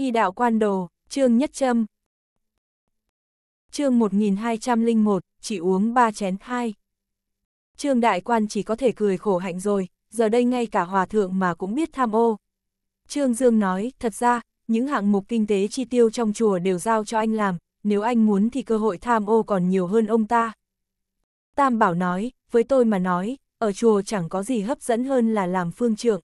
Y đạo quan đồ, Trương Nhất Trâm. Chương 1201, chỉ uống 3 chén 2. Trương đại quan chỉ có thể cười khổ hạnh rồi, giờ đây ngay cả hòa thượng mà cũng biết tham ô. Trương Dương nói, thật ra, những hạng mục kinh tế chi tiêu trong chùa đều giao cho anh làm, nếu anh muốn thì cơ hội tham ô còn nhiều hơn ông ta. Tam Bảo nói, với tôi mà nói, ở chùa chẳng có gì hấp dẫn hơn là làm phương trưởng.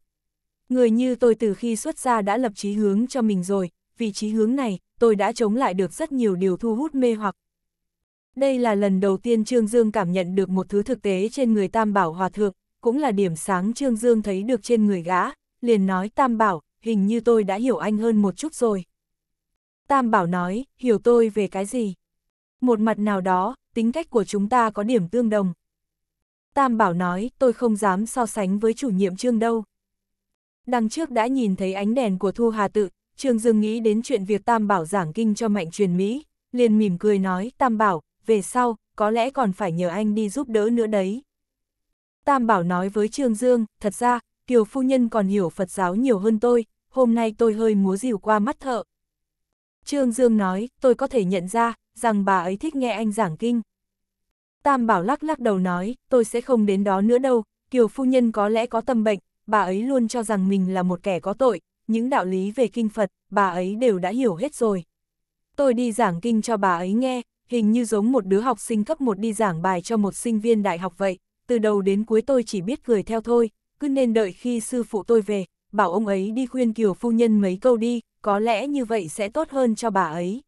Người như tôi từ khi xuất gia đã lập chí hướng cho mình rồi, vì chí hướng này, tôi đã chống lại được rất nhiều điều thu hút mê hoặc. Đây là lần đầu tiên Trương Dương cảm nhận được một thứ thực tế trên người Tam Bảo Hòa Thượng, cũng là điểm sáng Trương Dương thấy được trên người gã, liền nói Tam Bảo, hình như tôi đã hiểu anh hơn một chút rồi. Tam Bảo nói, hiểu tôi về cái gì? Một mặt nào đó, tính cách của chúng ta có điểm tương đồng. Tam Bảo nói, tôi không dám so sánh với chủ nhiệm Trương đâu đằng trước đã nhìn thấy ánh đèn của Thu Hà Tự, Trương Dương nghĩ đến chuyện việc Tam Bảo giảng kinh cho mạnh truyền Mỹ, liền mỉm cười nói, Tam Bảo, về sau, có lẽ còn phải nhờ anh đi giúp đỡ nữa đấy. Tam Bảo nói với Trương Dương, thật ra, Kiều Phu Nhân còn hiểu Phật giáo nhiều hơn tôi, hôm nay tôi hơi múa dìu qua mắt thợ. Trương Dương nói, tôi có thể nhận ra, rằng bà ấy thích nghe anh giảng kinh. Tam Bảo lắc lắc đầu nói, tôi sẽ không đến đó nữa đâu, Kiều Phu Nhân có lẽ có tâm bệnh, bà ấy luôn cho rằng mình là một kẻ có tội, những đạo lý về kinh Phật, bà ấy đều đã hiểu hết rồi. Tôi đi giảng kinh cho bà ấy nghe, hình như giống một đứa học sinh cấp một đi giảng bài cho một sinh viên đại học vậy, từ đầu đến cuối tôi chỉ biết cười theo thôi, cứ nên đợi khi sư phụ tôi về, bảo ông ấy đi khuyên kiều phu nhân mấy câu đi, có lẽ như vậy sẽ tốt hơn cho bà ấy.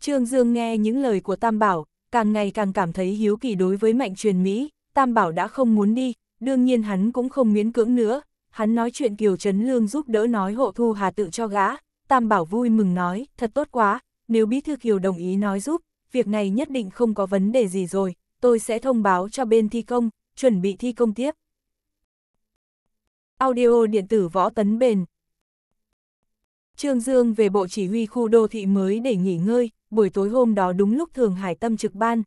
Trương Dương nghe những lời của Tam Bảo, càng ngày càng cảm thấy hiếu kỳ đối với mạnh truyền Mỹ, Tam Bảo đã không muốn đi, đương nhiên hắn cũng không miễn cưỡng nữa, hắn nói chuyện Kiều Trấn Lương giúp đỡ nói hộ thu hà tự cho gã, Tam Bảo vui mừng nói, thật tốt quá, nếu Bí Thư Kiều đồng ý nói giúp, việc này nhất định không có vấn đề gì rồi, tôi sẽ thông báo cho bên thi công, chuẩn bị thi công tiếp. Audio điện tử võ tấn bền Trương Dương về Bộ Chỉ huy khu đô thị mới để nghỉ ngơi, buổi tối hôm đó đúng lúc Thường Hải Tâm trực ban.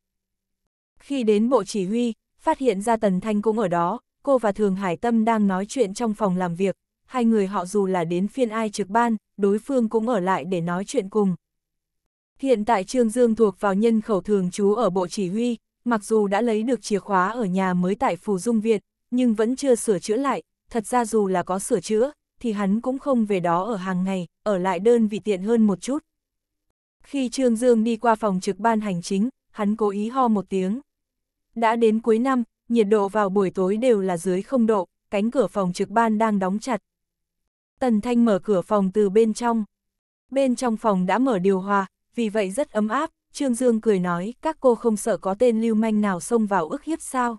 Khi đến Bộ Chỉ huy, phát hiện ra Tần Thanh cũng ở đó, cô và Thường Hải Tâm đang nói chuyện trong phòng làm việc, hai người họ dù là đến phiên ai trực ban, đối phương cũng ở lại để nói chuyện cùng. Hiện tại Trương Dương thuộc vào nhân khẩu thường trú ở Bộ Chỉ huy, mặc dù đã lấy được chìa khóa ở nhà mới tại Phù Dung Việt, nhưng vẫn chưa sửa chữa lại, thật ra dù là có sửa chữa, thì hắn cũng không về đó ở hàng ngày, ở lại đơn vị tiện hơn một chút. Khi Trương Dương đi qua phòng trực ban hành chính, hắn cố ý ho một tiếng. Đã đến cuối năm, nhiệt độ vào buổi tối đều là dưới không độ, cánh cửa phòng trực ban đang đóng chặt. Tần Thanh mở cửa phòng từ bên trong. Bên trong phòng đã mở điều hòa, vì vậy rất ấm áp, Trương Dương cười nói, các cô không sợ có tên lưu manh nào xông vào ức hiếp sao.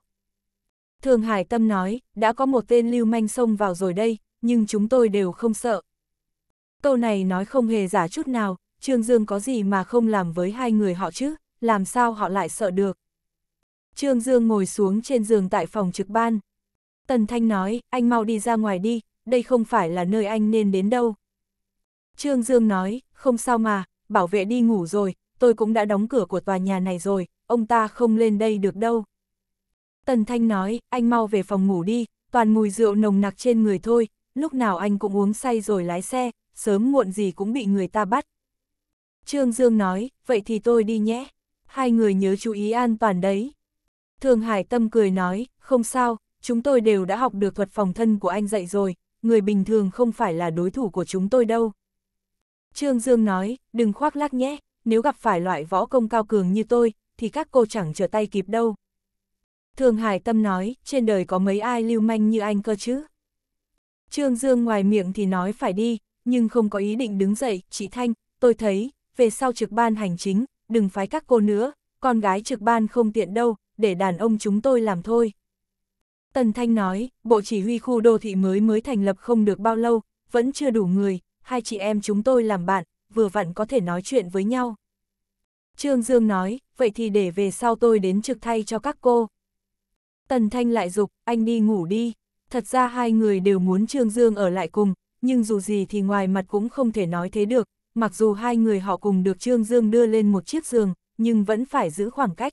Thường Hải Tâm nói, đã có một tên lưu manh xông vào rồi đây, nhưng chúng tôi đều không sợ. Câu này nói không hề giả chút nào, Trương Dương có gì mà không làm với hai người họ chứ, làm sao họ lại sợ được. Trương Dương ngồi xuống trên giường tại phòng trực ban. Tần Thanh nói, anh mau đi ra ngoài đi, đây không phải là nơi anh nên đến đâu. Trương Dương nói, không sao mà, bảo vệ đi ngủ rồi, tôi cũng đã đóng cửa của tòa nhà này rồi, ông ta không lên đây được đâu. Tần Thanh nói, anh mau về phòng ngủ đi, toàn mùi rượu nồng nặc trên người thôi, lúc nào anh cũng uống say rồi lái xe, sớm muộn gì cũng bị người ta bắt. Trương Dương nói, vậy thì tôi đi nhé, hai người nhớ chú ý an toàn đấy. Thường Hải Tâm cười nói, không sao, chúng tôi đều đã học được thuật phòng thân của anh dạy rồi, người bình thường không phải là đối thủ của chúng tôi đâu. Trương Dương nói, đừng khoác lác nhé, nếu gặp phải loại võ công cao cường như tôi, thì các cô chẳng trở tay kịp đâu. Thường Hải Tâm nói, trên đời có mấy ai lưu manh như anh cơ chứ? Trương Dương ngoài miệng thì nói phải đi, nhưng không có ý định đứng dậy, chị Thanh, tôi thấy, về sau trực ban hành chính, đừng phái các cô nữa, con gái trực ban không tiện đâu, để đàn ông chúng tôi làm thôi. Tần Thanh nói, Bộ Chỉ huy khu đô thị mới mới thành lập không được bao lâu, vẫn chưa đủ người, hai chị em chúng tôi làm bạn, vừa vặn có thể nói chuyện với nhau. Trương Dương nói, vậy thì để về sau tôi đến trực thay cho các cô. Tần Thanh lại dục, anh đi ngủ đi. Thật ra hai người đều muốn Trương Dương ở lại cùng, nhưng dù gì thì ngoài mặt cũng không thể nói thế được, mặc dù hai người họ cùng được Trương Dương đưa lên một chiếc giường, nhưng vẫn phải giữ khoảng cách.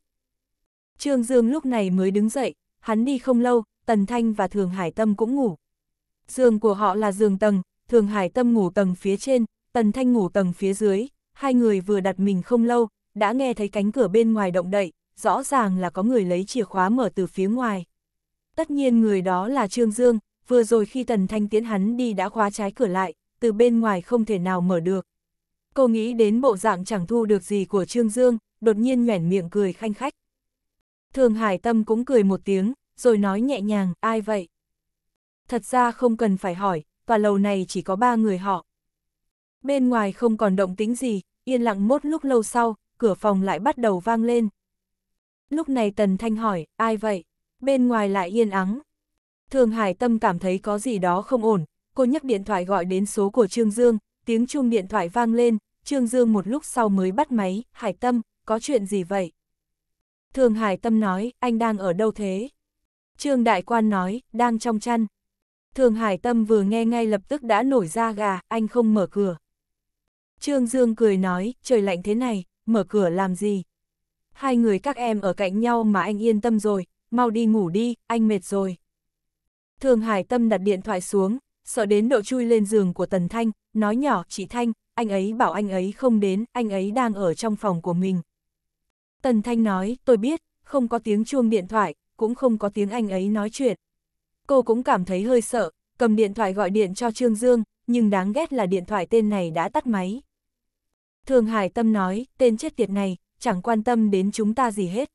Trương Dương lúc này mới đứng dậy, hắn đi không lâu, Tần Thanh và Thường Hải Tâm cũng ngủ. Giường của họ là giường tầng, Thường Hải Tâm ngủ tầng phía trên, Tần Thanh ngủ tầng phía dưới, hai người vừa đặt mình không lâu, đã nghe thấy cánh cửa bên ngoài động đậy, rõ ràng là có người lấy chìa khóa mở từ phía ngoài. Tất nhiên người đó là Trương Dương, vừa rồi khi Tần Thanh tiến hắn đi đã khóa trái cửa lại, từ bên ngoài không thể nào mở được. Cô nghĩ đến bộ dạng chẳng thu được gì của Trương Dương, đột nhiên nhoẻn miệng cười khanh khách. Thường Hải Tâm cũng cười một tiếng, rồi nói nhẹ nhàng, ai vậy? Thật ra không cần phải hỏi, tòa lầu này chỉ có ba người họ. Bên ngoài không còn động tính gì, yên lặng mốt lúc lâu sau, cửa phòng lại bắt đầu vang lên. Lúc này Tần Thanh hỏi, ai vậy? Bên ngoài lại yên ắng. Thường Hải Tâm cảm thấy có gì đó không ổn, cô nhấc điện thoại gọi đến số của Trương Dương, tiếng chuông điện thoại vang lên, Trương Dương một lúc sau mới bắt máy, Hải Tâm, có chuyện gì vậy? Thường Hải Tâm nói, anh đang ở đâu thế? Trương Đại Quan nói, đang trong chăn. Thường Hải Tâm vừa nghe ngay lập tức đã nổi ra gà, anh không mở cửa. Trương Dương cười nói, trời lạnh thế này, mở cửa làm gì? Hai người các em ở cạnh nhau mà anh yên tâm rồi, mau đi ngủ đi, anh mệt rồi. Thường Hải Tâm đặt điện thoại xuống, sợ đến độ chui lên giường của Tần Thanh, nói nhỏ, chị Thanh, anh ấy bảo anh ấy không đến, anh ấy đang ở trong phòng của mình. Tần Thanh nói, tôi biết, không có tiếng chuông điện thoại, cũng không có tiếng anh ấy nói chuyện. Cô cũng cảm thấy hơi sợ, cầm điện thoại gọi điện cho Trương Dương, nhưng đáng ghét là điện thoại tên này đã tắt máy. Thường Hải Tâm nói, tên chết tiệt này, chẳng quan tâm đến chúng ta gì hết.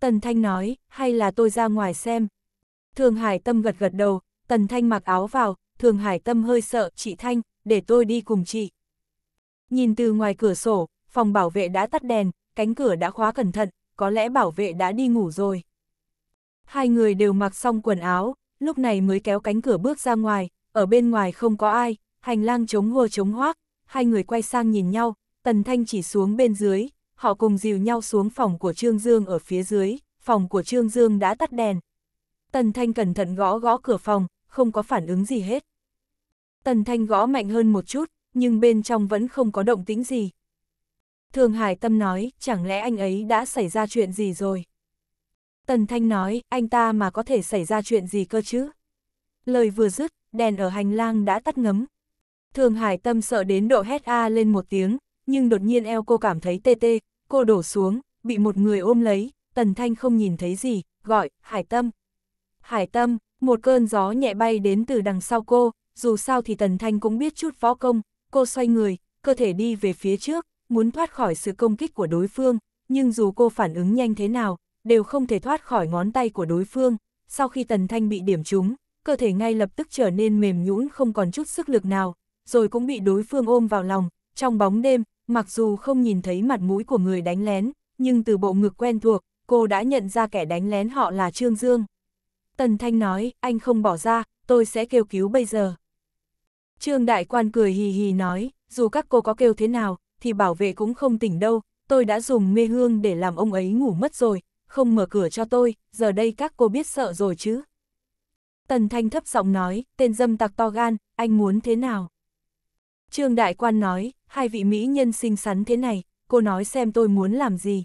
Tần Thanh nói, hay là tôi ra ngoài xem. Thường Hải Tâm gật gật đầu, Tần Thanh mặc áo vào, Thường Hải Tâm hơi sợ, chị Thanh, để tôi đi cùng chị. Nhìn từ ngoài cửa sổ, phòng bảo vệ đã tắt đèn, cánh cửa đã khóa cẩn thận, có lẽ bảo vệ đã đi ngủ rồi. Hai người đều mặc xong quần áo, lúc này mới kéo cánh cửa bước ra ngoài, ở bên ngoài không có ai, hành lang chống hô chống hoác, hai người quay sang nhìn nhau, Tần Thanh chỉ xuống bên dưới, họ cùng dìu nhau xuống phòng của Trương Dương ở phía dưới, phòng của Trương Dương đã tắt đèn. Tần Thanh cẩn thận gõ gõ cửa phòng, không có phản ứng gì hết. Tần Thanh gõ mạnh hơn một chút, nhưng bên trong vẫn không có động tĩnh gì. Thường Hải Tâm nói, chẳng lẽ anh ấy đã xảy ra chuyện gì rồi? Tần Thanh nói, anh ta mà có thể xảy ra chuyện gì cơ chứ? Lời vừa dứt, đèn ở hành lang đã tắt ngấm. Thường Hải Tâm sợ đến độ hét a lên một tiếng, nhưng đột nhiên eo cô cảm thấy tê tê, cô đổ xuống, bị một người ôm lấy, Tần Thanh không nhìn thấy gì, gọi, Hải Tâm. Hải Tâm, một cơn gió nhẹ bay đến từ đằng sau cô, dù sao thì Tần Thanh cũng biết chút võ công, cô xoay người, cơ thể đi về phía trước, muốn thoát khỏi sự công kích của đối phương, nhưng dù cô phản ứng nhanh thế nào, đều không thể thoát khỏi ngón tay của đối phương. Sau khi Tần Thanh bị điểm trúng, cơ thể ngay lập tức trở nên mềm nhũn không còn chút sức lực nào, rồi cũng bị đối phương ôm vào lòng. Trong bóng đêm, mặc dù không nhìn thấy mặt mũi của người đánh lén, nhưng từ bộ ngực quen thuộc, cô đã nhận ra kẻ đánh lén họ là Trương Dương. Tần Thanh nói, anh không bỏ ra, tôi sẽ kêu cứu bây giờ. Trương Đại Quan cười hì hì nói, dù các cô có kêu thế nào, thì bảo vệ cũng không tỉnh đâu, tôi đã dùng mê hương để làm ông ấy ngủ mất rồi, không mở cửa cho tôi, giờ đây các cô biết sợ rồi chứ. Tần Thanh thấp giọng nói, tên dâm tặc to gan, anh muốn thế nào? Trương Đại Quan nói, hai vị mỹ nhân xinh xắn thế này, cô nói xem tôi muốn làm gì.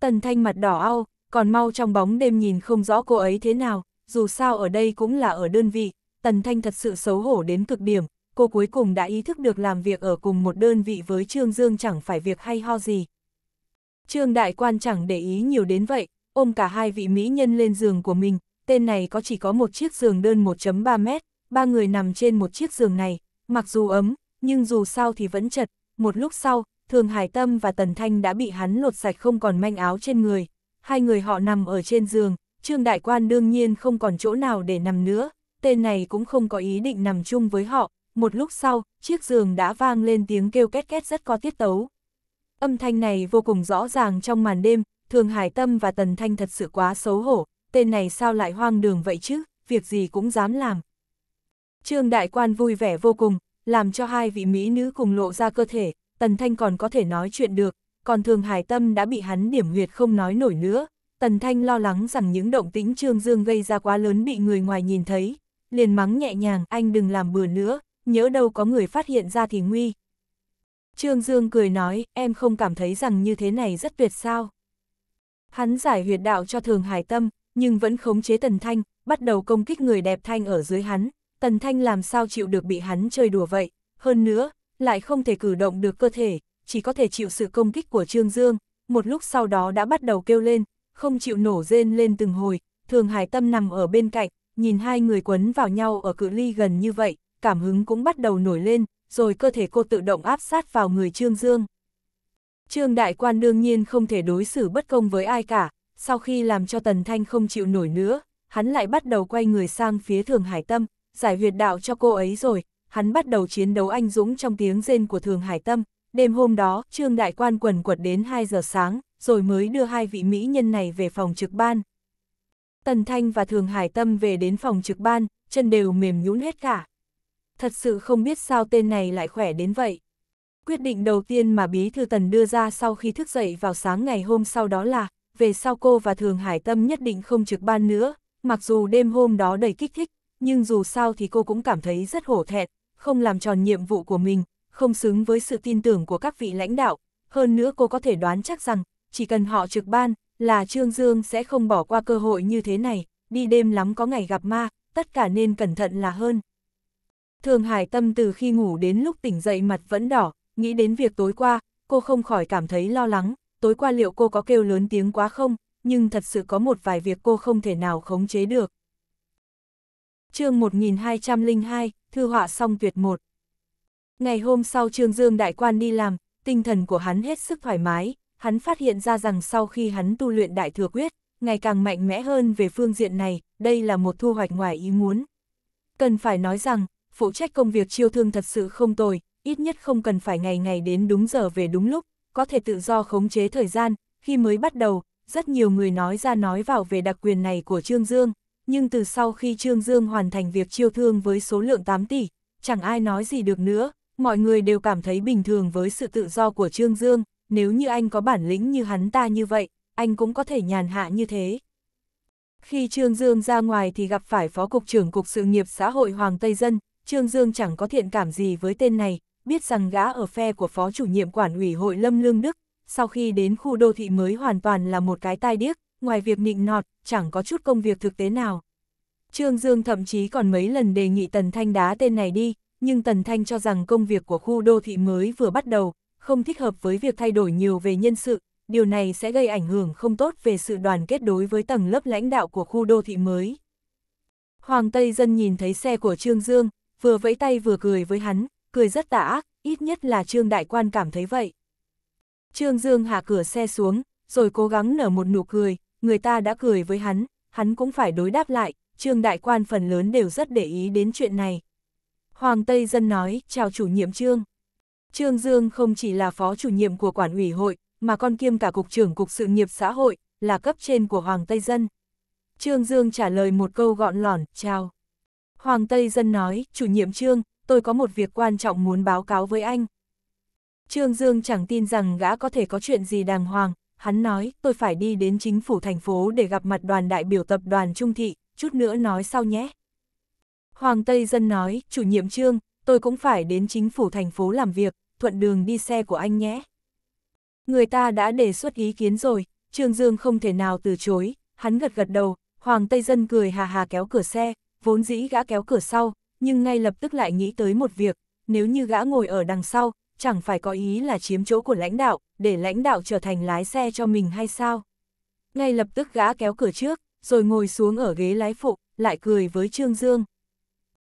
Tần Thanh mặt đỏ ao, còn mau trong bóng đêm nhìn không rõ cô ấy thế nào, dù sao ở đây cũng là ở đơn vị, Tần Thanh thật sự xấu hổ đến cực điểm, cô cuối cùng đã ý thức được làm việc ở cùng một đơn vị với Trương Dương chẳng phải việc hay ho gì. Trương Đại Quan chẳng để ý nhiều đến vậy, ôm cả hai vị mỹ nhân lên giường của mình, tên này có chỉ có một chiếc giường đơn 1.3 mét, ba người nằm trên một chiếc giường này, mặc dù ấm, nhưng dù sao thì vẫn chật, một lúc sau, Thường Hải Tâm và Tần Thanh đã bị hắn lột sạch không còn manh áo trên người, hai người họ nằm ở trên giường, Trương Đại Quan đương nhiên không còn chỗ nào để nằm nữa, tên này cũng không có ý định nằm chung với họ, một lúc sau, chiếc giường đã vang lên tiếng kêu két két rất có tiết tấu. Âm thanh này vô cùng rõ ràng trong màn đêm, Thường Hải Tâm và Tần Thanh thật sự quá xấu hổ, tên này sao lại hoang đường vậy chứ, việc gì cũng dám làm. Trương Đại Quan vui vẻ vô cùng, làm cho hai vị mỹ nữ cùng lộ ra cơ thể, Tần Thanh còn có thể nói chuyện được, còn Thường Hải Tâm đã bị hắn điểm huyệt không nói nổi nữa. Tần Thanh lo lắng rằng những động tĩnh Trương Dương gây ra quá lớn bị người ngoài nhìn thấy, liền mắng nhẹ nhàng anh đừng làm bừa nữa, nhớ đâu có người phát hiện ra thì nguy. Trương Dương cười nói, em không cảm thấy rằng như thế này rất tuyệt sao. Hắn giải huyệt đạo cho Thường Hải Tâm, nhưng vẫn khống chế Tần Thanh, bắt đầu công kích người đẹp Thanh ở dưới hắn. Tần Thanh làm sao chịu được bị hắn chơi đùa vậy, hơn nữa, lại không thể cử động được cơ thể, chỉ có thể chịu sự công kích của Trương Dương. Một lúc sau đó đã bắt đầu kêu lên, không chịu nổ rên lên từng hồi, Thường Hải Tâm nằm ở bên cạnh, nhìn hai người quấn vào nhau ở cự ly gần như vậy, cảm hứng cũng bắt đầu nổi lên, rồi cơ thể cô tự động áp sát vào người Trương Dương. Trương Đại Quan đương nhiên không thể đối xử bất công với ai cả, sau khi làm cho Tần Thanh không chịu nổi nữa, hắn lại bắt đầu quay người sang phía Thường Hải Tâm, giải huyệt đạo cho cô ấy rồi, hắn bắt đầu chiến đấu anh dũng trong tiếng rên của Thường Hải Tâm. Đêm hôm đó, Trương Đại Quan quần quật đến 2 giờ sáng, rồi mới đưa hai vị mỹ nhân này về phòng trực ban. Tần Thanh và Thường Hải Tâm về đến phòng trực ban, chân đều mềm nhũn hết cả thật sự không biết sao tên này lại khỏe đến vậy. Quyết định đầu tiên mà Bí Thư Tần đưa ra sau khi thức dậy vào sáng ngày hôm sau đó là, về sau cô và Thường Hải Tâm nhất định không trực ban nữa, mặc dù đêm hôm đó đầy kích thích, nhưng dù sao thì cô cũng cảm thấy rất hổ thẹn, không làm tròn nhiệm vụ của mình, không xứng với sự tin tưởng của các vị lãnh đạo. Hơn nữa cô có thể đoán chắc rằng, chỉ cần họ trực ban, là Trương Dương sẽ không bỏ qua cơ hội như thế này, đi đêm lắm có ngày gặp ma, tất cả nên cẩn thận là hơn. Thường Hải Tâm từ khi ngủ đến lúc tỉnh dậy mặt vẫn đỏ, nghĩ đến việc tối qua, cô không khỏi cảm thấy lo lắng, tối qua liệu cô có kêu lớn tiếng quá không, nhưng thật sự có một vài việc cô không thể nào khống chế được. chương 1202, Thư họa xong tuyệt một Ngày hôm sau Trương Dương Đại Quan đi làm, tinh thần của hắn hết sức thoải mái, hắn phát hiện ra rằng sau khi hắn tu luyện Đại Thừa Quyết, ngày càng mạnh mẽ hơn về phương diện này, đây là một thu hoạch ngoài ý muốn. Cần phải nói rằng, phụ trách công việc chiêu thương thật sự không tồi, ít nhất không cần phải ngày ngày đến đúng giờ về đúng lúc, có thể tự do khống chế thời gian, khi mới bắt đầu, rất nhiều người nói ra nói vào về đặc quyền này của Trương Dương, nhưng từ sau khi Trương Dương hoàn thành việc chiêu thương với số lượng 8 tỷ, chẳng ai nói gì được nữa, mọi người đều cảm thấy bình thường với sự tự do của Trương Dương, nếu như anh có bản lĩnh như hắn ta như vậy, anh cũng có thể nhàn hạ như thế. Khi Trương Dương ra ngoài thì gặp phải Phó Cục trưởng Cục Sự nghiệp Xã hội Hoàng Tây Dân, Trương Dương chẳng có thiện cảm gì với tên này, biết rằng gã ở phe của phó chủ nhiệm quản ủy hội Lâm Lương Đức, sau khi đến khu đô thị mới hoàn toàn là một cái tai điếc, ngoài việc nịnh nọt, chẳng có chút công việc thực tế nào. Trương Dương thậm chí còn mấy lần đề nghị Tần Thanh đá tên này đi, nhưng Tần Thanh cho rằng công việc của khu đô thị mới vừa bắt đầu, không thích hợp với việc thay đổi nhiều về nhân sự, điều này sẽ gây ảnh hưởng không tốt về sự đoàn kết đối với tầng lớp lãnh đạo của khu đô thị mới. Hoàng Tây Dân nhìn thấy xe của Trương Dương, vừa vẫy tay vừa cười với hắn, cười rất tà ác, ít nhất là Trương Đại Quan cảm thấy vậy. Trương Dương hạ cửa xe xuống, rồi cố gắng nở một nụ cười, người ta đã cười với hắn, hắn cũng phải đối đáp lại, Trương Đại Quan phần lớn đều rất để ý đến chuyện này. Hoàng Tây Dân nói, chào chủ nhiệm Trương. Trương Dương không chỉ là phó chủ nhiệm của quản ủy hội, mà còn kiêm cả cục trưởng cục sự nghiệp xã hội, là cấp trên của Hoàng Tây Dân. Trương Dương trả lời một câu gọn lỏn, chào. Hoàng Tây Dân nói, chủ nhiệm Trương, tôi có một việc quan trọng muốn báo cáo với anh. Trương Dương chẳng tin rằng gã có thể có chuyện gì đàng hoàng, hắn nói, tôi phải đi đến chính phủ thành phố để gặp mặt đoàn đại biểu tập đoàn Trung Thị, chút nữa nói sau nhé. Hoàng Tây Dân nói, chủ nhiệm Trương, tôi cũng phải đến chính phủ thành phố làm việc, thuận đường đi xe của anh nhé. Người ta đã đề xuất ý kiến rồi, Trương Dương không thể nào từ chối, hắn gật gật đầu, Hoàng Tây Dân cười hà hà kéo cửa xe, vốn dĩ gã kéo cửa sau, nhưng ngay lập tức lại nghĩ tới một việc, nếu như gã ngồi ở đằng sau, chẳng phải có ý là chiếm chỗ của lãnh đạo, để lãnh đạo trở thành lái xe cho mình hay sao? Ngay lập tức gã kéo cửa trước, rồi ngồi xuống ở ghế lái phụ, lại cười với Trương Dương.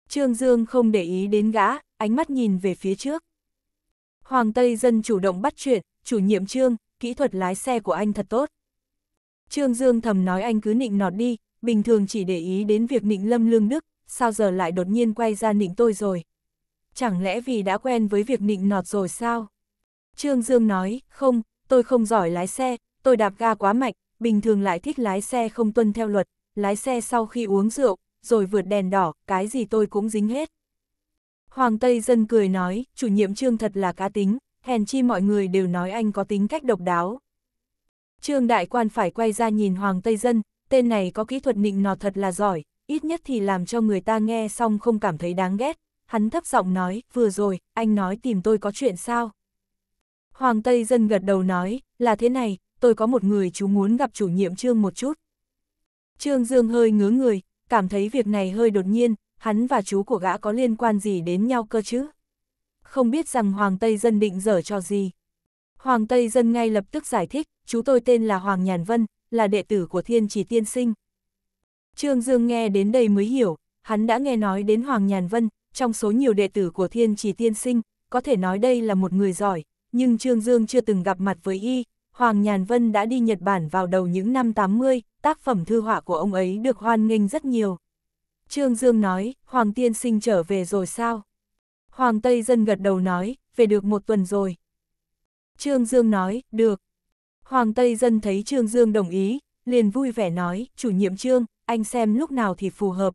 Trương Dương không để ý đến gã, ánh mắt nhìn về phía trước. Hoàng Tây Dân chủ động bắt chuyện, chủ nhiệm Trương, kỹ thuật lái xe của anh thật tốt. Trương Dương thầm nói anh cứ nịnh nọt đi, bình thường chỉ để ý đến việc nịnh lâm lương đức, sao giờ lại đột nhiên quay ra nịnh tôi rồi? Chẳng lẽ vì đã quen với việc nịnh nọt rồi sao? Trương Dương nói, không, tôi không giỏi lái xe, tôi đạp ga quá mạnh, bình thường lại thích lái xe không tuân theo luật, lái xe sau khi uống rượu, rồi vượt đèn đỏ, cái gì tôi cũng dính hết. Hoàng Tây Dân cười nói, chủ nhiệm Trương thật là cá tính, hèn chi mọi người đều nói anh có tính cách độc đáo. Trương Đại Quan phải quay ra nhìn Hoàng Tây Dân, tên này có kỹ thuật nịnh nọt thật là giỏi, ít nhất thì làm cho người ta nghe xong không cảm thấy đáng ghét. Hắn thấp giọng nói, vừa rồi, anh nói tìm tôi có chuyện sao? Hoàng Tây Dân gật đầu nói, là thế này, tôi có một người chú muốn gặp chủ nhiệm Trương một chút. Trương Dương hơi ngứa người, cảm thấy việc này hơi đột nhiên, hắn và chú của gã có liên quan gì đến nhau cơ chứ? Không biết rằng Hoàng Tây Dân định dở cho gì. Hoàng Tây Dân ngay lập tức giải thích, chú tôi tên là Hoàng Nhàn Vân, là đệ tử của thiên chỉ tiên sinh. Trương Dương nghe đến đây mới hiểu, hắn đã nghe nói đến Hoàng Nhàn Vân, trong số nhiều đệ tử của thiên chỉ tiên sinh, có thể nói đây là một người giỏi, nhưng Trương Dương chưa từng gặp mặt với y, Hoàng Nhàn Vân đã đi Nhật Bản vào đầu những năm 80, tác phẩm thư họa của ông ấy được hoan nghênh rất nhiều. Trương Dương nói, Hoàng Tiên Sinh trở về rồi sao? Hoàng Tây Dân gật đầu nói, về được một tuần rồi. Trương Dương nói, được, Hoàng Tây Dân thấy Trương Dương đồng ý, liền vui vẻ nói, chủ nhiệm Trương, anh xem lúc nào thì phù hợp.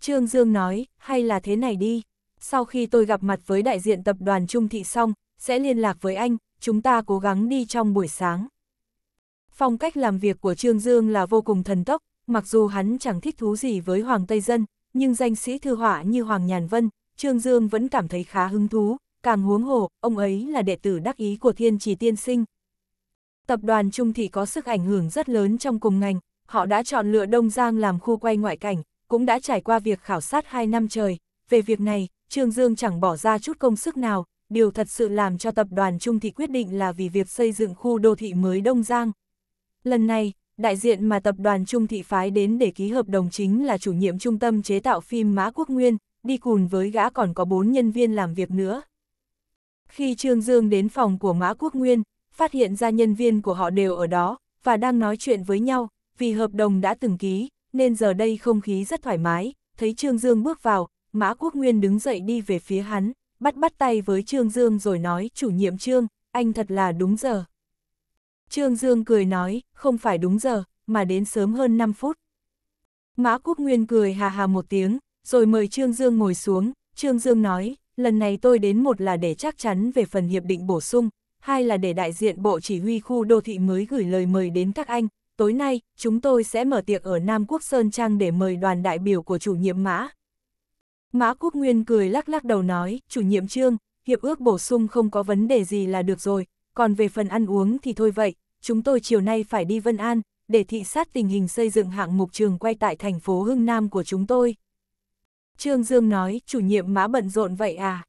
Trương Dương nói, hay là thế này đi, sau khi tôi gặp mặt với đại diện tập đoàn Trung Thị xong, sẽ liên lạc với anh, chúng ta cố gắng đi trong buổi sáng. Phong cách làm việc của Trương Dương là vô cùng thần tốc, mặc dù hắn chẳng thích thú gì với Hoàng Tây Dân, nhưng danh sĩ thư họa như Hoàng Nhàn Vân, Trương Dương vẫn cảm thấy khá hứng thú, càng huống hồ, ông ấy là đệ tử đắc ý của thiên trì tiên sinh, Tập đoàn Trung Thị có sức ảnh hưởng rất lớn trong cùng ngành, họ đã chọn lựa Đông Giang làm khu quay ngoại cảnh, cũng đã trải qua việc khảo sát 2 năm trời. Về việc này, Trương Dương chẳng bỏ ra chút công sức nào, điều thật sự làm cho tập đoàn Trung Thị quyết định là vì việc xây dựng khu đô thị mới Đông Giang. Lần này, đại diện mà tập đoàn Trung Thị phái đến để ký hợp đồng chính là chủ nhiệm trung tâm chế tạo phim Mã Quốc Nguyên, đi cùng với gã còn có 4 nhân viên làm việc nữa. Khi Trương Dương đến phòng của Mã Quốc Nguyên, phát hiện ra nhân viên của họ đều ở đó, và đang nói chuyện với nhau, vì hợp đồng đã từng ký, nên giờ đây không khí rất thoải mái, thấy Trương Dương bước vào, Mã Quốc Nguyên đứng dậy đi về phía hắn, bắt bắt tay với Trương Dương rồi nói, chủ nhiệm Trương, anh thật là đúng giờ. Trương Dương cười nói, không phải đúng giờ, mà đến sớm hơn 5 phút. Mã Quốc Nguyên cười hà hà một tiếng, rồi mời Trương Dương ngồi xuống, Trương Dương nói, lần này tôi đến một là để chắc chắn về phần hiệp định bổ sung, hai là để đại diện Bộ Chỉ huy khu đô thị mới gửi lời mời đến các anh. Tối nay, chúng tôi sẽ mở tiệc ở Nam Quốc Sơn Trang để mời đoàn đại biểu của chủ nhiệm Mã. Mã Quốc Nguyên cười lắc lắc đầu nói, chủ nhiệm Trương, hiệp ước bổ sung không có vấn đề gì là được rồi, còn về phần ăn uống thì thôi vậy, chúng tôi chiều nay phải đi Vân An, để thị sát tình hình xây dựng hạng mục trường quay tại thành phố Hưng Nam của chúng tôi. Trương Dương nói, chủ nhiệm Mã bận rộn vậy à?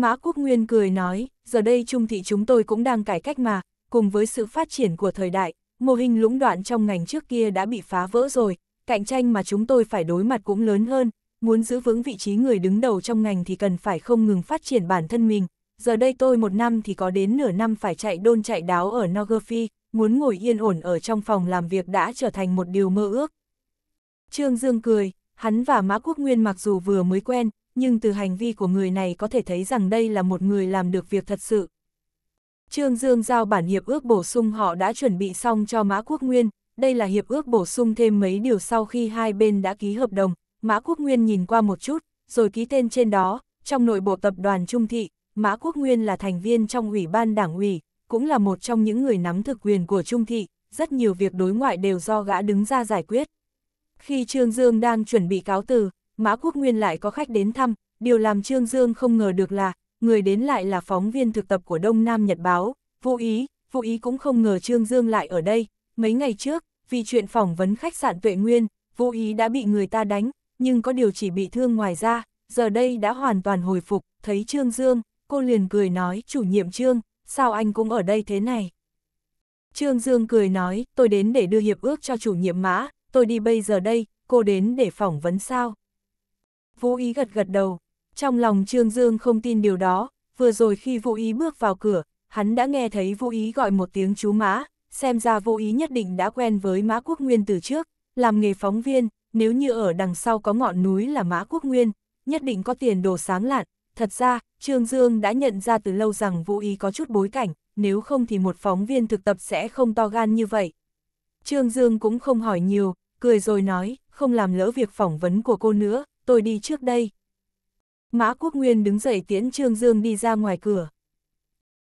Mã Quốc Nguyên cười nói, giờ đây trung thị chúng tôi cũng đang cải cách mà, cùng với sự phát triển của thời đại, mô hình lũng đoạn trong ngành trước kia đã bị phá vỡ rồi, cạnh tranh mà chúng tôi phải đối mặt cũng lớn hơn, muốn giữ vững vị trí người đứng đầu trong ngành thì cần phải không ngừng phát triển bản thân mình. Giờ đây tôi một năm thì có đến nửa năm phải chạy đôn chạy đáo ở Nogerfi, muốn ngồi yên ổn ở trong phòng làm việc đã trở thành một điều mơ ước. Trương Dương cười, hắn và Mã Quốc Nguyên mặc dù vừa mới quen, nhưng từ hành vi của người này có thể thấy rằng đây là một người làm được việc thật sự. Trương Dương giao bản hiệp ước bổ sung họ đã chuẩn bị xong cho Mã Quốc Nguyên, đây là hiệp ước bổ sung thêm mấy điều sau khi hai bên đã ký hợp đồng, Mã Quốc Nguyên nhìn qua một chút, rồi ký tên trên đó, trong nội bộ tập đoàn Trung Thị, Mã Quốc Nguyên là thành viên trong ủy ban đảng ủy, cũng là một trong những người nắm thực quyền của Trung Thị, rất nhiều việc đối ngoại đều do gã đứng ra giải quyết. Khi Trương Dương đang chuẩn bị cáo từ, Mã Quốc Nguyên lại có khách đến thăm, điều làm Trương Dương không ngờ được là, người đến lại là phóng viên thực tập của Đông Nam Nhật Báo, Vũ Ý, Vũ Ý cũng không ngờ Trương Dương lại ở đây, mấy ngày trước, vì chuyện phỏng vấn khách sạn Tuệ Nguyên, Vũ Ý đã bị người ta đánh, nhưng có điều chỉ bị thương ngoài ra, giờ đây đã hoàn toàn hồi phục, thấy Trương Dương, cô liền cười nói, chủ nhiệm Trương, sao anh cũng ở đây thế này? Trương Dương cười nói, tôi đến để đưa hiệp ước cho chủ nhiệm mã, tôi đi bây giờ đây, cô đến để phỏng vấn sao? Vũ Ý gật gật đầu. Trong lòng Trương Dương không tin điều đó, vừa rồi khi Vũ Ý bước vào cửa, hắn đã nghe thấy Vũ Ý gọi một tiếng chú mã, xem ra Vũ Ý nhất định đã quen với Mã Quốc Nguyên từ trước, làm nghề phóng viên, nếu như ở đằng sau có ngọn núi là Mã Quốc Nguyên, nhất định có tiền đồ sáng lạn. Thật ra, Trương Dương đã nhận ra từ lâu rằng Vũ Ý có chút bối cảnh, nếu không thì một phóng viên thực tập sẽ không to gan như vậy. Trương Dương cũng không hỏi nhiều, cười rồi nói, không làm lỡ việc phỏng vấn của cô nữa, tôi đi trước đây. Mã Quốc Nguyên đứng dậy tiễn Trương Dương đi ra ngoài cửa.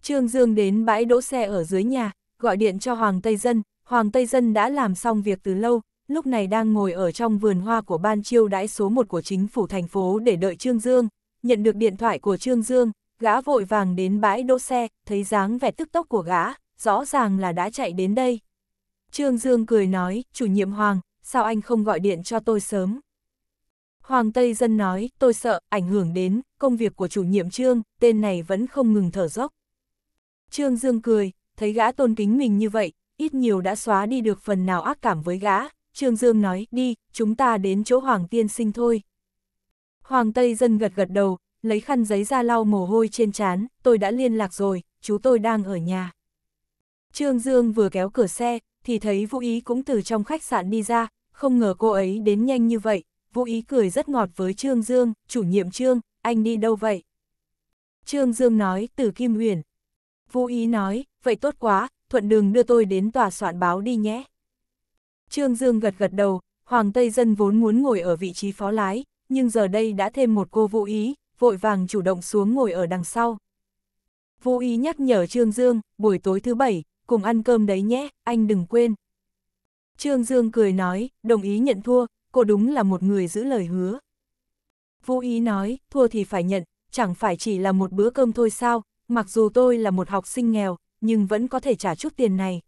Trương Dương đến bãi đỗ xe ở dưới nhà, gọi điện cho Hoàng Tây Dân, Hoàng Tây Dân đã làm xong việc từ lâu, lúc này đang ngồi ở trong vườn hoa của ban chiêu đãi số 1 của chính phủ thành phố để đợi Trương Dương, nhận được điện thoại của Trương Dương, gã vội vàng đến bãi đỗ xe, thấy dáng vẻ tức tốc của gã, rõ ràng là đã chạy đến đây. Trương Dương cười nói, chủ nhiệm Hoàng, sao anh không gọi điện cho tôi sớm? Hoàng Tây Dân nói, tôi sợ, ảnh hưởng đến, công việc của chủ nhiệm Trương, tên này vẫn không ngừng thở dốc. Trương Dương cười, thấy gã tôn kính mình như vậy, ít nhiều đã xóa đi được phần nào ác cảm với gã. Trương Dương nói, đi, chúng ta đến chỗ Hoàng Tiên Sinh thôi. Hoàng Tây Dân gật gật đầu, lấy khăn giấy ra lau mồ hôi trên trán tôi đã liên lạc rồi, chú tôi đang ở nhà. Trương Dương vừa kéo cửa xe, thì thấy Vũ Ý cũng từ trong khách sạn đi ra, không ngờ cô ấy đến nhanh như vậy, Vũ Ý cười rất ngọt với Trương Dương, chủ nhiệm Trương, anh đi đâu vậy? Trương Dương nói, từ Kim Huyền. Vũ Ý nói, vậy tốt quá, thuận đường đưa tôi đến tòa soạn báo đi nhé. Trương Dương gật gật đầu, Hoàng Tây Dân vốn muốn ngồi ở vị trí phó lái, nhưng giờ đây đã thêm một cô Vũ Ý, vội vàng chủ động xuống ngồi ở đằng sau. Vũ Ý nhắc nhở Trương Dương, buổi tối thứ bảy, cùng ăn cơm đấy nhé, anh đừng quên. Trương Dương cười nói, đồng ý nhận thua, cô đúng là một người giữ lời hứa. Vũ Ý nói, thua thì phải nhận, chẳng phải chỉ là một bữa cơm thôi sao, mặc dù tôi là một học sinh nghèo, nhưng vẫn có thể trả chút tiền này.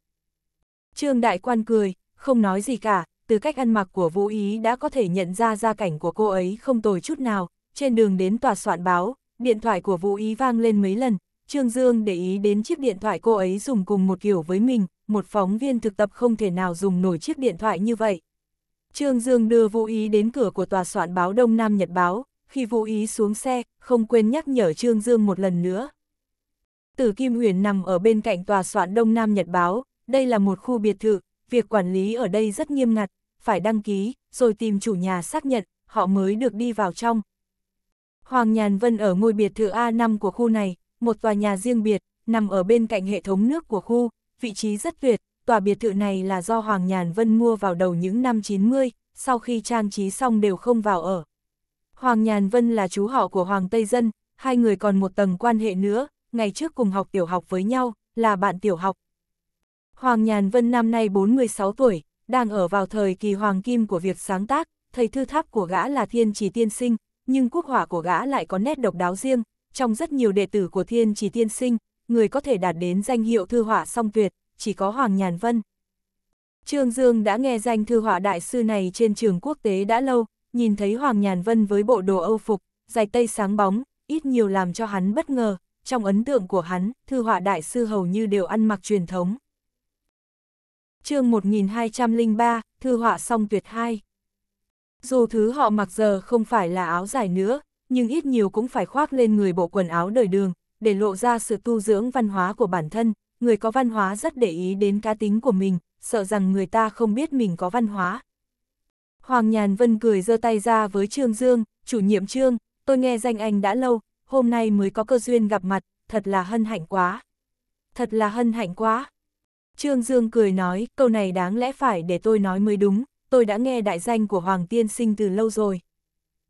Trương Đại Quan cười, không nói gì cả, từ cách ăn mặc của Vũ Ý đã có thể nhận ra gia cảnh của cô ấy không tồi chút nào, trên đường đến tòa soạn báo, điện thoại của Vũ Ý vang lên mấy lần, Trương Dương để ý đến chiếc điện thoại cô ấy dùng cùng một kiểu với mình, một phóng viên thực tập không thể nào dùng nổi chiếc điện thoại như vậy. Trương Dương đưa Vũ Ý đến cửa của tòa soạn báo Đông Nam Nhật Báo, khi Vũ Ý xuống xe, không quên nhắc nhở Trương Dương một lần nữa. Tử Kim Huyền nằm ở bên cạnh tòa soạn Đông Nam Nhật Báo, đây là một khu biệt thự, việc quản lý ở đây rất nghiêm ngặt, phải đăng ký, rồi tìm chủ nhà xác nhận, họ mới được đi vào trong. Hoàng Nhàn Vân ở ngôi biệt thự A5 của khu này, một tòa nhà riêng biệt, nằm ở bên cạnh hệ thống nước của khu, vị trí rất tuyệt, tòa biệt thự này là do Hoàng Nhàn Vân mua vào đầu những năm 90, sau khi trang trí xong đều không vào ở. Hoàng Nhàn Vân là chú họ của Hoàng Tây Dân, hai người còn một tầng quan hệ nữa, ngày trước cùng học tiểu học với nhau, là bạn tiểu học. Hoàng Nhàn Vân năm nay 46 tuổi, đang ở vào thời kỳ hoàng kim của việc sáng tác, thầy thư tháp của gã là thiên chỉ tiên sinh, nhưng quốc họa của gã lại có nét độc đáo riêng, trong rất nhiều đệ tử của thiên chỉ tiên sinh, người có thể đạt đến danh hiệu thư họa song tuyệt, chỉ có Hoàng Nhàn Vân. Trương Dương đã nghe danh thư họa đại sư này trên trường quốc tế đã lâu, nhìn thấy Hoàng Nhàn Vân với bộ đồ âu phục, dài tây sáng bóng, ít nhiều làm cho hắn bất ngờ, trong ấn tượng của hắn, thư họa đại sư hầu như đều ăn mặc truyền thống. chương 1203, Thư họa song tuyệt 2 Dù thứ họ mặc giờ không phải là áo dài nữa, nhưng ít nhiều cũng phải khoác lên người bộ quần áo đời đường, để lộ ra sự tu dưỡng văn hóa của bản thân, người có văn hóa rất để ý đến cá tính của mình, sợ rằng người ta không biết mình có văn hóa. Hoàng Nhàn Vân cười giơ tay ra với Trương Dương, chủ nhiệm Trương, tôi nghe danh anh đã lâu, hôm nay mới có cơ duyên gặp mặt, thật là hân hạnh quá. Thật là hân hạnh quá. Trương Dương cười nói, câu này đáng lẽ phải để tôi nói mới đúng, tôi đã nghe đại danh của Hoàng Tiên Sinh từ lâu rồi.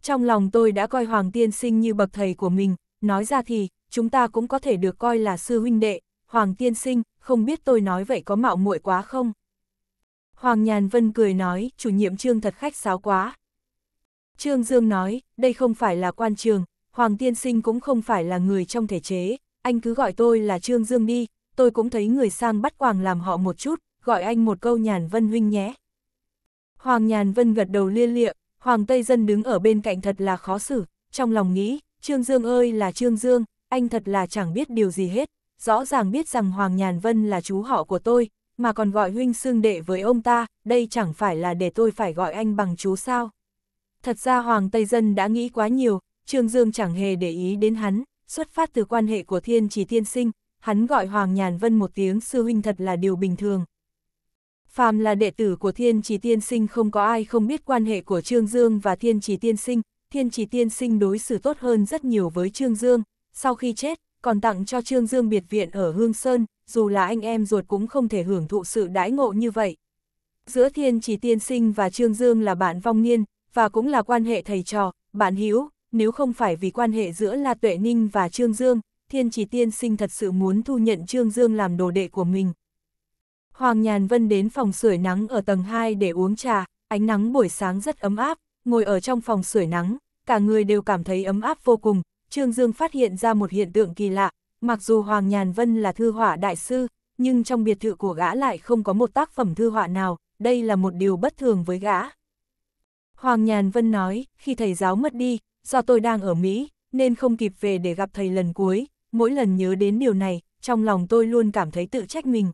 Trong lòng tôi đã coi Hoàng Tiên Sinh như bậc thầy của mình, nói ra thì, chúng ta cũng có thể được coi là sư huynh đệ, Hoàng tiên sinh, không biết tôi nói vậy có mạo muội quá không? Hoàng Nhàn Vân cười nói, chủ nhiệm trương thật khách sáo quá. Trương Dương nói, đây không phải là quan trường, Hoàng tiên sinh cũng không phải là người trong thể chế, anh cứ gọi tôi là Trương Dương đi, tôi cũng thấy người sang bắt quàng làm họ một chút, gọi anh một câu Nhàn Vân huynh nhé. Hoàng Nhàn Vân gật đầu lia lịa, Hoàng Tây Dân đứng ở bên cạnh thật là khó xử, trong lòng nghĩ, Trương Dương ơi là Trương Dương, anh thật là chẳng biết điều gì hết rõ ràng biết rằng Hoàng Nhàn Vân là chú họ của tôi, mà còn gọi huynh xương đệ với ông ta, đây chẳng phải là để tôi phải gọi anh bằng chú sao. Thật ra Hoàng Tây Dân đã nghĩ quá nhiều, Trương Dương chẳng hề để ý đến hắn, xuất phát từ quan hệ của thiên trì tiên sinh, hắn gọi Hoàng Nhàn Vân một tiếng sư huynh thật là điều bình thường. Phàm là đệ tử của thiên trì tiên sinh không có ai không biết quan hệ của Trương Dương và thiên trì tiên sinh, thiên trì tiên sinh đối xử tốt hơn rất nhiều với Trương Dương, sau khi chết, còn tặng cho Trương Dương biệt viện ở Hương Sơn, dù là anh em ruột cũng không thể hưởng thụ sự đãi ngộ như vậy. Giữa Thiên Chỉ Tiên Sinh và Trương Dương là bạn vong niên, và cũng là quan hệ thầy trò, bạn hữu nếu không phải vì quan hệ giữa La Tuệ Ninh và Trương Dương, Thiên Chỉ Tiên Sinh thật sự muốn thu nhận Trương Dương làm đồ đệ của mình. Hoàng Nhàn Vân đến phòng sưởi nắng ở tầng 2 để uống trà, ánh nắng buổi sáng rất ấm áp, ngồi ở trong phòng sưởi nắng, cả người đều cảm thấy ấm áp vô cùng, Trương Dương phát hiện ra một hiện tượng kỳ lạ, mặc dù Hoàng Nhàn Vân là thư họa đại sư, nhưng trong biệt thự của gã lại không có một tác phẩm thư họa nào, đây là một điều bất thường với gã. Hoàng Nhàn Vân nói, khi thầy giáo mất đi, do tôi đang ở Mỹ, nên không kịp về để gặp thầy lần cuối, mỗi lần nhớ đến điều này, trong lòng tôi luôn cảm thấy tự trách mình.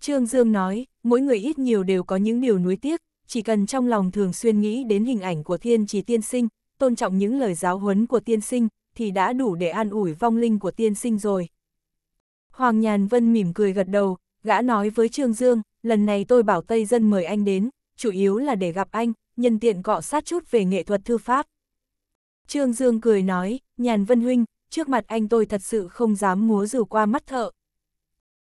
Trương Dương nói, mỗi người ít nhiều đều có những điều nuối tiếc, chỉ cần trong lòng thường xuyên nghĩ đến hình ảnh của thiên trì tiên sinh, tôn trọng những lời giáo huấn của tiên sinh, thì đã đủ để an ủi vong linh của tiên sinh rồi. Hoàng Nhàn Vân mỉm cười gật đầu, gã nói với Trương Dương, lần này tôi bảo Tây Dân mời anh đến, chủ yếu là để gặp anh, nhân tiện cọ sát chút về nghệ thuật thư pháp. Trương Dương cười nói, Nhàn Vân Huynh, trước mặt anh tôi thật sự không dám múa rìu qua mắt thợ.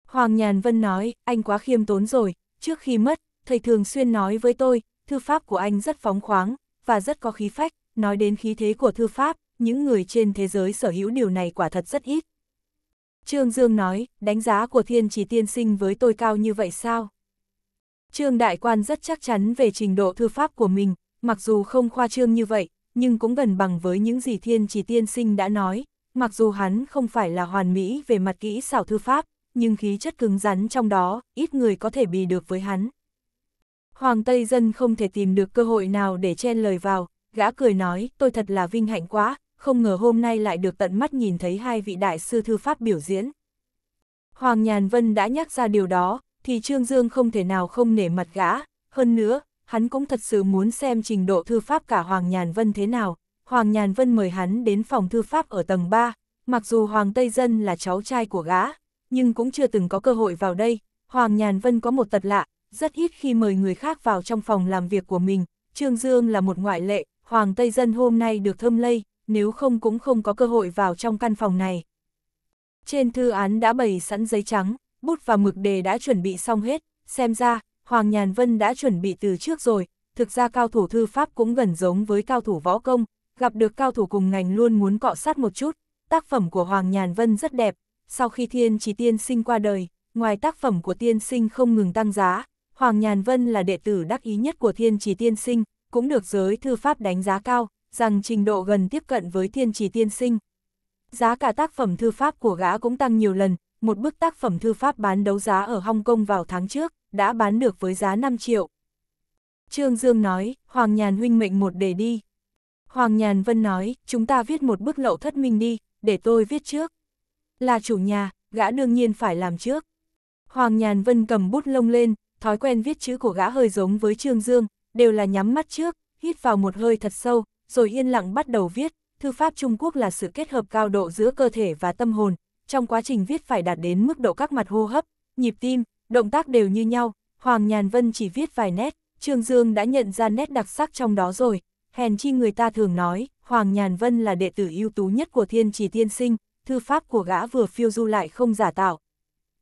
Hoàng Nhàn Vân nói, anh quá khiêm tốn rồi, trước khi mất, thầy thường xuyên nói với tôi, thư pháp của anh rất phóng khoáng, và rất có khí phách, nói đến khí thế của thư pháp, những người trên thế giới sở hữu điều này quả thật rất ít. Trương Dương nói, đánh giá của thiên chỉ tiên sinh với tôi cao như vậy sao? Trương Đại Quan rất chắc chắn về trình độ thư pháp của mình, mặc dù không khoa trương như vậy, nhưng cũng gần bằng với những gì thiên chỉ tiên sinh đã nói, mặc dù hắn không phải là hoàn mỹ về mặt kỹ xảo thư pháp, nhưng khí chất cứng rắn trong đó, ít người có thể bì được với hắn. Hoàng Tây Dân không thể tìm được cơ hội nào để chen lời vào, gã cười nói, tôi thật là vinh hạnh quá, không ngờ hôm nay lại được tận mắt nhìn thấy hai vị đại sư thư pháp biểu diễn. Hoàng Nhàn Vân đã nhắc ra điều đó, thì Trương Dương không thể nào không nể mặt gã, hơn nữa, hắn cũng thật sự muốn xem trình độ thư pháp cả Hoàng Nhàn Vân thế nào. Hoàng Nhàn Vân mời hắn đến phòng thư pháp ở tầng 3, mặc dù Hoàng Tây Dân là cháu trai của gã, nhưng cũng chưa từng có cơ hội vào đây. Hoàng Nhàn Vân có một tật lạ, rất ít khi mời người khác vào trong phòng làm việc của mình, Trương Dương là một ngoại lệ, Hoàng Tây Dân hôm nay được thơm lây, nếu không cũng không có cơ hội vào trong căn phòng này. Trên thư án đã bày sẵn giấy trắng, bút và mực đề đã chuẩn bị xong hết, xem ra, Hoàng Nhàn Vân đã chuẩn bị từ trước rồi, thực ra cao thủ thư pháp cũng gần giống với cao thủ võ công, gặp được cao thủ cùng ngành luôn muốn cọ sát một chút, tác phẩm của Hoàng Nhàn Vân rất đẹp, sau khi thiên chỉ tiên sinh qua đời, ngoài tác phẩm của tiên sinh không ngừng tăng giá, Hoàng Nhàn Vân là đệ tử đắc ý nhất của thiên chỉ tiên sinh, cũng được giới thư pháp đánh giá cao, rằng trình độ gần tiếp cận với thiên trì tiên sinh. Giá cả tác phẩm thư pháp của gã cũng tăng nhiều lần, một bức tác phẩm thư pháp bán đấu giá ở Hong Kong vào tháng trước, đã bán được với giá 5 triệu. Trương Dương nói, Hoàng Nhàn huynh mệnh một để đi. Hoàng Nhàn Vân nói, chúng ta viết một bức lậu thất minh đi, để tôi viết trước. Là chủ nhà, gã đương nhiên phải làm trước. Hoàng Nhàn Vân cầm bút lông lên, thói quen viết chữ của gã hơi giống với Trương Dương, đều là nhắm mắt trước, hít vào một hơi thật sâu, rồi yên lặng bắt đầu viết. Thư pháp Trung Quốc là sự kết hợp cao độ giữa cơ thể và tâm hồn, trong quá trình viết phải đạt đến mức độ các mặt hô hấp, nhịp tim, động tác đều như nhau. Hoàng Nhàn Vân chỉ viết vài nét, Trương Dương đã nhận ra nét đặc sắc trong đó rồi. Hèn chi người ta thường nói, Hoàng Nhàn Vân là đệ tử ưu tú nhất của thiên trì tiên sinh, thư pháp của gã vừa phiêu du lại không giả tạo.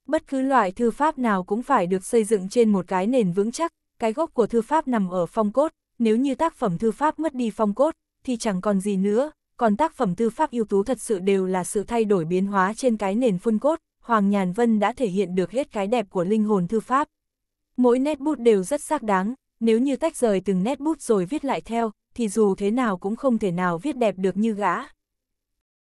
Bất cứ loại thư pháp nào cũng phải được xây dựng trên một cái nền vững chắc, cái gốc của thư pháp nằm ở phong cốt, nếu như tác phẩm thư pháp mất đi phong cốt, thì chẳng còn gì nữa, còn tác phẩm thư pháp ưu tú thật sự đều là sự thay đổi biến hóa trên cái nền phun cốt, Hoàng Nhàn Vân đã thể hiện được hết cái đẹp của linh hồn thư pháp. Mỗi nét bút đều rất xác đáng, nếu như tách rời từng nét bút rồi viết lại theo, thì dù thế nào cũng không thể nào viết đẹp được như gã.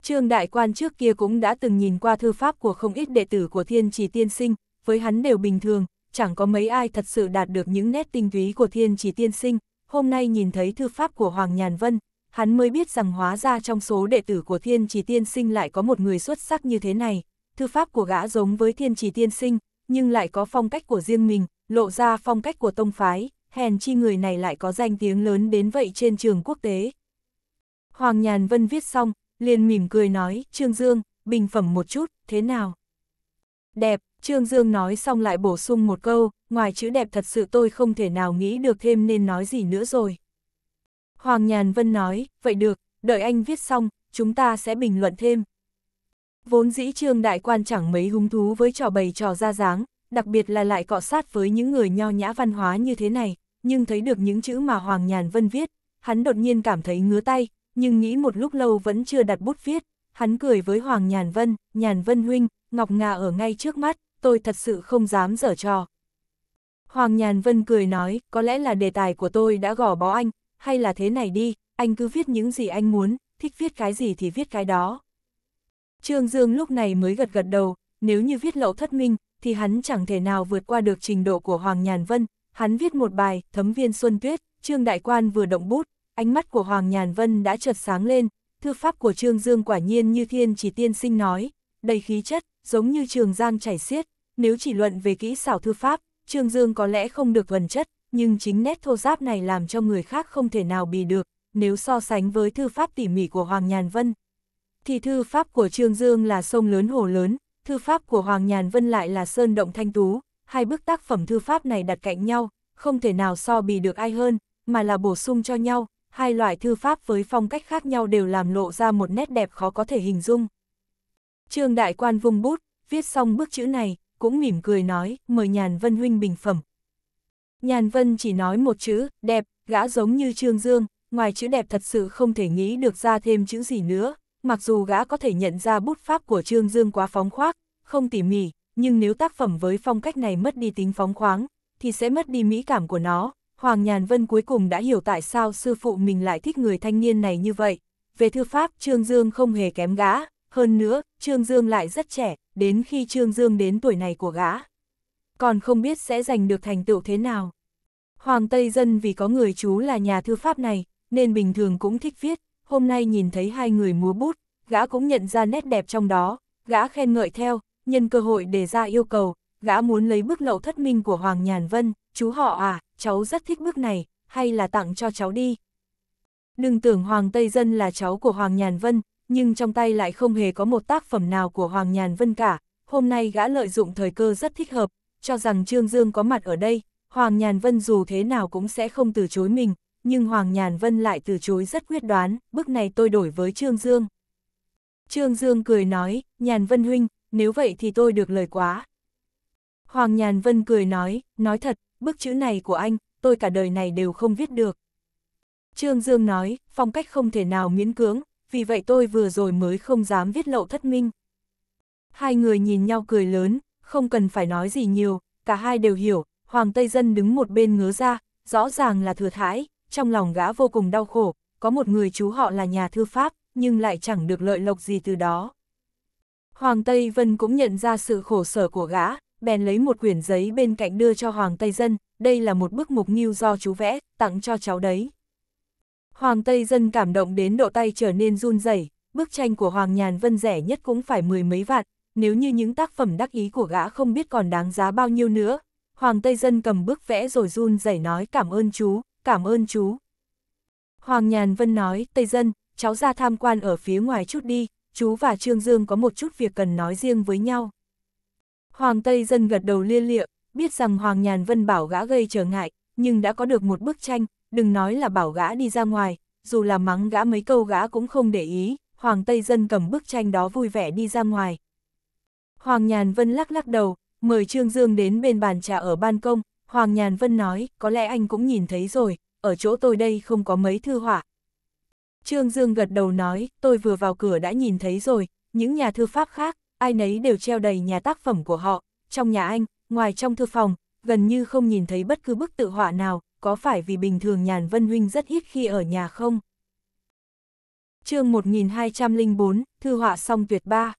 Trương Đại Quan trước kia cũng đã từng nhìn qua thư pháp của không ít đệ tử của thiên trì tiên sinh, với hắn đều bình thường, chẳng có mấy ai thật sự đạt được những nét tinh túy của thiên chỉ tiên sinh, hôm nay nhìn thấy thư pháp của Hoàng Nhàn Vân, hắn mới biết rằng hóa ra trong số đệ tử của thiên chỉ tiên sinh lại có một người xuất sắc như thế này, thư pháp của gã giống với thiên chỉ tiên sinh, nhưng lại có phong cách của riêng mình, lộ ra phong cách của tông phái, hèn chi người này lại có danh tiếng lớn đến vậy trên trường quốc tế. Hoàng Nhàn Vân viết xong, liền mỉm cười nói, Trương Dương, bình phẩm một chút, thế nào? Đẹp, Trương Dương nói xong lại bổ sung một câu, ngoài chữ đẹp thật sự tôi không thể nào nghĩ được thêm nên nói gì nữa rồi. Hoàng Nhàn Vân nói, vậy được, đợi anh viết xong, chúng ta sẽ bình luận thêm. Vốn dĩ Trương Đại Quan chẳng mấy hứng thú với trò bày trò ra dáng, đặc biệt là lại cọ sát với những người nho nhã văn hóa như thế này, nhưng thấy được những chữ mà Hoàng Nhàn Vân viết, hắn đột nhiên cảm thấy ngứa tay, nhưng nghĩ một lúc lâu vẫn chưa đặt bút viết, hắn cười với Hoàng Nhàn Vân, Nhàn Vân huynh, Ngọc Ngà ở ngay trước mắt, tôi thật sự không dám dở trò. Hoàng Nhàn Vân cười nói, có lẽ là đề tài của tôi đã gò bó anh, hay là thế này đi, anh cứ viết những gì anh muốn, thích viết cái gì thì viết cái đó. Trương Dương lúc này mới gật gật đầu, nếu như viết lậu thất minh, thì hắn chẳng thể nào vượt qua được trình độ của Hoàng Nhàn Vân. Hắn viết một bài, Thấm viên Xuân Tuyết, Trương Đại Quan vừa động bút, ánh mắt của Hoàng Nhàn Vân đã chợt sáng lên, thư pháp của Trương Dương quả nhiên như thiên chỉ tiên sinh nói, đầy khí chất, giống như trường giang chảy xiết, nếu chỉ luận về kỹ xảo thư pháp, Trương Dương có lẽ không được vần chất, nhưng chính nét thô giáp này làm cho người khác không thể nào bì được, nếu so sánh với thư pháp tỉ mỉ của Hoàng Nhàn Vân. Thì thư pháp của Trương Dương là sông lớn hồ lớn, thư pháp của Hoàng Nhàn Vân lại là sơn động thanh tú, hai bức tác phẩm thư pháp này đặt cạnh nhau, không thể nào so bì được ai hơn, mà là bổ sung cho nhau, hai loại thư pháp với phong cách khác nhau đều làm lộ ra một nét đẹp khó có thể hình dung. Trương Đại Quan vung bút, viết xong bức chữ này, cũng mỉm cười nói, mời Nhàn Vân huynh bình phẩm. Nhàn Vân chỉ nói một chữ, đẹp, gã giống như Trương Dương, ngoài chữ đẹp thật sự không thể nghĩ được ra thêm chữ gì nữa, mặc dù gã có thể nhận ra bút pháp của Trương Dương quá phóng khoác, không tỉ mỉ, nhưng nếu tác phẩm với phong cách này mất đi tính phóng khoáng, thì sẽ mất đi mỹ cảm của nó. Hoàng Nhàn Vân cuối cùng đã hiểu tại sao sư phụ mình lại thích người thanh niên này như vậy. Về thư pháp, Trương Dương không hề kém gã, hơn nữa, Trương Dương lại rất trẻ, đến khi Trương Dương đến tuổi này của gã. Còn không biết sẽ giành được thành tựu thế nào. Hoàng Tây Dân vì có người chú là nhà thư pháp này, nên bình thường cũng thích viết, hôm nay nhìn thấy hai người múa bút, gã cũng nhận ra nét đẹp trong đó, gã khen ngợi theo, nhân cơ hội đề ra yêu cầu, gã muốn lấy bức lậu thất minh của Hoàng Nhàn Vân, chú họ à, cháu rất thích bức này, hay là tặng cho cháu đi. Đừng tưởng Hoàng Tây Dân là cháu của Hoàng Nhàn Vân, nhưng trong tay lại không hề có một tác phẩm nào của Hoàng Nhàn Vân cả. Hôm nay gã lợi dụng thời cơ rất thích hợp, cho rằng Trương Dương có mặt ở đây, Hoàng Nhàn Vân dù thế nào cũng sẽ không từ chối mình, nhưng Hoàng Nhàn Vân lại từ chối rất quyết đoán, bước này tôi đổi với Trương Dương. Trương Dương cười nói, Nhàn Vân huynh, nếu vậy thì tôi được lời quá. Hoàng Nhàn Vân cười nói, nói thật, bức chữ này của anh, tôi cả đời này đều không viết được. Trương Dương nói, phong cách không thể nào miễn cưỡng, vì vậy tôi vừa rồi mới không dám viết lậu thất minh. Hai người nhìn nhau cười lớn, không cần phải nói gì nhiều, cả hai đều hiểu, Hoàng Tây Dân đứng một bên ngớ ra, rõ ràng là thừa thái, trong lòng gã vô cùng đau khổ, có một người chú họ là nhà thư pháp, nhưng lại chẳng được lợi lộc gì từ đó. Hoàng Tây Vân cũng nhận ra sự khổ sở của gã, bèn lấy một quyển giấy bên cạnh đưa cho Hoàng Tây Dân, đây là một bức mục nghiêu do chú vẽ, tặng cho cháu đấy. Hoàng Tây Dân cảm động đến độ tay trở nên run rẩy. bức tranh của Hoàng Nhàn Vân rẻ nhất cũng phải mười mấy vạn, nếu như những tác phẩm đắc ý của gã không biết còn đáng giá bao nhiêu nữa. Hoàng Tây Dân cầm bức vẽ rồi run rẩy nói cảm ơn chú, cảm ơn chú. Hoàng Nhàn Vân nói, Tây Dân, cháu ra tham quan ở phía ngoài chút đi, chú và Trương Dương có một chút việc cần nói riêng với nhau. Hoàng Tây Dân gật đầu lia lịa, biết rằng Hoàng Nhàn Vân bảo gã gây trở ngại, nhưng đã có được một bức tranh, đừng nói là bảo gã đi ra ngoài, dù là mắng gã mấy câu gã cũng không để ý, Hoàng Tây Dân cầm bức tranh đó vui vẻ đi ra ngoài. Hoàng Nhàn Vân lắc lắc đầu, mời Trương Dương đến bên bàn trà ở ban công, Hoàng Nhàn Vân nói, có lẽ anh cũng nhìn thấy rồi, ở chỗ tôi đây không có mấy thư họa. Trương Dương gật đầu nói, tôi vừa vào cửa đã nhìn thấy rồi, những nhà thư pháp khác, ai nấy đều treo đầy nhà tác phẩm của họ, trong nhà anh, ngoài trong thư phòng, gần như không nhìn thấy bất cứ bức tự họa nào, có phải vì bình thường Nhàn Vân Huynh rất ít khi ở nhà không? chương 1204, Thư họa song tuyệt ba.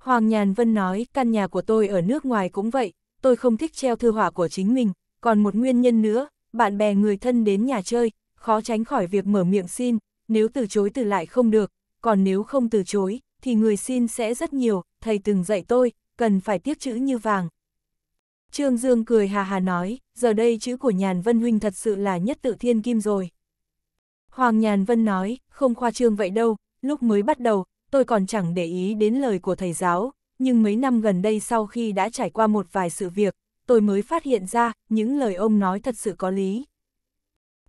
Hoàng Nhàn Vân nói, căn nhà của tôi ở nước ngoài cũng vậy, tôi không thích treo thư họa của chính mình, còn một nguyên nhân nữa, bạn bè người thân đến nhà chơi, khó tránh khỏi việc mở miệng xin, nếu từ chối từ lại không được, còn nếu không từ chối, thì người xin sẽ rất nhiều, thầy từng dạy tôi, cần phải tiếc chữ như vàng, Trương Dương cười hà hà nói, giờ đây chữ của Nhàn Vân Huynh thật sự là nhất tự thiên kim rồi. Hoàng Nhàn Vân nói, không khoa trương vậy đâu, lúc mới bắt đầu, tôi còn chẳng để ý đến lời của thầy giáo, nhưng mấy năm gần đây sau khi đã trải qua một vài sự việc, tôi mới phát hiện ra, những lời ông nói thật sự có lý.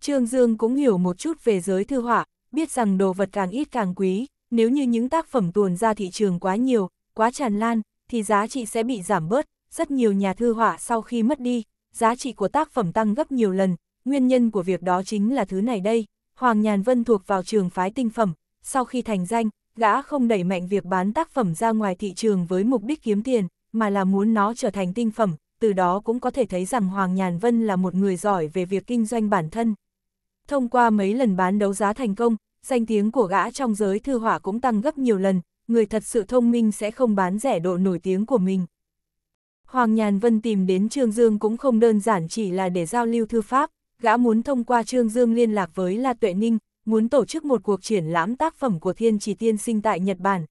Trương Dương cũng hiểu một chút về giới thư họa, biết rằng đồ vật càng ít càng quý, nếu như những tác phẩm tuồn ra thị trường quá nhiều, quá tràn lan, thì giá trị sẽ bị giảm bớt, rất nhiều nhà thư họa sau khi mất đi, giá trị của tác phẩm tăng gấp nhiều lần, nguyên nhân của việc đó chính là thứ này đây. Hoàng Nhàn Vân thuộc vào trường phái tinh phẩm, sau khi thành danh, gã không đẩy mạnh việc bán tác phẩm ra ngoài thị trường với mục đích kiếm tiền, mà là muốn nó trở thành tinh phẩm, từ đó cũng có thể thấy rằng Hoàng Nhàn Vân là một người giỏi về việc kinh doanh bản thân. Thông qua mấy lần bán đấu giá thành công, danh tiếng của gã trong giới thư họa cũng tăng gấp nhiều lần, người thật sự thông minh sẽ không bán rẻ độ nổi tiếng của mình. Hoàng Nhàn Vân tìm đến Trương Dương cũng không đơn giản chỉ là để giao lưu thư pháp, gã muốn thông qua Trương Dương liên lạc với La Tuệ Ninh, muốn tổ chức một cuộc triển lãm tác phẩm của Thiên Chỉ Tiên sinh tại Nhật Bản.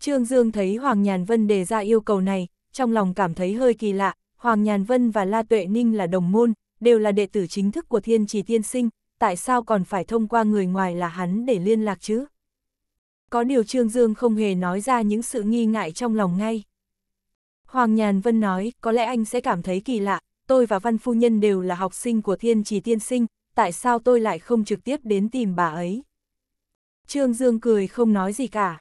Trương Dương thấy Hoàng Nhàn Vân đề ra yêu cầu này, trong lòng cảm thấy hơi kỳ lạ, Hoàng Nhàn Vân và La Tuệ Ninh là đồng môn, đều là đệ tử chính thức của Thiên Chỉ Tiên sinh, tại sao còn phải thông qua người ngoài là hắn để liên lạc chứ? Có điều Trương Dương không hề nói ra những sự nghi ngại trong lòng ngay. Hoàng Nhàn Vân nói, có lẽ anh sẽ cảm thấy kỳ lạ, tôi và Văn Phu Nhân đều là học sinh của Thiên Trì Tiên Sinh, tại sao tôi lại không trực tiếp đến tìm bà ấy? Trương Dương cười không nói gì cả.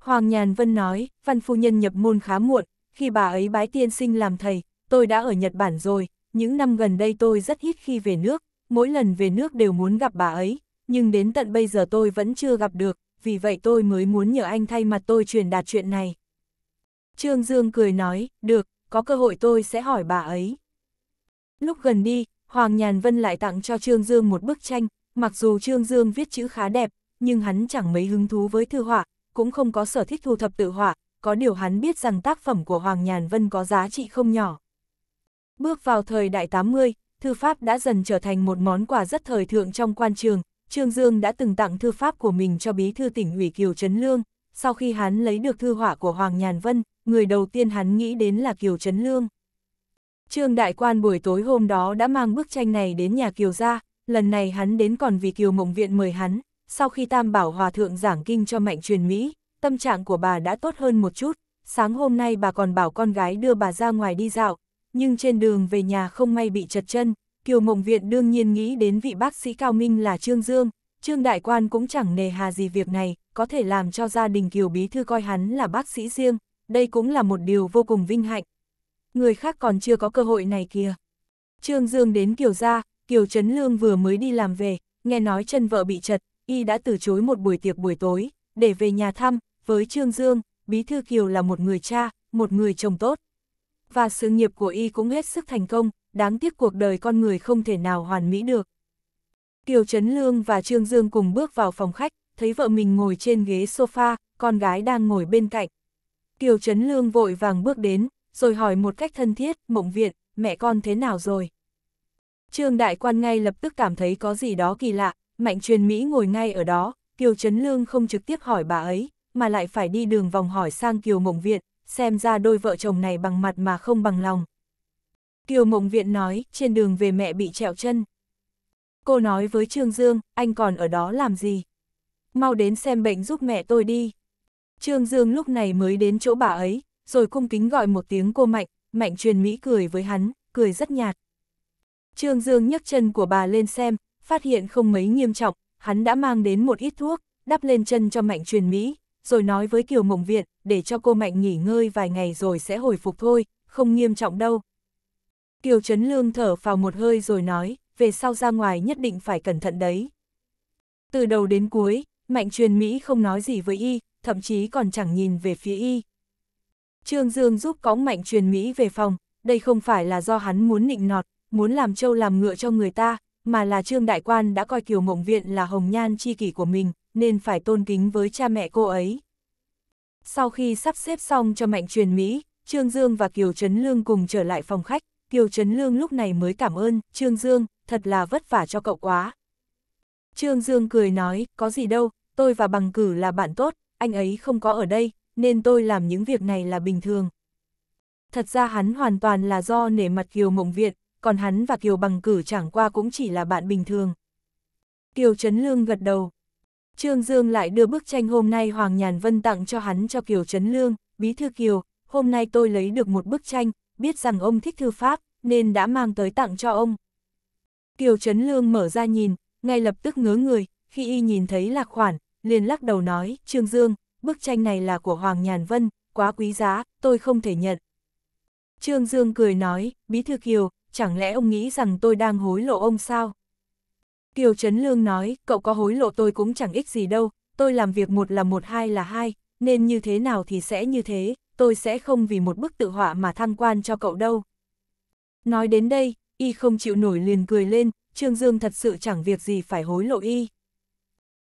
Hoàng Nhàn Vân nói, Văn Phu Nhân nhập môn khá muộn, khi bà ấy bái tiên sinh làm thầy, tôi đã ở Nhật Bản rồi, những năm gần đây tôi rất ít khi về nước, mỗi lần về nước đều muốn gặp bà ấy, nhưng đến tận bây giờ tôi vẫn chưa gặp được, vì vậy tôi mới muốn nhờ anh thay mặt tôi truyền đạt chuyện này. Trương Dương cười nói, được, có cơ hội tôi sẽ hỏi bà ấy. Lúc gần đi, Hoàng Nhàn Vân lại tặng cho Trương Dương một bức tranh, mặc dù Trương Dương viết chữ khá đẹp, nhưng hắn chẳng mấy hứng thú với thư họa, cũng không có sở thích thu thập tự họa, có điều hắn biết rằng tác phẩm của Hoàng Nhàn Vân có giá trị không nhỏ. Bước vào thời đại 80, thư pháp đã dần trở thành một món quà rất thời thượng trong quan trường, Trương Dương đã từng tặng thư pháp của mình cho bí thư tỉnh ủy Kiều Trấn Lương, sau khi hắn lấy được thư họa của Hoàng Nhàn Vân, người đầu tiên hắn nghĩ đến là Kiều Trấn Lương. Trương Đại Quan buổi tối hôm đó đã mang bức tranh này đến nhà Kiều ra, lần này hắn đến còn vì Kiều Mộng Viện mời hắn, sau khi Tam Bảo Hòa Thượng giảng kinh cho mạnh truyền Mỹ, tâm trạng của bà đã tốt hơn một chút, sáng hôm nay bà còn bảo con gái đưa bà ra ngoài đi dạo, nhưng trên đường về nhà không may bị chật chân, Kiều Mộng Viện đương nhiên nghĩ đến vị bác sĩ Cao Minh là Trương Dương, Trương Đại Quan cũng chẳng nề hà gì việc này, có thể làm cho gia đình Kiều Bí Thư coi hắn là bác sĩ riêng, đây cũng là một điều vô cùng vinh hạnh. Người khác còn chưa có cơ hội này kìa. Trương Dương đến Kiều Gia, Kiều Trấn Lương vừa mới đi làm về, nghe nói chân vợ bị chật, y đã từ chối một buổi tiệc buổi tối, để về nhà thăm, với Trương Dương, Bí Thư Kiều là một người cha, một người chồng tốt. Và sự nghiệp của y cũng hết sức thành công, đáng tiếc cuộc đời con người không thể nào hoàn mỹ được. Kiều Trấn Lương và Trương Dương cùng bước vào phòng khách, thấy vợ mình ngồi trên ghế sofa, con gái đang ngồi bên cạnh. Kiều Trấn Lương vội vàng bước đến, rồi hỏi một cách thân thiết, mộng viện, mẹ con thế nào rồi? Trương Đại Quan ngay lập tức cảm thấy có gì đó kỳ lạ, Mạnh Truyền Mỹ ngồi ngay ở đó, Kiều Trấn Lương không trực tiếp hỏi bà ấy, mà lại phải đi đường vòng hỏi sang Kiều Mộng Viện, xem ra đôi vợ chồng này bằng mặt mà không bằng lòng. Kiều Mộng Viện nói, trên đường về mẹ bị trẹo chân. Cô nói với Trương Dương, anh còn ở đó làm gì? Mau đến xem bệnh giúp mẹ tôi đi. Trương Dương lúc này mới đến chỗ bà ấy, rồi cung kính gọi một tiếng cô Mạnh, Mạnh truyền Mỹ cười với hắn, cười rất nhạt. Trương Dương nhấc chân của bà lên xem, phát hiện không mấy nghiêm trọng, hắn đã mang đến một ít thuốc, đắp lên chân cho Mạnh truyền Mỹ, rồi nói với Kiều Mộng Viện, để cho cô Mạnh nghỉ ngơi vài ngày rồi sẽ hồi phục thôi, không nghiêm trọng đâu. Kiều Trấn Lương thở vào một hơi rồi nói, về sau ra ngoài nhất định phải cẩn thận đấy. Từ đầu đến cuối, Mạnh truyền Mỹ không nói gì với y, thậm chí còn chẳng nhìn về phía y. Trương Dương giúp cóng mạnh truyền Mỹ về phòng, đây không phải là do hắn muốn nịnh nọt, muốn làm trâu làm ngựa cho người ta, mà là Trương Đại Quan đã coi Kiều Mộng Viện là hồng nhan chi kỷ của mình, nên phải tôn kính với cha mẹ cô ấy. Sau khi sắp xếp xong cho mạnh truyền Mỹ, Trương Dương và Kiều Trấn Lương cùng trở lại phòng khách, Kiều Trấn Lương lúc này mới cảm ơn, Trương Dương, thật là vất vả cho cậu quá. Trương Dương cười nói, có gì đâu, tôi và bằng cử là bạn tốt, anh ấy không có ở đây, nên tôi làm những việc này là bình thường. Thật ra hắn hoàn toàn là do nể mặt Kiều Mộng Việt, còn hắn và Kiều Bằng Cử chẳng qua cũng chỉ là bạn bình thường. Kiều Trấn Lương gật đầu. Trương Dương lại đưa bức tranh hôm nay Hoàng Nhàn Vân tặng cho hắn cho Kiều Trấn Lương, bí thư Kiều, hôm nay tôi lấy được một bức tranh, biết rằng ông thích thư pháp, nên đã mang tới tặng cho ông. Kiều Trấn Lương mở ra nhìn, ngay lập tức ngớ người, khi y nhìn thấy là khoản liền lắc đầu nói, Trương Dương, bức tranh này là của Hoàng Nhàn Vân, quá quý giá, tôi không thể nhận. Trương Dương cười nói, Bí Thư Kiều, chẳng lẽ ông nghĩ rằng tôi đang hối lộ ông sao? Kiều Trấn Lương nói, cậu có hối lộ tôi cũng chẳng ích gì đâu, tôi làm việc một là một hai là hai, nên như thế nào thì sẽ như thế, tôi sẽ không vì một bức tự họa mà thăng quan cho cậu đâu. Nói đến đây, y không chịu nổi liền cười lên, Trương Dương thật sự chẳng việc gì phải hối lộ y.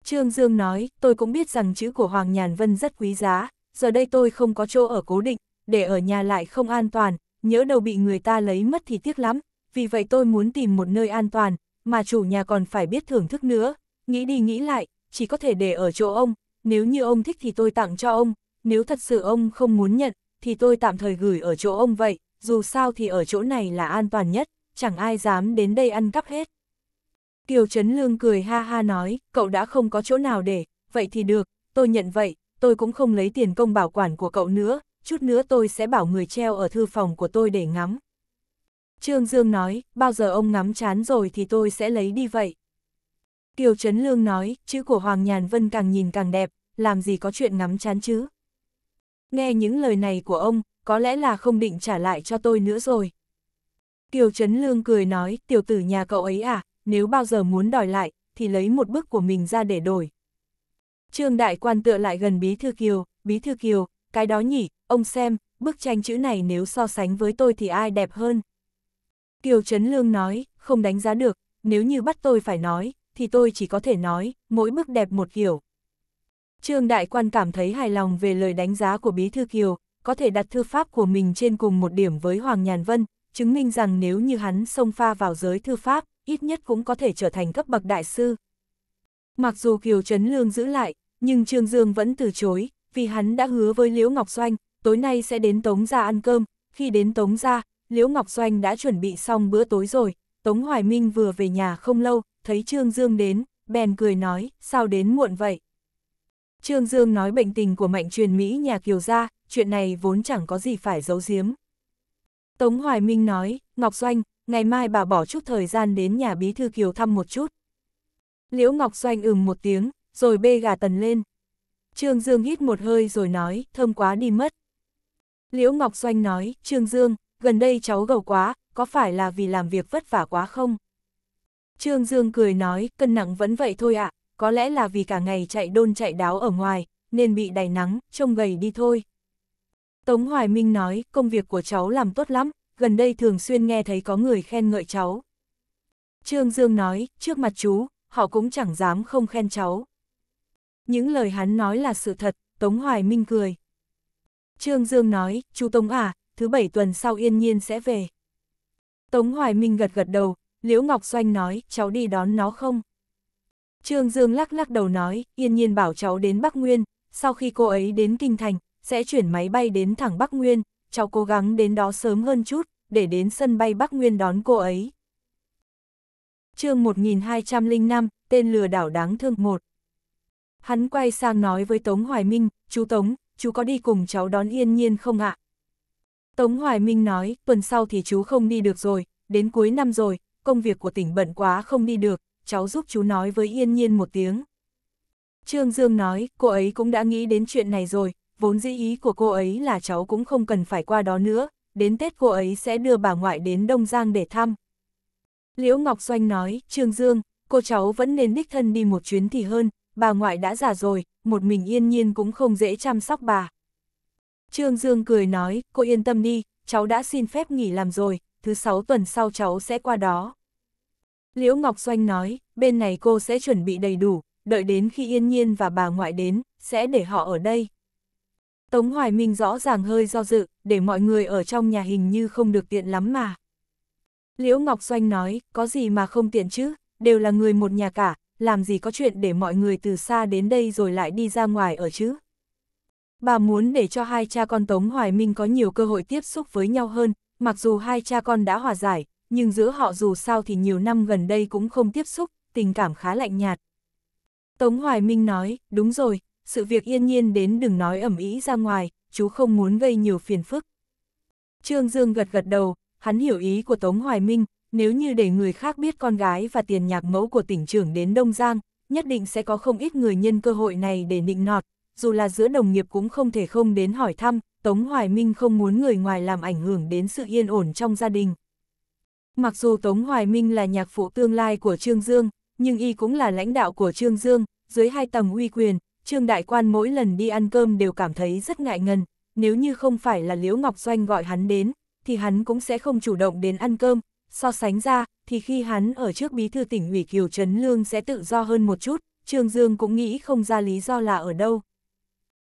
Trương Dương nói, tôi cũng biết rằng chữ của Hoàng Nhàn Vân rất quý giá, giờ đây tôi không có chỗ ở cố định, để ở nhà lại không an toàn, nhớ đâu bị người ta lấy mất thì tiếc lắm, vì vậy tôi muốn tìm một nơi an toàn, mà chủ nhà còn phải biết thưởng thức nữa, nghĩ đi nghĩ lại, chỉ có thể để ở chỗ ông, nếu như ông thích thì tôi tặng cho ông, nếu thật sự ông không muốn nhận, thì tôi tạm thời gửi ở chỗ ông vậy, dù sao thì ở chỗ này là an toàn nhất, chẳng ai dám đến đây ăn cắp hết. Kiều Trấn Lương cười ha ha nói, cậu đã không có chỗ nào để, vậy thì được, tôi nhận vậy, tôi cũng không lấy tiền công bảo quản của cậu nữa, chút nữa tôi sẽ bảo người treo ở thư phòng của tôi để ngắm. Trương Dương nói, bao giờ ông ngắm chán rồi thì tôi sẽ lấy đi vậy. Kiều Trấn Lương nói, chữ của Hoàng Nhàn Vân càng nhìn càng đẹp, làm gì có chuyện ngắm chán chứ. Nghe những lời này của ông, có lẽ là không định trả lại cho tôi nữa rồi. Kiều Trấn Lương cười nói, tiểu tử nhà cậu ấy à, nếu bao giờ muốn đòi lại, thì lấy một bức của mình ra để đổi. Trương Đại Quan tựa lại gần Bí Thư Kiều, Bí Thư Kiều, cái đó nhỉ, ông xem, bức tranh chữ này nếu so sánh với tôi thì ai đẹp hơn. Kiều Trấn Lương nói, không đánh giá được, nếu như bắt tôi phải nói, thì tôi chỉ có thể nói, mỗi bức đẹp một kiểu. Trương Đại Quan cảm thấy hài lòng về lời đánh giá của Bí Thư Kiều, có thể đặt thư pháp của mình trên cùng một điểm với Hoàng Nhàn Vân, chứng minh rằng nếu như hắn xông pha vào giới thư pháp, ít nhất cũng có thể trở thành cấp bậc đại sư. Mặc dù Kiều Trấn Lương giữ lại, nhưng Trương Dương vẫn từ chối, vì hắn đã hứa với Liễu Ngọc Doanh, tối nay sẽ đến Tống ra ăn cơm, khi đến Tống ra, Liễu Ngọc Doanh đã chuẩn bị xong bữa tối rồi, Tống Hoài Minh vừa về nhà không lâu, thấy Trương Dương đến, bèn cười nói, sao đến muộn vậy? Trương Dương nói bệnh tình của mạnh truyền Mỹ nhà Kiều gia, chuyện này vốn chẳng có gì phải giấu giếm. Tống Hoài Minh nói, Ngọc Doanh, ngày mai bà bỏ chút thời gian đến nhà Bí Thư Kiều thăm một chút. Liễu Ngọc Doanh ừm một tiếng, rồi bê gà tần lên. Trương Dương hít một hơi rồi nói, thơm quá đi mất. Liễu Ngọc Doanh nói, Trương Dương, gần đây cháu gầu quá, có phải là vì làm việc vất vả quá không? Trương Dương cười nói, cân nặng vẫn vậy thôi ạ, à, có lẽ là vì cả ngày chạy đôn chạy đáo ở ngoài, nên bị đầy nắng, trông gầy đi thôi. Tống Hoài Minh nói, công việc của cháu làm tốt lắm, gần đây thường xuyên nghe thấy có người khen ngợi cháu. Trương Dương nói, trước mặt chú, họ cũng chẳng dám không khen cháu. Những lời hắn nói là sự thật, Tống Hoài Minh cười. Trương Dương nói, chú Tống à, thứ bảy tuần sau yên nhiên sẽ về. Tống Hoài Minh gật gật đầu, Liễu Ngọc Doanh nói, cháu đi đón nó không? Trương Dương lắc lắc đầu nói, yên nhiên bảo cháu đến Bắc Nguyên, sau khi cô ấy đến Kinh Thành, sẽ chuyển máy bay đến thẳng Bắc Nguyên, cháu cố gắng đến đó sớm hơn chút, để đến sân bay Bắc Nguyên đón cô ấy. chương 1205, tên lừa đảo đáng thương một. Hắn quay sang nói với Tống Hoài Minh, chú Tống, chú có đi cùng cháu đón yên nhiên không ạ? Tống Hoài Minh nói, tuần sau thì chú không đi được rồi, đến cuối năm rồi, công việc của tỉnh bận quá không đi được, cháu giúp chú nói với yên nhiên một tiếng. Trương Dương nói, cô ấy cũng đã nghĩ đến chuyện này rồi, vốn dĩ ý của cô ấy là cháu cũng không cần phải qua đó nữa, đến Tết cô ấy sẽ đưa bà ngoại đến Đông Giang để thăm. Liễu Ngọc Doanh nói, Trương Dương, cô cháu vẫn nên đích thân đi một chuyến thì hơn, bà ngoại đã già rồi, một mình yên nhiên cũng không dễ chăm sóc bà. Trương Dương cười nói, cô yên tâm đi, cháu đã xin phép nghỉ làm rồi, thứ sáu tuần sau cháu sẽ qua đó. Liễu Ngọc Doanh nói, bên này cô sẽ chuẩn bị đầy đủ, đợi đến khi yên nhiên và bà ngoại đến, sẽ để họ ở đây. Tống Hoài Minh rõ ràng hơi do dự, để mọi người ở trong nhà hình như không được tiện lắm mà. Liễu Ngọc Doanh nói, có gì mà không tiện chứ, đều là người một nhà cả, làm gì có chuyện để mọi người từ xa đến đây rồi lại đi ra ngoài ở chứ. Bà muốn để cho hai cha con Tống Hoài Minh có nhiều cơ hội tiếp xúc với nhau hơn, mặc dù hai cha con đã hòa giải, nhưng giữa họ dù sao thì nhiều năm gần đây cũng không tiếp xúc, tình cảm khá lạnh nhạt. Tống Hoài Minh nói, đúng rồi, sự việc yên nhiên đến đừng nói ẩm ý ra ngoài, chú không muốn gây nhiều phiền phức. Trương Dương gật gật đầu, hắn hiểu ý của Tống Hoài Minh, nếu như để người khác biết con gái và tiền nhạc mẫu của tỉnh trưởng đến Đông Giang, nhất định sẽ có không ít người nhân cơ hội này để nịnh nọt, dù là giữa đồng nghiệp cũng không thể không đến hỏi thăm, Tống Hoài Minh không muốn người ngoài làm ảnh hưởng đến sự yên ổn trong gia đình. Mặc dù Tống Hoài Minh là nhạc phụ tương lai của Trương Dương, nhưng y cũng là lãnh đạo của Trương Dương, dưới hai tầng uy quyền, Trương Đại Quan mỗi lần đi ăn cơm đều cảm thấy rất ngại ngần, nếu như không phải là Liễu Ngọc Doanh gọi hắn đến, thì hắn cũng sẽ không chủ động đến ăn cơm, so sánh ra, thì khi hắn ở trước bí thư tỉnh ủy Kiều Trấn Lương sẽ tự do hơn một chút, Trương Dương cũng nghĩ không ra lý do là ở đâu.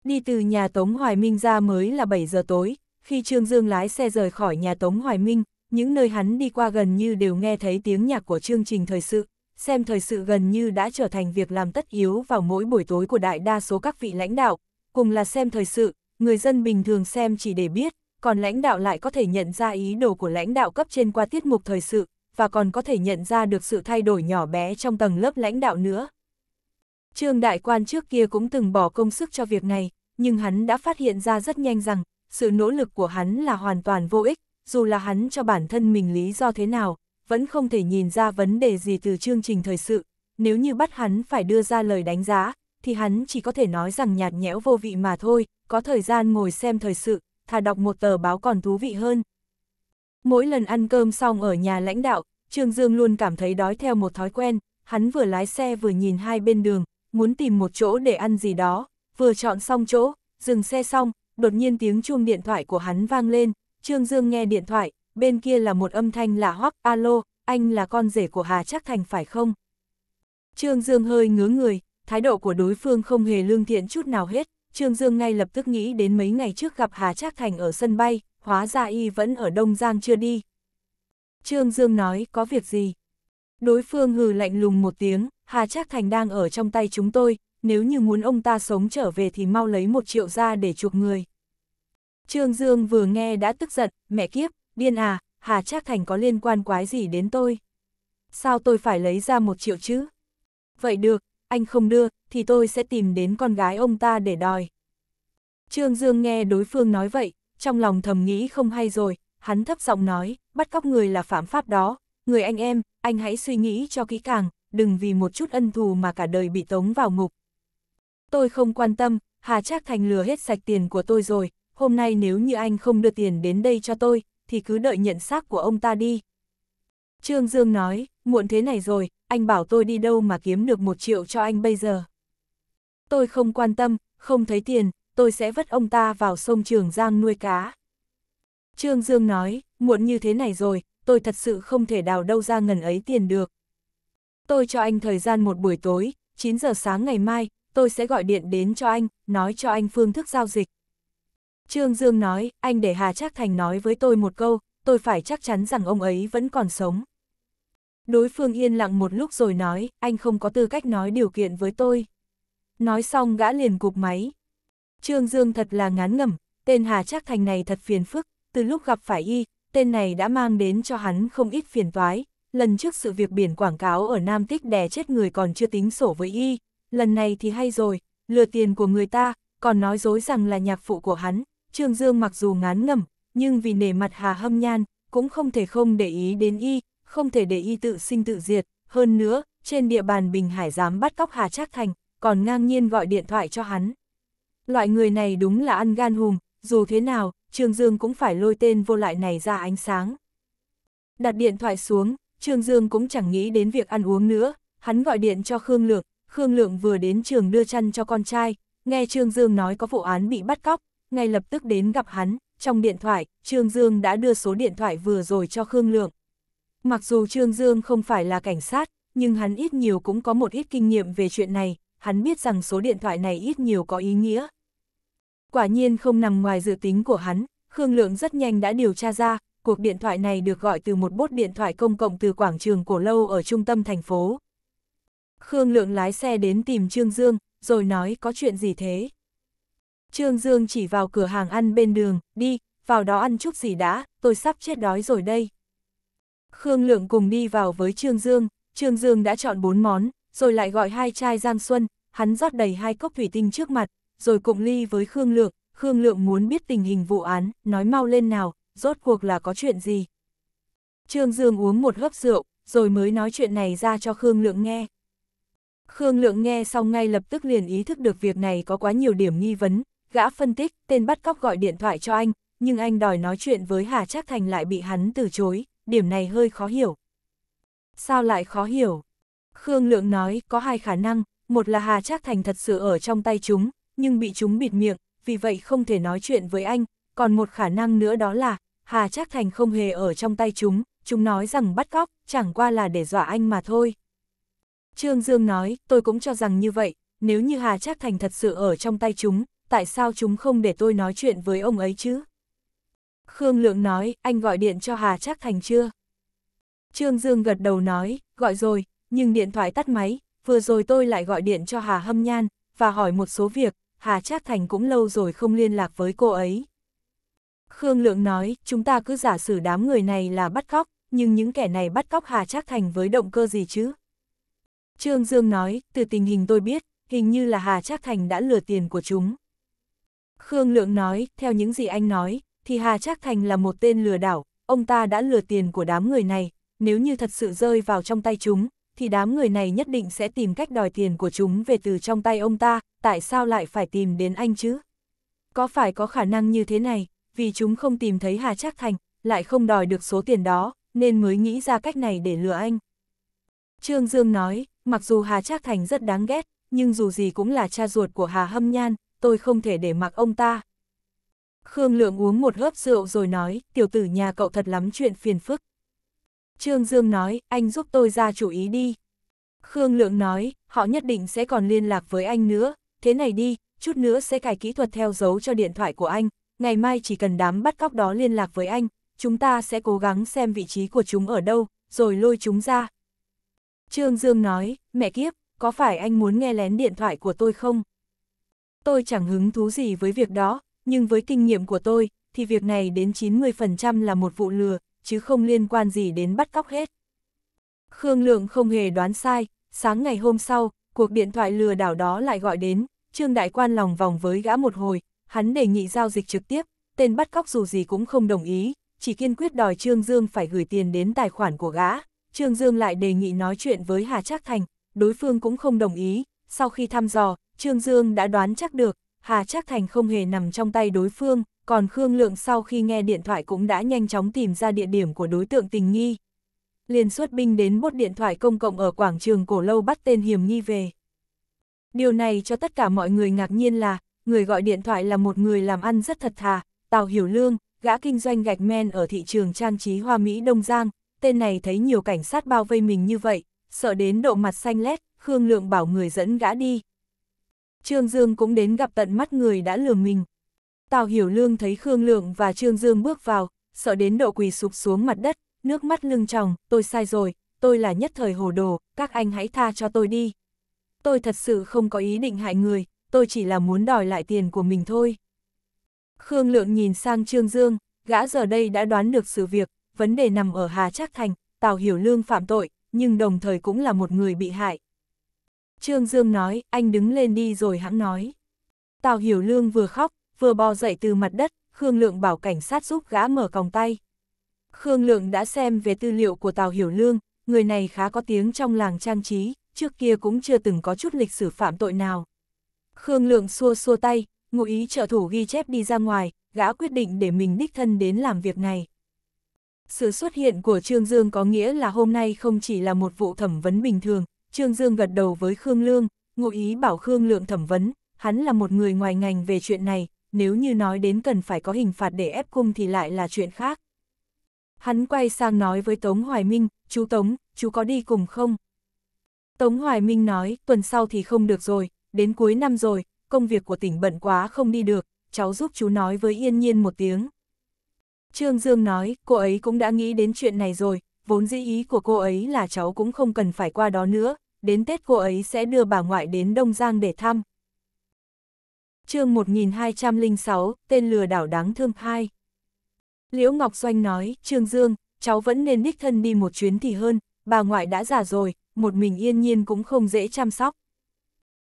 Đi từ nhà Tống Hoài Minh ra mới là 7 giờ tối, khi Trương Dương lái xe rời khỏi nhà Tống Hoài Minh, những nơi hắn đi qua gần như đều nghe thấy tiếng nhạc của chương trình thời sự, xem thời sự gần như đã trở thành việc làm tất yếu vào mỗi buổi tối của đại đa số các vị lãnh đạo, cùng là xem thời sự, người dân bình thường xem chỉ để biết, còn lãnh đạo lại có thể nhận ra ý đồ của lãnh đạo cấp trên qua tiết mục thời sự, và còn có thể nhận ra được sự thay đổi nhỏ bé trong tầng lớp lãnh đạo nữa. Trương Đại Quan trước kia cũng từng bỏ công sức cho việc này, nhưng hắn đã phát hiện ra rất nhanh rằng, sự nỗ lực của hắn là hoàn toàn vô ích, dù là hắn cho bản thân mình lý do thế nào, vẫn không thể nhìn ra vấn đề gì từ chương trình thời sự, nếu như bắt hắn phải đưa ra lời đánh giá, thì hắn chỉ có thể nói rằng nhạt nhẽo vô vị mà thôi, có thời gian ngồi xem thời sự, thà đọc một tờ báo còn thú vị hơn. Mỗi lần ăn cơm xong ở nhà lãnh đạo, Trương Dương luôn cảm thấy đói theo một thói quen, hắn vừa lái xe vừa nhìn hai bên đường, muốn tìm một chỗ để ăn gì đó, vừa chọn xong chỗ, dừng xe xong, đột nhiên tiếng chuông điện thoại của hắn vang lên, Trương Dương nghe điện thoại, bên kia là một âm thanh lạ hoắc, alo, anh là con rể của Hà Trác Thành phải không? Trương Dương hơi ngứa người, thái độ của đối phương không hề lương thiện chút nào hết, Trương Dương ngay lập tức nghĩ đến mấy ngày trước gặp Hà Trác Thành ở sân bay, hóa ra y vẫn ở Đông Giang chưa đi. Trương Dương nói có việc gì? Đối phương hừ lạnh lùng một tiếng, Hà Trác Thành đang ở trong tay chúng tôi, nếu như muốn ông ta sống trở về thì mau lấy một triệu ra để chuộc người. Trương Dương vừa nghe đã tức giận, mẹ kiếp, điên à, Hà Trác Thành có liên quan quái gì đến tôi? Sao tôi phải lấy ra một triệu chứ? Vậy được, anh không đưa, thì tôi sẽ tìm đến con gái ông ta để đòi. Trương Dương nghe đối phương nói vậy, trong lòng thầm nghĩ không hay rồi, hắn thấp giọng nói, bắt cóc người là phạm pháp đó, người anh em, anh hãy suy nghĩ cho kỹ càng, đừng vì một chút ân thù mà cả đời bị tống vào ngục. Tôi không quan tâm, Hà Trác Thành lừa hết sạch tiền của tôi rồi, hôm nay nếu như anh không đưa tiền đến đây cho tôi, thì cứ đợi nhận xác của ông ta đi. Trương Dương nói, muộn thế này rồi, anh bảo tôi đi đâu mà kiếm được một triệu cho anh bây giờ. Tôi không quan tâm, không thấy tiền, tôi sẽ vất ông ta vào sông Trường Giang nuôi cá. Trương Dương nói, muộn như thế này rồi, tôi thật sự không thể đào đâu ra ngần ấy tiền được. Tôi cho anh thời gian một buổi tối, 9 giờ sáng ngày mai, tôi sẽ gọi điện đến cho anh, nói cho anh phương thức giao dịch. Trương Dương nói, anh để Hà Trác Thành nói với tôi một câu, tôi phải chắc chắn rằng ông ấy vẫn còn sống. Đối phương yên lặng một lúc rồi nói, anh không có tư cách nói điều kiện với tôi. Nói xong gã liền cục máy. Trương Dương thật là ngán ngẩm, tên Hà Trác Thành này thật phiền phức, từ lúc gặp phải y, tên này đã mang đến cho hắn không ít phiền toái. Lần trước sự việc biển quảng cáo ở Nam Tích đè chết người còn chưa tính sổ với y, lần này thì hay rồi, lừa tiền của người ta, còn nói dối rằng là nhạc phụ của hắn, Trương Dương mặc dù ngán ngẩm, nhưng vì nể mặt Hà Hâm Nhan, cũng không thể không để ý đến y, không thể để y tự sinh tự diệt. Hơn nữa, trên địa bàn Bình Hải dám bắt cóc Hà Trác Thành, còn ngang nhiên gọi điện thoại cho hắn. Loại người này đúng là ăn gan hùng. dù thế nào, Trương Dương cũng phải lôi tên vô lại này ra ánh sáng. Đặt điện thoại xuống, Trương Dương cũng chẳng nghĩ đến việc ăn uống nữa, hắn gọi điện cho Khương Lượng, Khương Lượng vừa đến trường đưa chăn cho con trai, nghe Trương Dương nói có vụ án bị bắt cóc, ngay lập tức đến gặp hắn, trong điện thoại, Trương Dương đã đưa số điện thoại vừa rồi cho Khương Lượng. Mặc dù Trương Dương không phải là cảnh sát, nhưng hắn ít nhiều cũng có một ít kinh nghiệm về chuyện này, hắn biết rằng số điện thoại này ít nhiều có ý nghĩa. Quả nhiên không nằm ngoài dự tính của hắn, Khương Lượng rất nhanh đã điều tra ra, cuộc điện thoại này được gọi từ một bốt điện thoại công cộng từ quảng trường Cổ Lâu ở trung tâm thành phố. Khương Lượng lái xe đến tìm Trương Dương, rồi nói có chuyện gì thế? Trương Dương chỉ vào cửa hàng ăn bên đường, đi, vào đó ăn chút gì đã, tôi sắp chết đói rồi đây. Khương Lượng cùng đi vào với Trương Dương, Trương Dương đã chọn bốn món, rồi lại gọi hai chai Giang Xuân, hắn rót đầy hai cốc thủy tinh trước mặt, rồi cụng ly với Khương Lượng, Khương Lượng muốn biết tình hình vụ án, nói mau lên nào, rốt cuộc là có chuyện gì. Trương Dương uống một hớp rượu, rồi mới nói chuyện này ra cho Khương Lượng nghe. Khương Lượng nghe xong ngay lập tức liền ý thức được việc này có quá nhiều điểm nghi vấn, Gã phân tích, tên bắt cóc gọi điện thoại cho anh, nhưng anh đòi nói chuyện với Hà Trác Thành lại bị hắn từ chối, điểm này hơi khó hiểu. Sao lại khó hiểu? Khương Lượng nói có hai khả năng, một là Hà Trác Thành thật sự ở trong tay chúng, nhưng bị chúng bịt miệng, vì vậy không thể nói chuyện với anh, còn một khả năng nữa đó là Hà Trác Thành không hề ở trong tay chúng, chúng nói rằng bắt cóc, chẳng qua là để dọa anh mà thôi. Trương Dương nói, tôi cũng cho rằng như vậy, nếu như Hà Trác Thành thật sự ở trong tay chúng, tại sao chúng không để tôi nói chuyện với ông ấy chứ? Khương Lượng nói, anh gọi điện cho Hà Trác Thành chưa? Trương Dương gật đầu nói, gọi rồi, nhưng điện thoại tắt máy, vừa rồi tôi lại gọi điện cho Hà Hâm Nhan, và hỏi một số việc, Hà Trác Thành cũng lâu rồi không liên lạc với cô ấy. Khương Lượng nói, chúng ta cứ giả sử đám người này là bắt cóc, nhưng những kẻ này bắt cóc Hà Trác Thành với động cơ gì chứ? Trương Dương nói, từ tình hình tôi biết, hình như là Hà Trác Thành đã lừa tiền của chúng. Khương Lượng nói, theo những gì anh nói, thì Hà Trác Thành là một tên lừa đảo, ông ta đã lừa tiền của đám người này, nếu như thật sự rơi vào trong tay chúng, thì đám người này nhất định sẽ tìm cách đòi tiền của chúng về từ trong tay ông ta, tại sao lại phải tìm đến anh chứ? Có phải có khả năng như thế này, vì chúng không tìm thấy Hà Trác Thành, lại không đòi được số tiền đó, nên mới nghĩ ra cách này để lừa anh. Trương Dương nói, mặc dù Hà Trác Thành rất đáng ghét, nhưng dù gì cũng là cha ruột của Hà Hâm Nhan, tôi không thể để mặc ông ta. Khương Lượng uống một hớp rượu rồi nói, tiểu tử nhà cậu thật lắm chuyện phiền phức. Trương Dương nói, anh giúp tôi ra chủ ý đi. Khương Lượng nói, họ nhất định sẽ còn liên lạc với anh nữa, thế này đi, chút nữa sẽ cài kỹ thuật theo dấu cho điện thoại của anh, ngày mai chỉ cần đám bắt cóc đó liên lạc với anh, chúng ta sẽ cố gắng xem vị trí của chúng ở đâu, rồi lôi chúng ra. Trương Dương nói, mẹ kiếp, có phải anh muốn nghe lén điện thoại của tôi không? Tôi chẳng hứng thú gì với việc đó, nhưng với kinh nghiệm của tôi, thì việc này đến 90% là một vụ lừa, chứ không liên quan gì đến bắt cóc hết. Khương Lượng không hề đoán sai, sáng ngày hôm sau, cuộc điện thoại lừa đảo đó lại gọi đến, Trương Đại Quan lòng vòng với gã một hồi, hắn đề nghị giao dịch trực tiếp, tên bắt cóc dù gì cũng không đồng ý, chỉ kiên quyết đòi Trương Dương phải gửi tiền đến tài khoản của gã. Trương Dương lại đề nghị nói chuyện với Hà Trác Thành, đối phương cũng không đồng ý, sau khi thăm dò, Trương Dương đã đoán chắc được, Hà Trác Thành không hề nằm trong tay đối phương, còn Khương Lượng sau khi nghe điện thoại cũng đã nhanh chóng tìm ra địa điểm của đối tượng tình nghi. Liền xuất binh đến bốt điện thoại công cộng ở quảng trường cổ lâu bắt tên hiểm nghi về. Điều này cho tất cả mọi người ngạc nhiên là, người gọi điện thoại là một người làm ăn rất thật thà, Tào Hiểu Lương, gã kinh doanh gạch men ở thị trường trang trí hoa Mỹ Đông Giang, tên này thấy nhiều cảnh sát bao vây mình như vậy, sợ đến độ mặt xanh lét, Khương Lượng bảo người dẫn gã đi, Trương Dương cũng đến gặp tận mắt người đã lừa mình. Tào Hiểu Lương thấy Khương Lượng và Trương Dương bước vào, sợ đến độ quỳ sụp xuống mặt đất, nước mắt lưng tròng, tôi sai rồi, tôi là nhất thời hồ đồ, các anh hãy tha cho tôi đi. Tôi thật sự không có ý định hại người, tôi chỉ là muốn đòi lại tiền của mình thôi. Khương Lượng nhìn sang Trương Dương, gã giờ đây đã đoán được sự việc, vấn đề nằm ở Hà Trác Thành, Tào Hiểu Lương phạm tội, nhưng đồng thời cũng là một người bị hại. Trương Dương nói, anh đứng lên đi rồi hãng nói. Tào Hiểu Lương vừa khóc, vừa bò dậy từ mặt đất, Khương Lượng bảo cảnh sát giúp gã mở còng tay. Khương Lượng đã xem về tư liệu của Tào Hiểu Lương, người này khá có tiếng trong làng trang trí, trước kia cũng chưa từng có chút lịch sử phạm tội nào. Khương Lượng xua xua tay, ngụ ý trợ thủ ghi chép đi ra ngoài, gã quyết định để mình đích thân đến làm việc này. Sự xuất hiện của Trương Dương có nghĩa là hôm nay không chỉ là một vụ thẩm vấn bình thường, Trương Dương gật đầu với Khương Lương, ngụ ý bảo Khương Lượng thẩm vấn, hắn là một người ngoài ngành về chuyện này, nếu như nói đến cần phải có hình phạt để ép cung thì lại là chuyện khác. Hắn quay sang nói với Tống Hoài Minh, chú Tống, chú có đi cùng không? Tống Hoài Minh nói, tuần sau thì không được rồi, đến cuối năm rồi, công việc của tỉnh bận quá không đi được, cháu giúp chú nói với yên nhiên một tiếng. Trương Dương nói, cô ấy cũng đã nghĩ đến chuyện này rồi, vốn dĩ ý của cô ấy là cháu cũng không cần phải qua đó nữa, đến Tết cô ấy sẽ đưa bà ngoại đến Đông Giang để thăm. chương 1206, tên lừa đảo đáng thương hai Liễu Ngọc Doanh nói, Trương Dương, cháu vẫn nên đích thân đi một chuyến thì hơn, bà ngoại đã già rồi, một mình yên nhiên cũng không dễ chăm sóc.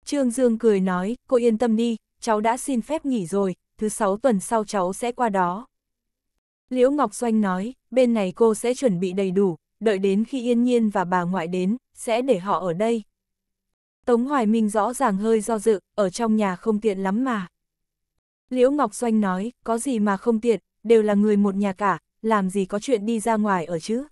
Trương Dương cười nói, cô yên tâm đi, cháu đã xin phép nghỉ rồi, thứ sáu tuần sau cháu sẽ qua đó. Liễu Ngọc Doanh nói, bên này cô sẽ chuẩn bị đầy đủ, đợi đến khi Yên Nhiên và bà ngoại đến, sẽ để họ ở đây. Tống Hoài Minh rõ ràng hơi do dự, ở trong nhà không tiện lắm mà. Liễu Ngọc Doanh nói, có gì mà không tiện, đều là người một nhà cả, làm gì có chuyện đi ra ngoài ở chứ.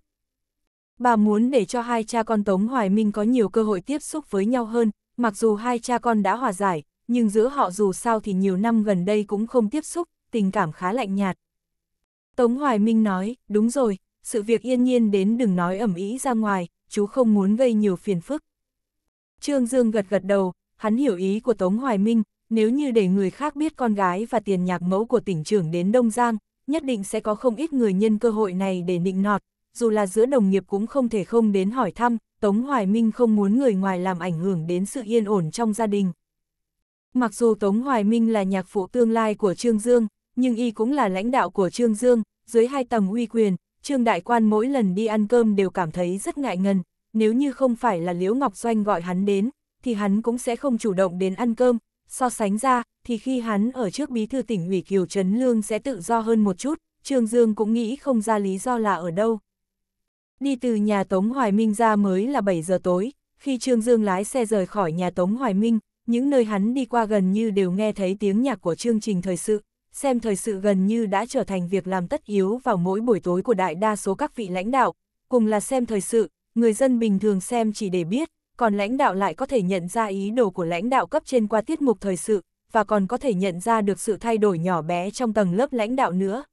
Bà muốn để cho hai cha con Tống Hoài Minh có nhiều cơ hội tiếp xúc với nhau hơn, mặc dù hai cha con đã hòa giải, nhưng giữa họ dù sao thì nhiều năm gần đây cũng không tiếp xúc, tình cảm khá lạnh nhạt. Tống Hoài Minh nói, đúng rồi, sự việc yên nhiên đến đừng nói ẩm ý ra ngoài, chú không muốn gây nhiều phiền phức. Trương Dương gật gật đầu, hắn hiểu ý của Tống Hoài Minh, nếu như để người khác biết con gái và tiền nhạc mẫu của tỉnh trưởng đến Đông Giang, nhất định sẽ có không ít người nhân cơ hội này để nịnh nọt, dù là giữa đồng nghiệp cũng không thể không đến hỏi thăm, Tống Hoài Minh không muốn người ngoài làm ảnh hưởng đến sự yên ổn trong gia đình. Mặc dù Tống Hoài Minh là nhạc phụ tương lai của Trương Dương, nhưng y cũng là lãnh đạo của Trương Dương, dưới hai tầng uy quyền, Trương Đại Quan mỗi lần đi ăn cơm đều cảm thấy rất ngại ngần, nếu như không phải là Liễu Ngọc Doanh gọi hắn đến, thì hắn cũng sẽ không chủ động đến ăn cơm, so sánh ra, thì khi hắn ở trước bí thư tỉnh ủy Kiều Trấn Lương sẽ tự do hơn một chút, Trương Dương cũng nghĩ không ra lý do là ở đâu. Đi từ nhà Tống Hoài Minh ra mới là 7 giờ tối, khi Trương Dương lái xe rời khỏi nhà Tống Hoài Minh, những nơi hắn đi qua gần như đều nghe thấy tiếng nhạc của chương trình thời sự xem thời sự gần như đã trở thành việc làm tất yếu vào mỗi buổi tối của đại đa số các vị lãnh đạo, cùng là xem thời sự, người dân bình thường xem chỉ để biết, còn lãnh đạo lại có thể nhận ra ý đồ của lãnh đạo cấp trên qua tiết mục thời sự, và còn có thể nhận ra được sự thay đổi nhỏ bé trong tầng lớp lãnh đạo nữa.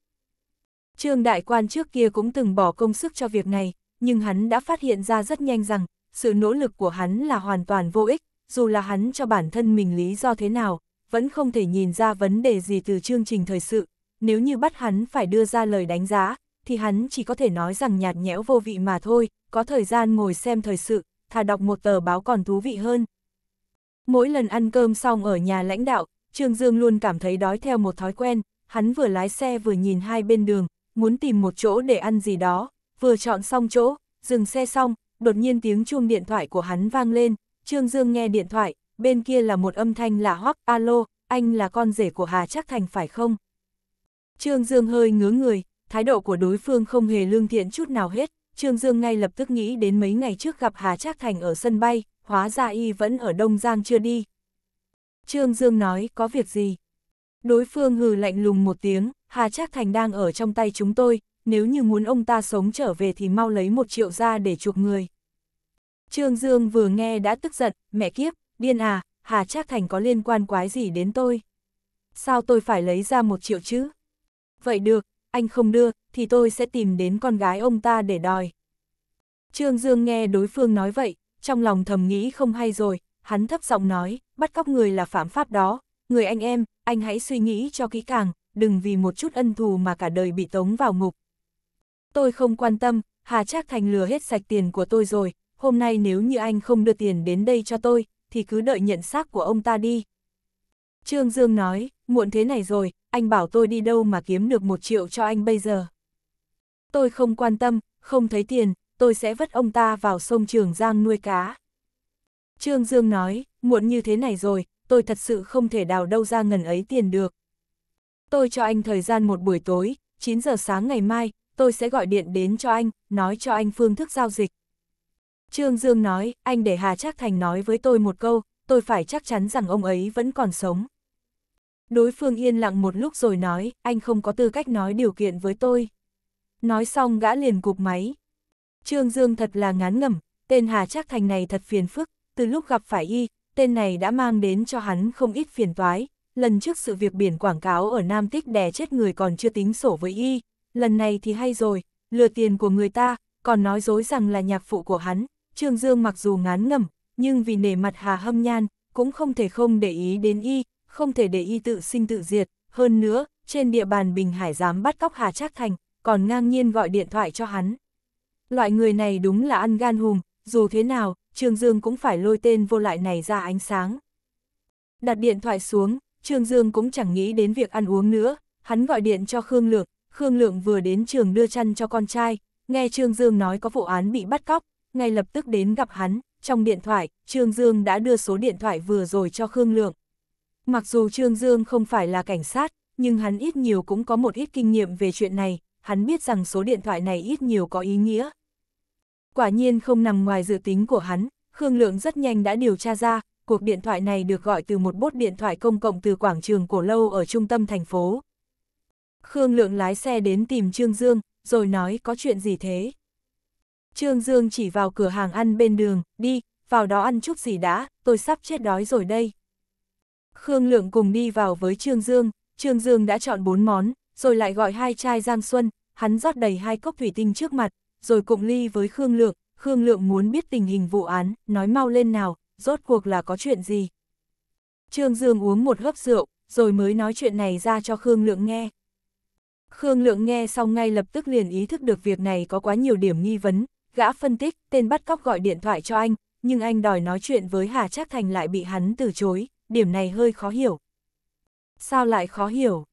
Trương Đại Quan trước kia cũng từng bỏ công sức cho việc này, nhưng hắn đã phát hiện ra rất nhanh rằng, sự nỗ lực của hắn là hoàn toàn vô ích, dù là hắn cho bản thân mình lý do thế nào, vẫn không thể nhìn ra vấn đề gì từ chương trình thời sự. Nếu như bắt hắn phải đưa ra lời đánh giá, thì hắn chỉ có thể nói rằng nhạt nhẽo vô vị mà thôi, có thời gian ngồi xem thời sự, thà đọc một tờ báo còn thú vị hơn. Mỗi lần ăn cơm xong ở nhà lãnh đạo, Trương Dương luôn cảm thấy đói theo một thói quen, hắn vừa lái xe vừa nhìn hai bên đường, muốn tìm một chỗ để ăn gì đó, vừa chọn xong chỗ, dừng xe xong, đột nhiên tiếng chuông điện thoại của hắn vang lên, Trương Dương nghe điện thoại, bên kia là một âm thanh lạ hoắc, alo, anh là con rể của Hà Trác Thành phải không? Trương Dương hơi ngứa người, thái độ của đối phương không hề lương thiện chút nào hết, Trương Dương ngay lập tức nghĩ đến mấy ngày trước gặp Hà Trác Thành ở sân bay, hóa ra y vẫn ở Đông Giang chưa đi. Trương Dương nói, có việc gì? Đối phương hừ lạnh lùng một tiếng, Hà Trác Thành đang ở trong tay chúng tôi, nếu như muốn ông ta sống trở về thì mau lấy một triệu ra để chuộc người. Trương Dương vừa nghe đã tức giận, mẹ kiếp, điên à, Hà Trác Thành có liên quan quái gì đến tôi? Sao tôi phải lấy ra một triệu chứ? Vậy được, anh không đưa, thì tôi sẽ tìm đến con gái ông ta để đòi. Trương Dương nghe đối phương nói vậy, trong lòng thầm nghĩ không hay rồi, hắn thấp giọng nói, bắt cóc người là phạm pháp đó, người anh em, anh hãy suy nghĩ cho kỹ càng, đừng vì một chút ân thù mà cả đời bị tống vào ngục. Tôi không quan tâm, Hà Trác Thành lừa hết sạch tiền của tôi rồi, hôm nay nếu như anh không đưa tiền đến đây cho tôi, thì cứ đợi nhận xác của ông ta đi. Trương Dương nói, muộn thế này rồi, anh bảo tôi đi đâu mà kiếm được một triệu cho anh bây giờ. Tôi không quan tâm, không thấy tiền, tôi sẽ vất ông ta vào sông Trường Giang nuôi cá. Trương Dương nói, muộn như thế này rồi, tôi thật sự không thể đào đâu ra ngần ấy tiền được. Tôi cho anh thời gian một buổi tối, 9 giờ sáng ngày mai, tôi sẽ gọi điện đến cho anh, nói cho anh phương thức giao dịch. Trương Dương nói, anh để Hà Trác Thành nói với tôi một câu, tôi phải chắc chắn rằng ông ấy vẫn còn sống. Đối phương yên lặng một lúc rồi nói, anh không có tư cách nói điều kiện với tôi. Nói xong gã liền cụp máy. Trương Dương thật là ngán ngẩm, tên Hà Trác Thành này thật phiền phức, từ lúc gặp phải y, tên này đã mang đến cho hắn không ít phiền toái. Lần trước sự việc biển quảng cáo ở Nam Tích đè chết người còn chưa tính sổ với y, lần này thì hay rồi, lừa tiền của người ta, còn nói dối rằng là nhạc phụ của hắn, Trương Dương mặc dù ngán ngẩm, nhưng vì nể mặt Hà Hâm Nhan, cũng không thể không để ý đến y, không thể để y tự sinh tự diệt, hơn nữa, trên địa bàn Bình Hải dám bắt cóc Hà Trác Thành, còn ngang nhiên gọi điện thoại cho hắn. Loại người này đúng là ăn gan hùm, dù thế nào, Trương Dương cũng phải lôi tên vô lại này ra ánh sáng. Đặt điện thoại xuống, Trương Dương cũng chẳng nghĩ đến việc ăn uống nữa, hắn gọi điện cho Khương Lượng, Khương Lượng vừa đến trường đưa chăn cho con trai, nghe Trương Dương nói có vụ án bị bắt cóc, ngay lập tức đến gặp hắn, trong điện thoại, Trương Dương đã đưa số điện thoại vừa rồi cho Khương Lượng. Mặc dù Trương Dương không phải là cảnh sát, nhưng hắn ít nhiều cũng có một ít kinh nghiệm về chuyện này, hắn biết rằng số điện thoại này ít nhiều có ý nghĩa. Quả nhiên không nằm ngoài dự tính của hắn, Khương Lượng rất nhanh đã điều tra ra, cuộc điện thoại này được gọi từ một bốt điện thoại công cộng từ quảng trường cổ lâu ở trung tâm thành phố. Khương Lượng lái xe đến tìm Trương Dương, rồi nói có chuyện gì thế? Trương Dương chỉ vào cửa hàng ăn bên đường, đi, vào đó ăn chút gì đã, tôi sắp chết đói rồi đây. Khương Lượng cùng đi vào với Trương Dương, Trương Dương đã chọn bốn món, rồi lại gọi hai chai Giang Xuân, hắn rót đầy hai cốc thủy tinh trước mặt, rồi cụng ly với Khương Lượng, Khương Lượng muốn biết tình hình vụ án, nói mau lên nào, rốt cuộc là có chuyện gì. Trương Dương uống một hớp rượu, rồi mới nói chuyện này ra cho Khương Lượng nghe. Khương Lượng nghe xong ngay lập tức liền ý thức được việc này có quá nhiều điểm nghi vấn, Gã phân tích, tên bắt cóc gọi điện thoại cho anh, nhưng anh đòi nói chuyện với Hà Trác Thành lại bị hắn từ chối, điểm này hơi khó hiểu. Sao lại khó hiểu?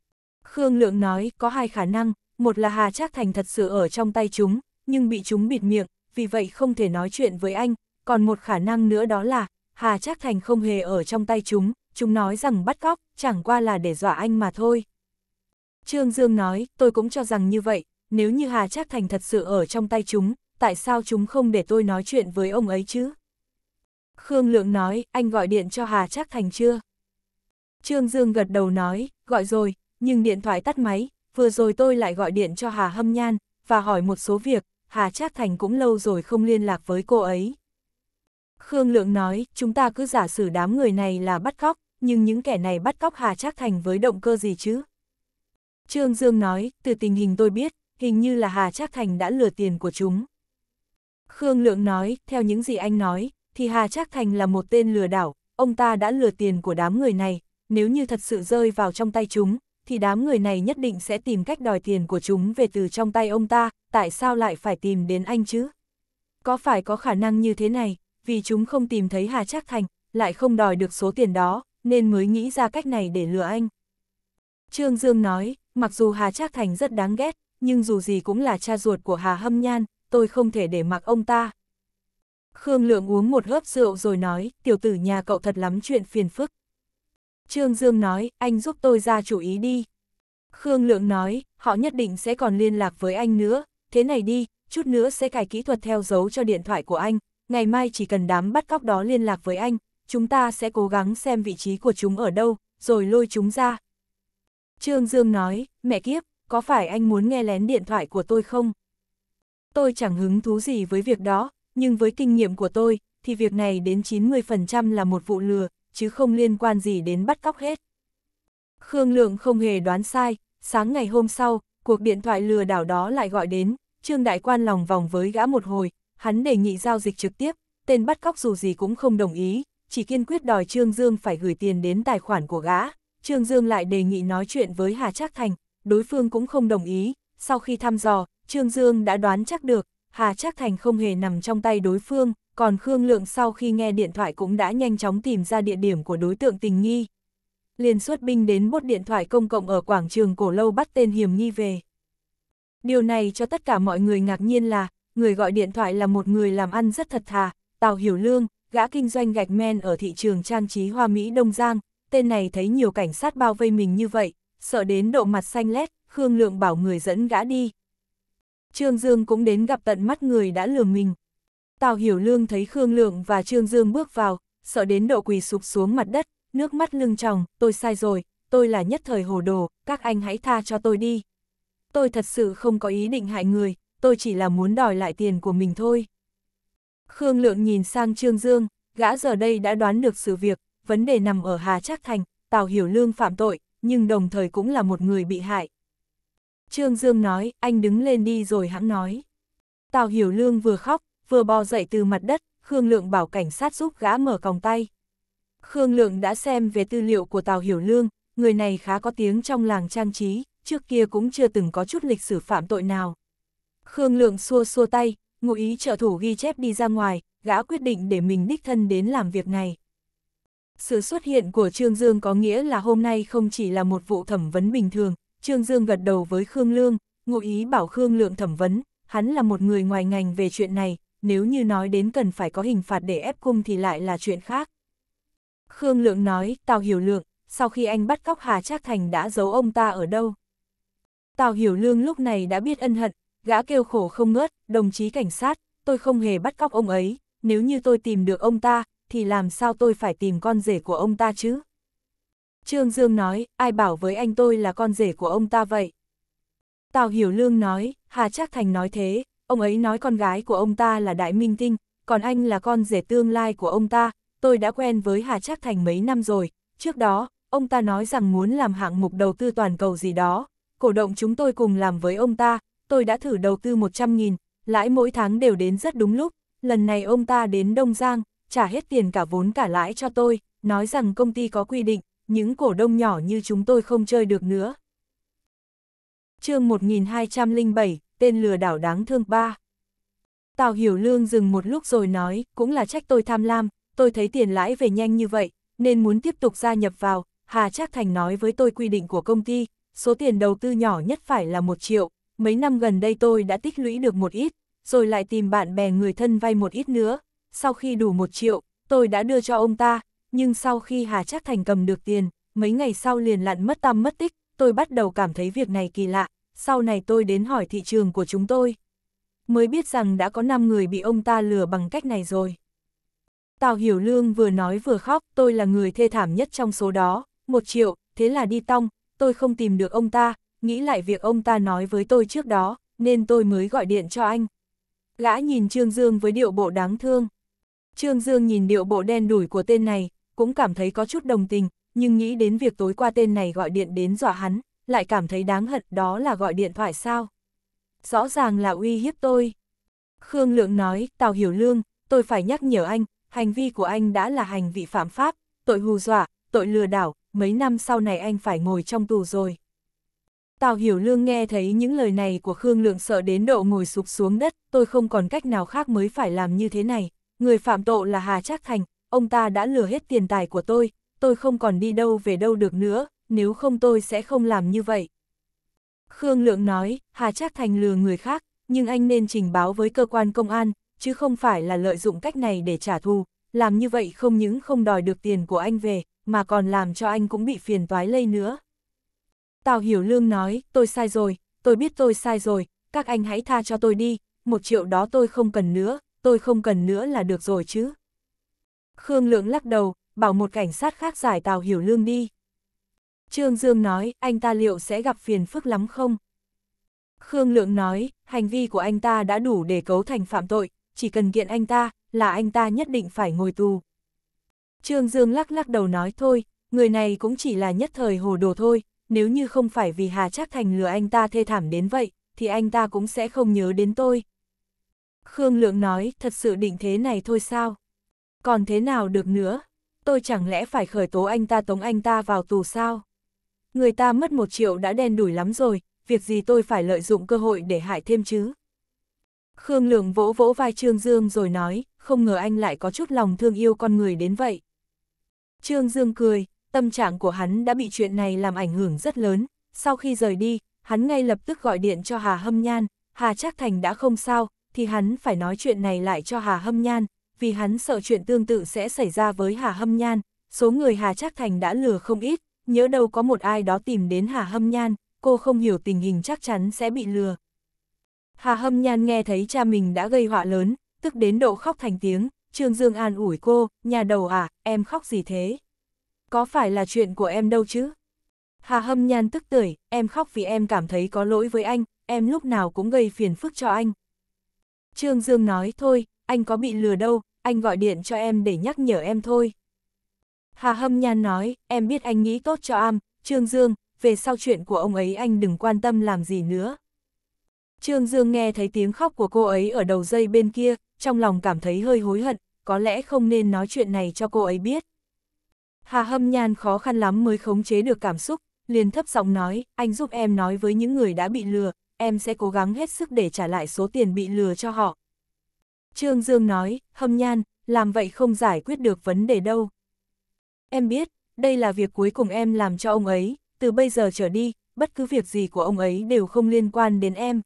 Khương Lượng nói có hai khả năng, một là Hà Trác Thành thật sự ở trong tay chúng, nhưng bị chúng bịt miệng, vì vậy không thể nói chuyện với anh, còn một khả năng nữa đó là Hà Trác Thành không hề ở trong tay chúng, chúng nói rằng bắt cóc, chẳng qua là để dọa anh mà thôi. Trương Dương nói, tôi cũng cho rằng như vậy, nếu như Hà Trác Thành thật sự ở trong tay chúng, tại sao chúng không để tôi nói chuyện với ông ấy chứ? Khương Lượng nói, anh gọi điện cho Hà Trác Thành chưa? Trương Dương gật đầu nói, gọi rồi, nhưng điện thoại tắt máy, vừa rồi tôi lại gọi điện cho Hà Hâm Nhan, và hỏi một số việc, Hà Trác Thành cũng lâu rồi không liên lạc với cô ấy. Khương Lượng nói, chúng ta cứ giả sử đám người này là bắt cóc, nhưng những kẻ này bắt cóc Hà Trác Thành với động cơ gì chứ? Trương Dương nói, từ tình hình tôi biết, hình như là Hà Trác Thành đã lừa tiền của chúng. Khương Lượng nói, theo những gì anh nói, thì Hà Trác Thành là một tên lừa đảo, ông ta đã lừa tiền của đám người này, nếu như thật sự rơi vào trong tay chúng, thì đám người này nhất định sẽ tìm cách đòi tiền của chúng về từ trong tay ông ta, tại sao lại phải tìm đến anh chứ? Có phải có khả năng như thế này, vì chúng không tìm thấy Hà Trác Thành, lại không đòi được số tiền đó, nên mới nghĩ ra cách này để lừa anh. Trương Dương nói, mặc dù Hà Trác Thành rất đáng ghét, nhưng dù gì cũng là cha ruột của Hà Hâm Nhan, tôi không thể để mặc ông ta. Khương Lượng uống một hớp rượu rồi nói, tiểu tử nhà cậu thật lắm chuyện phiền phức. Trương Dương nói, anh giúp tôi ra chủ ý đi. Khương Lượng nói, họ nhất định sẽ còn liên lạc với anh nữa, thế này đi, chút nữa sẽ cài kỹ thuật theo dấu cho điện thoại của anh, ngày mai chỉ cần đám bắt cóc đó liên lạc với anh, chúng ta sẽ cố gắng xem vị trí của chúng ở đâu, rồi lôi chúng ra. Trương Dương nói, mẹ kiếp, có phải anh muốn nghe lén điện thoại của tôi không? tôi chẳng hứng thú gì với việc đó, nhưng với kinh nghiệm của tôi, thì việc này đến 90% là một vụ lừa, chứ không liên quan gì đến bắt cóc hết. Khương Lượng không hề đoán sai, sáng ngày hôm sau, cuộc điện thoại lừa đảo đó lại gọi đến, Trương Đại Quan lòng vòng với gã một hồi, hắn đề nghị giao dịch trực tiếp, tên bắt cóc dù gì cũng không đồng ý, chỉ kiên quyết đòi Trương Dương phải gửi tiền đến tài khoản của gã. Trương Dương lại đề nghị nói chuyện với Hà Trác Thành, đối phương cũng không đồng ý, sau khi thăm dò, Trương Dương đã đoán chắc được, Hà Trác Thành không hề nằm trong tay đối phương, còn Khương Lượng sau khi nghe điện thoại cũng đã nhanh chóng tìm ra địa điểm của đối tượng tình nghi. Liền xuất binh đến bốt điện thoại công cộng ở quảng trường cổ lâu bắt tên hiểm nghi về. Điều này cho tất cả mọi người ngạc nhiên là, người gọi điện thoại là một người làm ăn rất thật thà, Tào Hiểu Lương, gã kinh doanh gạch men ở thị trường trang trí hoa Mỹ Đông Giang, tên này thấy nhiều cảnh sát bao vây mình như vậy, sợ đến độ mặt xanh lét, Khương Lượng bảo người dẫn gã đi, Trương Dương cũng đến gặp tận mắt người đã lừa mình. Tào Hiểu Lương thấy Khương Lượng và Trương Dương bước vào, sợ đến độ quỳ sụp xuống mặt đất, nước mắt lưng tròng, tôi sai rồi, tôi là nhất thời hồ đồ, các anh hãy tha cho tôi đi. Tôi thật sự không có ý định hại người, tôi chỉ là muốn đòi lại tiền của mình thôi. Khương Lượng nhìn sang Trương Dương, gã giờ đây đã đoán được sự việc, vấn đề nằm ở Hà Trác Thành, Tào Hiểu Lương phạm tội, nhưng đồng thời cũng là một người bị hại. Trương Dương nói, anh đứng lên đi rồi hãng nói. Tào Hiểu Lương vừa khóc, vừa bò dậy từ mặt đất, Khương Lượng bảo cảnh sát giúp gã mở còng tay. Khương Lượng đã xem về tư liệu của Tào Hiểu Lương, người này khá có tiếng trong làng trang trí, trước kia cũng chưa từng có chút lịch sử phạm tội nào. Khương Lượng xua xua tay, ngụ ý trợ thủ ghi chép đi ra ngoài, gã quyết định để mình đích thân đến làm việc này. Sự xuất hiện của Trương Dương có nghĩa là hôm nay không chỉ là một vụ thẩm vấn bình thường, Trương Dương gật đầu với Khương Lương, ngụ ý bảo Khương Lượng thẩm vấn, hắn là một người ngoài ngành về chuyện này, nếu như nói đến cần phải có hình phạt để ép cung thì lại là chuyện khác. Khương Lượng nói, Tào Hiểu Lượng, sau khi anh bắt cóc Hà Trác Thành đã giấu ông ta ở đâu? Tào Hiểu Lương lúc này đã biết ân hận, gã kêu khổ không ngớt, đồng chí cảnh sát, tôi không hề bắt cóc ông ấy, nếu như tôi tìm được ông ta, thì làm sao tôi phải tìm con rể của ông ta chứ? Trương Dương nói, ai bảo với anh tôi là con rể của ông ta vậy? Tào Hiểu Lương nói, Hà Trác Thành nói thế, ông ấy nói con gái của ông ta là Đại Minh Tinh, còn anh là con rể tương lai của ông ta, tôi đã quen với Hà Trác Thành mấy năm rồi, trước đó, ông ta nói rằng muốn làm hạng mục đầu tư toàn cầu gì đó, cổ động chúng tôi cùng làm với ông ta, tôi đã thử đầu tư 100.000, lãi mỗi tháng đều đến rất đúng lúc, lần này ông ta đến Đông Giang, trả hết tiền cả vốn cả lãi cho tôi, nói rằng công ty có quy định, những cổ đông nhỏ như chúng tôi không chơi được nữa. chương 1207, tên lừa đảo đáng thương ba. Tào Hiểu Lương dừng một lúc rồi nói, cũng là trách tôi tham lam, tôi thấy tiền lãi về nhanh như vậy, nên muốn tiếp tục gia nhập vào, Hà Trác Thành nói với tôi quy định của công ty, số tiền đầu tư nhỏ nhất phải là 1 triệu, mấy năm gần đây tôi đã tích lũy được một ít, rồi lại tìm bạn bè người thân vay một ít nữa, sau khi đủ 1 triệu, tôi đã đưa cho ông ta, nhưng sau khi Hà Trác Thành cầm được tiền, mấy ngày sau liền lặn mất tăm mất tích, tôi bắt đầu cảm thấy việc này kỳ lạ, sau này tôi đến hỏi thị trường của chúng tôi. Mới biết rằng đã có 5 người bị ông ta lừa bằng cách này rồi. Tào Hiểu Lương vừa nói vừa khóc, tôi là người thê thảm nhất trong số đó, một triệu, thế là đi tong, tôi không tìm được ông ta, nghĩ lại việc ông ta nói với tôi trước đó, nên tôi mới gọi điện cho anh. Gã nhìn Trương Dương với điệu bộ đáng thương. Trương Dương nhìn điệu bộ đen đủi của tên này, cũng cảm thấy có chút đồng tình, nhưng nghĩ đến việc tối qua tên này gọi điện đến dọa hắn, lại cảm thấy đáng hận đó là gọi điện thoại sao. Rõ ràng là uy hiếp tôi. Khương Lượng nói, Tào Hiểu Lương, tôi phải nhắc nhở anh, hành vi của anh đã là hành vi phạm pháp, tội hù dọa, tội lừa đảo, mấy năm sau này anh phải ngồi trong tù rồi. Tào Hiểu Lương nghe thấy những lời này của Khương Lượng sợ đến độ ngồi sụp xuống đất, tôi không còn cách nào khác mới phải làm như thế này. Người phạm tội là Hà Trác Thành, ông ta đã lừa hết tiền tài của tôi, tôi không còn đi đâu về đâu được nữa, nếu không tôi sẽ không làm như vậy. Khương Lượng nói, Hà Trác Thành lừa người khác, nhưng anh nên trình báo với cơ quan công an, chứ không phải là lợi dụng cách này để trả thù, làm như vậy không những không đòi được tiền của anh về, mà còn làm cho anh cũng bị phiền toái lây nữa. Tào Hiểu Lương nói, tôi sai rồi, tôi biết tôi sai rồi, các anh hãy tha cho tôi đi, một triệu đó tôi không cần nữa, tôi không cần nữa là được rồi chứ. Khương Lượng lắc đầu, bảo một cảnh sát khác giải Tào Hiểu Lương đi. Trương Dương nói, anh ta liệu sẽ gặp phiền phức lắm không? Khương Lượng nói, hành vi của anh ta đã đủ để cấu thành phạm tội, chỉ cần kiện anh ta, là anh ta nhất định phải ngồi tù. Trương Dương lắc lắc đầu nói thôi, người này cũng chỉ là nhất thời hồ đồ thôi, nếu như không phải vì Hà Trác Thành lừa anh ta thê thảm đến vậy, thì anh ta cũng sẽ không nhớ đến tôi. Khương Lượng nói, thật sự định thế này thôi sao? Còn thế nào được nữa? Tôi chẳng lẽ phải khởi tố anh ta tống anh ta vào tù sao? Người ta mất một triệu đã đen đủi lắm rồi, việc gì tôi phải lợi dụng cơ hội để hại thêm chứ? Khương Lượng vỗ vỗ vai Trương Dương rồi nói, không ngờ anh lại có chút lòng thương yêu con người đến vậy. Trương Dương cười, tâm trạng của hắn đã bị chuyện này làm ảnh hưởng rất lớn, sau khi rời đi, hắn ngay lập tức gọi điện cho Hà Hâm Nhan, Hà Trác Thành đã không sao, thì hắn phải nói chuyện này lại cho Hà Hâm Nhan, vì hắn sợ chuyện tương tự sẽ xảy ra với Hà Hâm Nhan, số người Hà Trác Thành đã lừa không ít, nhớ đâu có một ai đó tìm đến Hà Hâm Nhan, cô không hiểu tình hình chắc chắn sẽ bị lừa. Hà Hâm Nhan nghe thấy cha mình đã gây họa lớn, tức đến độ khóc thành tiếng, Trương Dương an ủi cô, nhà đầu à, em khóc gì thế? Có phải là chuyện của em đâu chứ? Hà Hâm Nhan tức tưởi, em khóc vì em cảm thấy có lỗi với anh, em lúc nào cũng gây phiền phức cho anh. Trương Dương nói thôi, anh có bị lừa đâu, anh gọi điện cho em để nhắc nhở em thôi. Hà Hâm Nhan nói, em biết anh nghĩ tốt cho am, Trương Dương, về sau chuyện của ông ấy anh đừng quan tâm làm gì nữa. Trương Dương nghe thấy tiếng khóc của cô ấy ở đầu dây bên kia, trong lòng cảm thấy hơi hối hận, có lẽ không nên nói chuyện này cho cô ấy biết. Hà Hâm Nhan khó khăn lắm mới khống chế được cảm xúc, liền thấp giọng nói, anh giúp em nói với những người đã bị lừa, em sẽ cố gắng hết sức để trả lại số tiền bị lừa cho họ, Trương Dương nói, hâm nhan, làm vậy không giải quyết được vấn đề đâu. Em biết, đây là việc cuối cùng em làm cho ông ấy, từ bây giờ trở đi, bất cứ việc gì của ông ấy đều không liên quan đến em.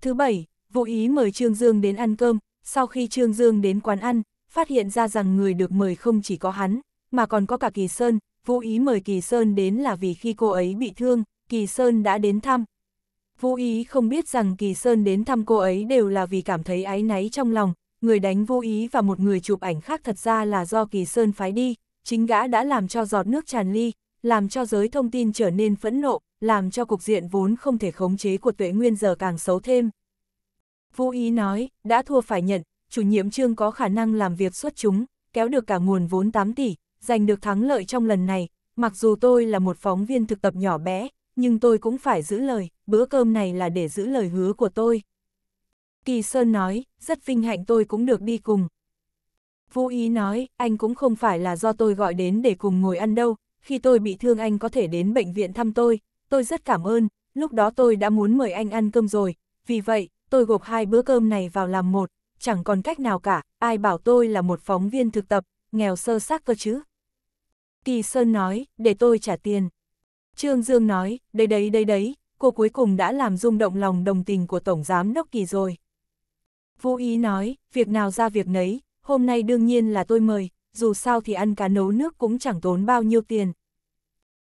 Thứ bảy, Vũ Ý mời Trương Dương đến ăn cơm, sau khi Trương Dương đến quán ăn, phát hiện ra rằng người được mời không chỉ có hắn, mà còn có cả Kỳ Sơn, Vũ Ý mời Kỳ Sơn đến là vì khi cô ấy bị thương, Kỳ Sơn đã đến thăm, Vũ Ý không biết rằng Kỳ Sơn đến thăm cô ấy đều là vì cảm thấy áy náy trong lòng, người đánh Vũ Ý và một người chụp ảnh khác thật ra là do Kỳ Sơn phái đi, chính gã đã làm cho giọt nước tràn ly, làm cho giới thông tin trở nên phẫn nộ, làm cho cục diện vốn không thể khống chế của tuệ nguyên giờ càng xấu thêm. Vũ Ý nói, đã thua phải nhận, chủ nhiệm trương có khả năng làm việc xuất chúng, kéo được cả nguồn vốn 8 tỷ, giành được thắng lợi trong lần này, mặc dù tôi là một phóng viên thực tập nhỏ bé, nhưng tôi cũng phải giữ lời, bữa cơm này là để giữ lời hứa của tôi. Kỳ Sơn nói, rất vinh hạnh tôi cũng được đi cùng. Vũ Ý nói, anh cũng không phải là do tôi gọi đến để cùng ngồi ăn đâu, khi tôi bị thương anh có thể đến bệnh viện thăm tôi, tôi rất cảm ơn, lúc đó tôi đã muốn mời anh ăn cơm rồi, vì vậy, tôi gộp hai bữa cơm này vào làm một, chẳng còn cách nào cả, ai bảo tôi là một phóng viên thực tập, nghèo sơ xác cơ chứ. Kỳ Sơn nói, để tôi trả tiền. Trương Dương nói, đây đấy đây đấy, cô cuối cùng đã làm rung động lòng đồng tình của Tổng Giám Đốc Kỳ rồi. Vũ Ý nói, việc nào ra việc nấy, hôm nay đương nhiên là tôi mời, dù sao thì ăn cá nấu nước cũng chẳng tốn bao nhiêu tiền.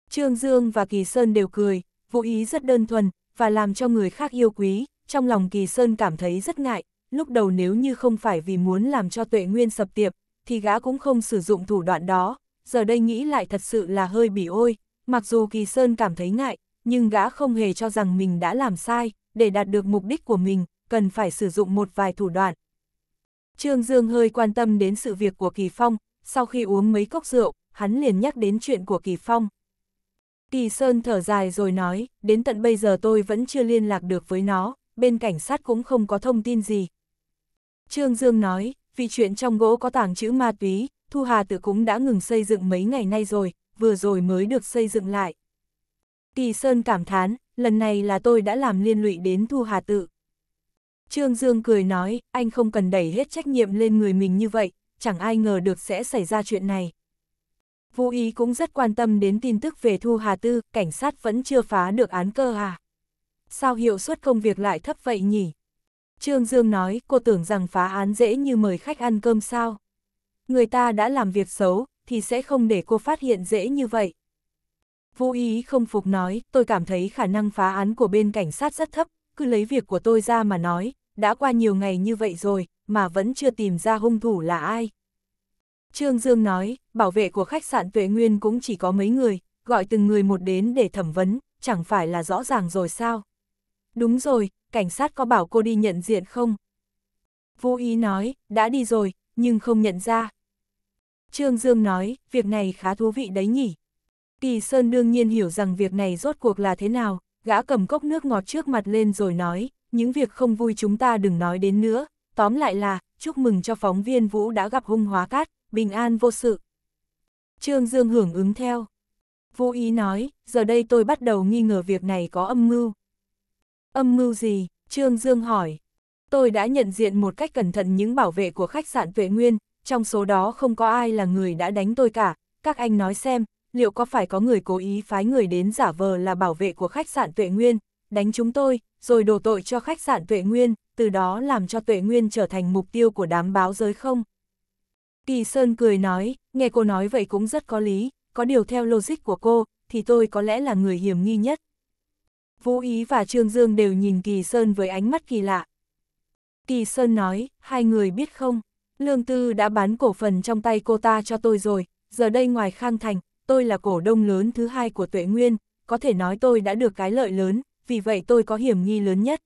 Trương Dương và Kỳ Sơn đều cười, Vũ Ý rất đơn thuần, và làm cho người khác yêu quý, trong lòng Kỳ Sơn cảm thấy rất ngại, lúc đầu nếu như không phải vì muốn làm cho tuệ nguyên sập tiệp, thì gã cũng không sử dụng thủ đoạn đó, giờ đây nghĩ lại thật sự là hơi bỉ ôi, Mặc dù Kỳ Sơn cảm thấy ngại, nhưng gã không hề cho rằng mình đã làm sai, để đạt được mục đích của mình, cần phải sử dụng một vài thủ đoạn. Trương Dương hơi quan tâm đến sự việc của Kỳ Phong, sau khi uống mấy cốc rượu, hắn liền nhắc đến chuyện của Kỳ Phong. Kỳ Sơn thở dài rồi nói, đến tận bây giờ tôi vẫn chưa liên lạc được với nó, bên cảnh sát cũng không có thông tin gì. Trương Dương nói, vì chuyện trong gỗ có tảng chữ ma túy, Thu Hà Tử cũng đã ngừng xây dựng mấy ngày nay rồi, vừa rồi mới được xây dựng lại. Kỳ Sơn cảm thán, lần này là tôi đã làm liên lụy đến Thu Hà Tự. Trương Dương cười nói, anh không cần đẩy hết trách nhiệm lên người mình như vậy, chẳng ai ngờ được sẽ xảy ra chuyện này. Vũ Ý cũng rất quan tâm đến tin tức về Thu Hà Tư, cảnh sát vẫn chưa phá được án cơ à. Sao hiệu suất công việc lại thấp vậy nhỉ? Trương Dương nói, cô tưởng rằng phá án dễ như mời khách ăn cơm sao? Người ta đã làm việc xấu, thì sẽ không để cô phát hiện dễ như vậy. Vô ý không phục nói, tôi cảm thấy khả năng phá án của bên cảnh sát rất thấp, cứ lấy việc của tôi ra mà nói, đã qua nhiều ngày như vậy rồi, mà vẫn chưa tìm ra hung thủ là ai. Trương Dương nói, bảo vệ của khách sạn Tuệ Nguyên cũng chỉ có mấy người, gọi từng người một đến để thẩm vấn, chẳng phải là rõ ràng rồi sao? Đúng rồi, cảnh sát có bảo cô đi nhận diện không? Vô ý nói, đã đi rồi, nhưng không nhận ra, Trương Dương nói, việc này khá thú vị đấy nhỉ. Kỳ Sơn đương nhiên hiểu rằng việc này rốt cuộc là thế nào, gã cầm cốc nước ngọt trước mặt lên rồi nói, những việc không vui chúng ta đừng nói đến nữa, tóm lại là, chúc mừng cho phóng viên Vũ đã gặp hung hóa cát, bình an vô sự. Trương Dương hưởng ứng theo. Vũ ý nói, giờ đây tôi bắt đầu nghi ngờ việc này có âm mưu. Âm mưu gì? Trương Dương hỏi. Tôi đã nhận diện một cách cẩn thận những bảo vệ của khách sạn Tuệ Nguyên, trong số đó không có ai là người đã đánh tôi cả, các anh nói xem, liệu có phải có người cố ý phái người đến giả vờ là bảo vệ của khách sạn Tuệ Nguyên, đánh chúng tôi, rồi đổ tội cho khách sạn Tuệ Nguyên, từ đó làm cho Tuệ Nguyên trở thành mục tiêu của đám báo giới không? Kỳ Sơn cười nói, nghe cô nói vậy cũng rất có lý, có điều theo logic của cô, thì tôi có lẽ là người hiểm nghi nhất. Vũ Ý và Trương Dương đều nhìn Kỳ Sơn với ánh mắt kỳ lạ. Kỳ Sơn nói, hai người biết không, Lương Tư đã bán cổ phần trong tay cô ta cho tôi rồi, giờ đây ngoài Khang Thành, tôi là cổ đông lớn thứ hai của Tuệ Nguyên, có thể nói tôi đã được cái lợi lớn, vì vậy tôi có hiểm nghi lớn nhất.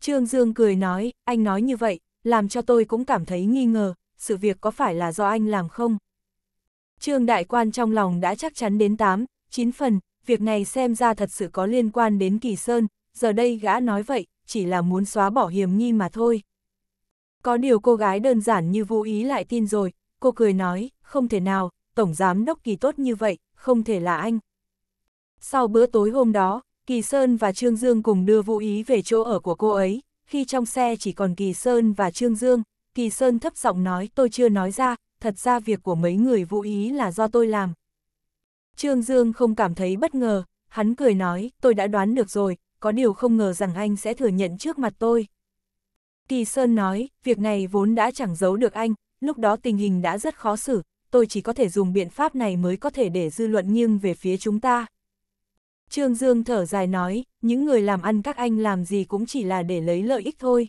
Trương Dương cười nói, anh nói như vậy, làm cho tôi cũng cảm thấy nghi ngờ, sự việc có phải là do anh làm không? Trương Đại Quan trong lòng đã chắc chắn đến 8, 9 phần, việc này xem ra thật sự có liên quan đến Kỳ Sơn, giờ đây gã nói vậy, chỉ là muốn xóa bỏ hiểm nghi mà thôi. Có điều cô gái đơn giản như vô ý lại tin rồi, cô cười nói, không thể nào, tổng giám đốc kỳ tốt như vậy, không thể là anh. Sau bữa tối hôm đó, Kỳ Sơn và Trương Dương cùng đưa Vũ Ý về chỗ ở của cô ấy, khi trong xe chỉ còn Kỳ Sơn và Trương Dương, Kỳ Sơn thấp giọng nói tôi chưa nói ra, thật ra việc của mấy người Vũ Ý là do tôi làm. Trương Dương không cảm thấy bất ngờ, hắn cười nói tôi đã đoán được rồi, có điều không ngờ rằng anh sẽ thừa nhận trước mặt tôi. Kỳ Sơn nói, việc này vốn đã chẳng giấu được anh, lúc đó tình hình đã rất khó xử, tôi chỉ có thể dùng biện pháp này mới có thể để dư luận nghiêng về phía chúng ta. Trương Dương thở dài nói, những người làm ăn các anh làm gì cũng chỉ là để lấy lợi ích thôi.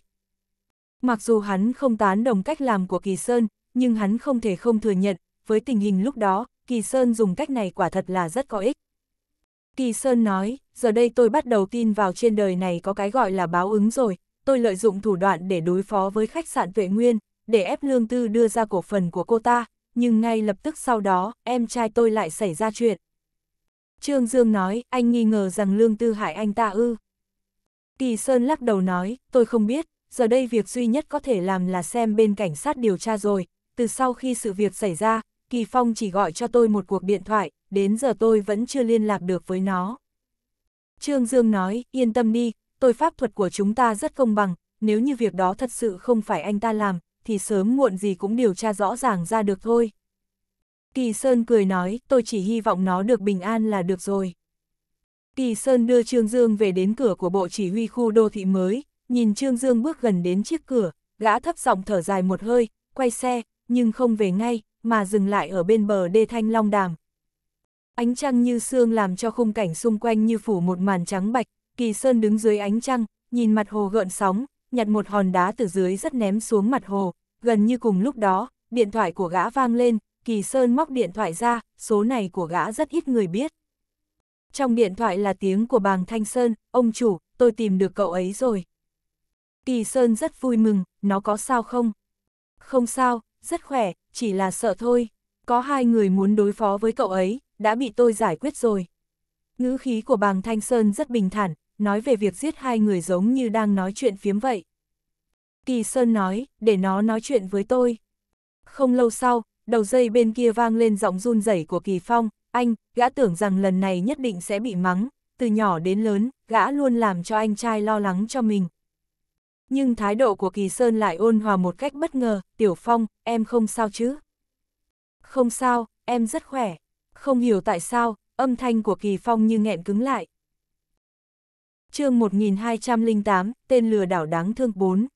Mặc dù hắn không tán đồng cách làm của Kỳ Sơn, nhưng hắn không thể không thừa nhận, với tình hình lúc đó, Kỳ Sơn dùng cách này quả thật là rất có ích. Kỳ Sơn nói, giờ đây tôi bắt đầu tin vào trên đời này có cái gọi là báo ứng rồi, tôi lợi dụng thủ đoạn để đối phó với khách sạn vệ Nguyên, để ép Lương Tư đưa ra cổ phần của cô ta, nhưng ngay lập tức sau đó, em trai tôi lại xảy ra chuyện. Trương Dương nói, anh nghi ngờ rằng Lương Tư hại anh ta ư. Kỳ Sơn lắc đầu nói, tôi không biết, giờ đây việc duy nhất có thể làm là xem bên cảnh sát điều tra rồi. Từ sau khi sự việc xảy ra, Kỳ Phong chỉ gọi cho tôi một cuộc điện thoại, đến giờ tôi vẫn chưa liên lạc được với nó. Trương Dương nói, yên tâm đi, tôi pháp thuật của chúng ta rất công bằng, nếu như việc đó thật sự không phải anh ta làm, thì sớm muộn gì cũng điều tra rõ ràng ra được thôi. Kỳ Sơn cười nói, tôi chỉ hy vọng nó được bình an là được rồi. Kỳ Sơn đưa Trương Dương về đến cửa của bộ chỉ huy khu đô thị mới, nhìn Trương Dương bước gần đến chiếc cửa, gã thấp giọng thở dài một hơi, quay xe, nhưng không về ngay, mà dừng lại ở bên bờ đê thanh long đàm. Ánh trăng như sương làm cho khung cảnh xung quanh như phủ một màn trắng bạch, Kỳ Sơn đứng dưới ánh trăng, nhìn mặt hồ gợn sóng, nhặt một hòn đá từ dưới rất ném xuống mặt hồ, gần như cùng lúc đó, điện thoại của gã vang lên, Kỳ Sơn móc điện thoại ra, số này của gã rất ít người biết. Trong điện thoại là tiếng của bàng Thanh Sơn, ông chủ, tôi tìm được cậu ấy rồi. Kỳ Sơn rất vui mừng, nó có sao không? Không sao, rất khỏe, chỉ là sợ thôi. Có hai người muốn đối phó với cậu ấy, đã bị tôi giải quyết rồi. Ngữ khí của bàng Thanh Sơn rất bình thản, nói về việc giết hai người giống như đang nói chuyện phiếm vậy. Kỳ Sơn nói, để nó nói chuyện với tôi. Không lâu sau, đầu dây bên kia vang lên giọng run rẩy của Kỳ Phong, anh, gã tưởng rằng lần này nhất định sẽ bị mắng, từ nhỏ đến lớn, gã luôn làm cho anh trai lo lắng cho mình. Nhưng thái độ của Kỳ Sơn lại ôn hòa một cách bất ngờ, Tiểu Phong, em không sao chứ? Không sao, em rất khỏe. Không hiểu tại sao, âm thanh của Kỳ Phong như nghẹn cứng lại, chương 1208, tên lừa đảo đáng thương 4.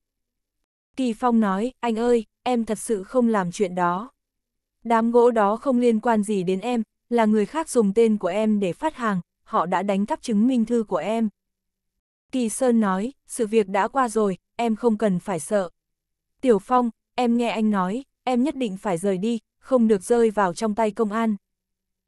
Kỳ Phong nói, anh ơi, em thật sự không làm chuyện đó. Đám gỗ đó không liên quan gì đến em, là người khác dùng tên của em để phát hàng, họ đã đánh cắp chứng minh thư của em. Kỳ Sơn nói, sự việc đã qua rồi, em không cần phải sợ. Tiểu Phong, em nghe anh nói, em nhất định phải rời đi, không được rơi vào trong tay công an.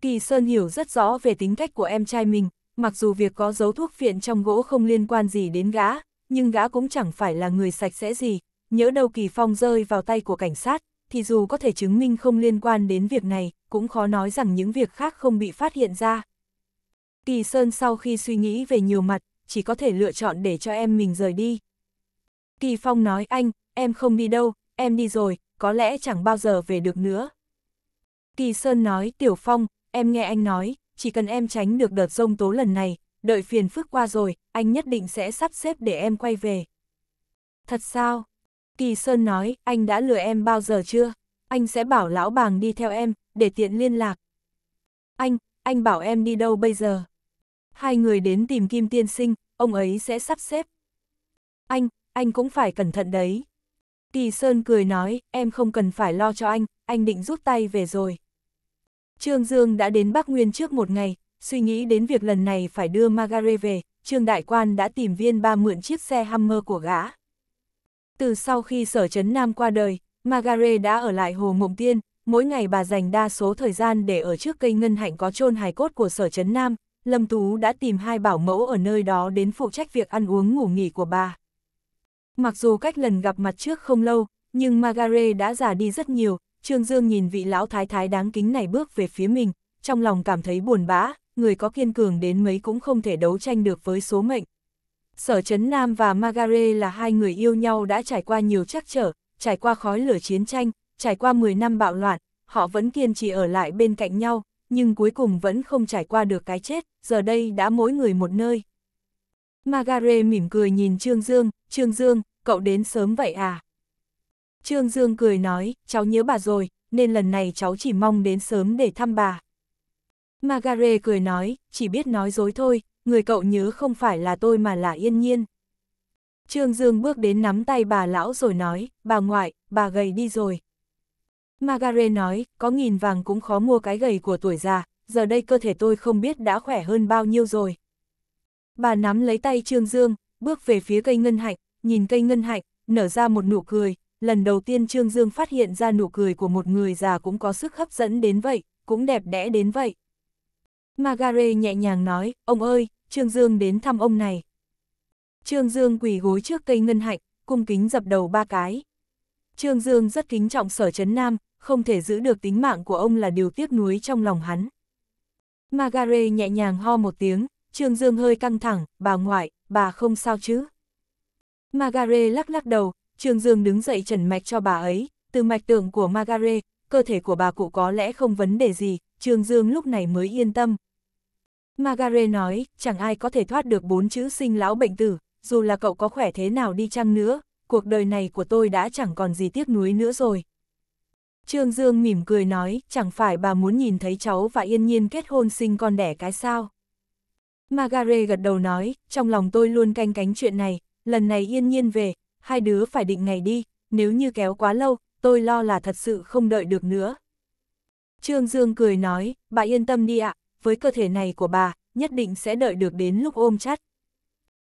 Kỳ Sơn hiểu rất rõ về tính cách của em trai mình, mặc dù việc có dấu thuốc phiện trong gỗ không liên quan gì đến gã, nhưng gã cũng chẳng phải là người sạch sẽ gì, nhớ đâu Kỳ Phong rơi vào tay của cảnh sát, thì dù có thể chứng minh không liên quan đến việc này, cũng khó nói rằng những việc khác không bị phát hiện ra. Kỳ Sơn sau khi suy nghĩ về nhiều mặt, chỉ có thể lựa chọn để cho em mình rời đi. Kỳ Phong nói anh, em không đi đâu, em đi rồi, có lẽ chẳng bao giờ về được nữa. Kỳ Sơn nói Tiểu Phong, em nghe anh nói, chỉ cần em tránh được đợt rông tố lần này, đợi phiền phức qua rồi, anh nhất định sẽ sắp xếp để em quay về. Thật sao? Kỳ Sơn nói, anh đã lừa em bao giờ chưa? Anh sẽ bảo lão bàng đi theo em, để tiện liên lạc. Anh, anh bảo em đi đâu bây giờ? Hai người đến tìm Kim Tiên Sinh, ông ấy sẽ sắp xếp. Anh, anh cũng phải cẩn thận đấy. Kỳ Sơn cười nói, em không cần phải lo cho anh, anh định rút tay về rồi. Trương Dương đã đến Bắc Nguyên trước một ngày, suy nghĩ đến việc lần này phải đưa Margaret về, Trương Đại Quan đã tìm viên ba mượn chiếc xe Hammer của gã. Từ sau khi sở Trấn Nam qua đời, Margaret đã ở lại Hồ Mộng Tiên, mỗi ngày bà dành đa số thời gian để ở trước cây ngân hạnh có chôn hài cốt của sở Trấn Nam, Lâm Tú đã tìm hai bảo mẫu ở nơi đó đến phụ trách việc ăn uống ngủ nghỉ của bà. Mặc dù cách lần gặp mặt trước không lâu, nhưng Margaret đã già đi rất nhiều, Trương Dương nhìn vị lão thái thái đáng kính này bước về phía mình, trong lòng cảm thấy buồn bã, người có kiên cường đến mấy cũng không thể đấu tranh được với số mệnh. Sở Trấn Nam và Margaret là hai người yêu nhau đã trải qua nhiều trắc trở, trải qua khói lửa chiến tranh, trải qua 10 năm bạo loạn, họ vẫn kiên trì ở lại bên cạnh nhau, nhưng cuối cùng vẫn không trải qua được cái chết, giờ đây đã mỗi người một nơi. Margaret mỉm cười nhìn Trương Dương, Trương Dương, cậu đến sớm vậy à? Trương Dương cười nói, cháu nhớ bà rồi, nên lần này cháu chỉ mong đến sớm để thăm bà. Margaret cười nói, chỉ biết nói dối thôi, người cậu nhớ không phải là tôi mà là yên nhiên. Trương Dương bước đến nắm tay bà lão rồi nói, bà ngoại, bà gầy đi rồi. Margaret nói, có nghìn vàng cũng khó mua cái gầy của tuổi già, giờ đây cơ thể tôi không biết đã khỏe hơn bao nhiêu rồi. Bà nắm lấy tay Trương Dương, bước về phía cây ngân hạnh, nhìn cây ngân hạnh, nở ra một nụ cười, Lần đầu tiên Trương Dương phát hiện ra nụ cười của một người già cũng có sức hấp dẫn đến vậy, cũng đẹp đẽ đến vậy. Margaret nhẹ nhàng nói, ông ơi, Trương Dương đến thăm ông này. Trương Dương quỳ gối trước cây ngân hạnh, cung kính dập đầu ba cái. Trương Dương rất kính trọng sở chấn nam, không thể giữ được tính mạng của ông là điều tiếc nuối trong lòng hắn. Margaret nhẹ nhàng ho một tiếng, Trương Dương hơi căng thẳng, bà ngoại, bà không sao chứ. Margaret lắc lắc đầu, Trương Dương đứng dậy trần mạch cho bà ấy, từ mạch tượng của Margaret, cơ thể của bà cụ có lẽ không vấn đề gì, Trương Dương lúc này mới yên tâm. Margaret nói, chẳng ai có thể thoát được bốn chữ sinh lão bệnh tử, dù là cậu có khỏe thế nào đi chăng nữa, cuộc đời này của tôi đã chẳng còn gì tiếc nuối nữa rồi. Trương Dương mỉm cười nói, chẳng phải bà muốn nhìn thấy cháu và yên nhiên kết hôn sinh con đẻ cái sao. Margaret gật đầu nói, trong lòng tôi luôn canh cánh chuyện này, lần này yên nhiên về, hai đứa phải định ngày đi, nếu như kéo quá lâu, tôi lo là thật sự không đợi được nữa. Trương Dương cười nói, bà yên tâm đi ạ, với cơ thể này của bà, nhất định sẽ đợi được đến lúc ôm chắt.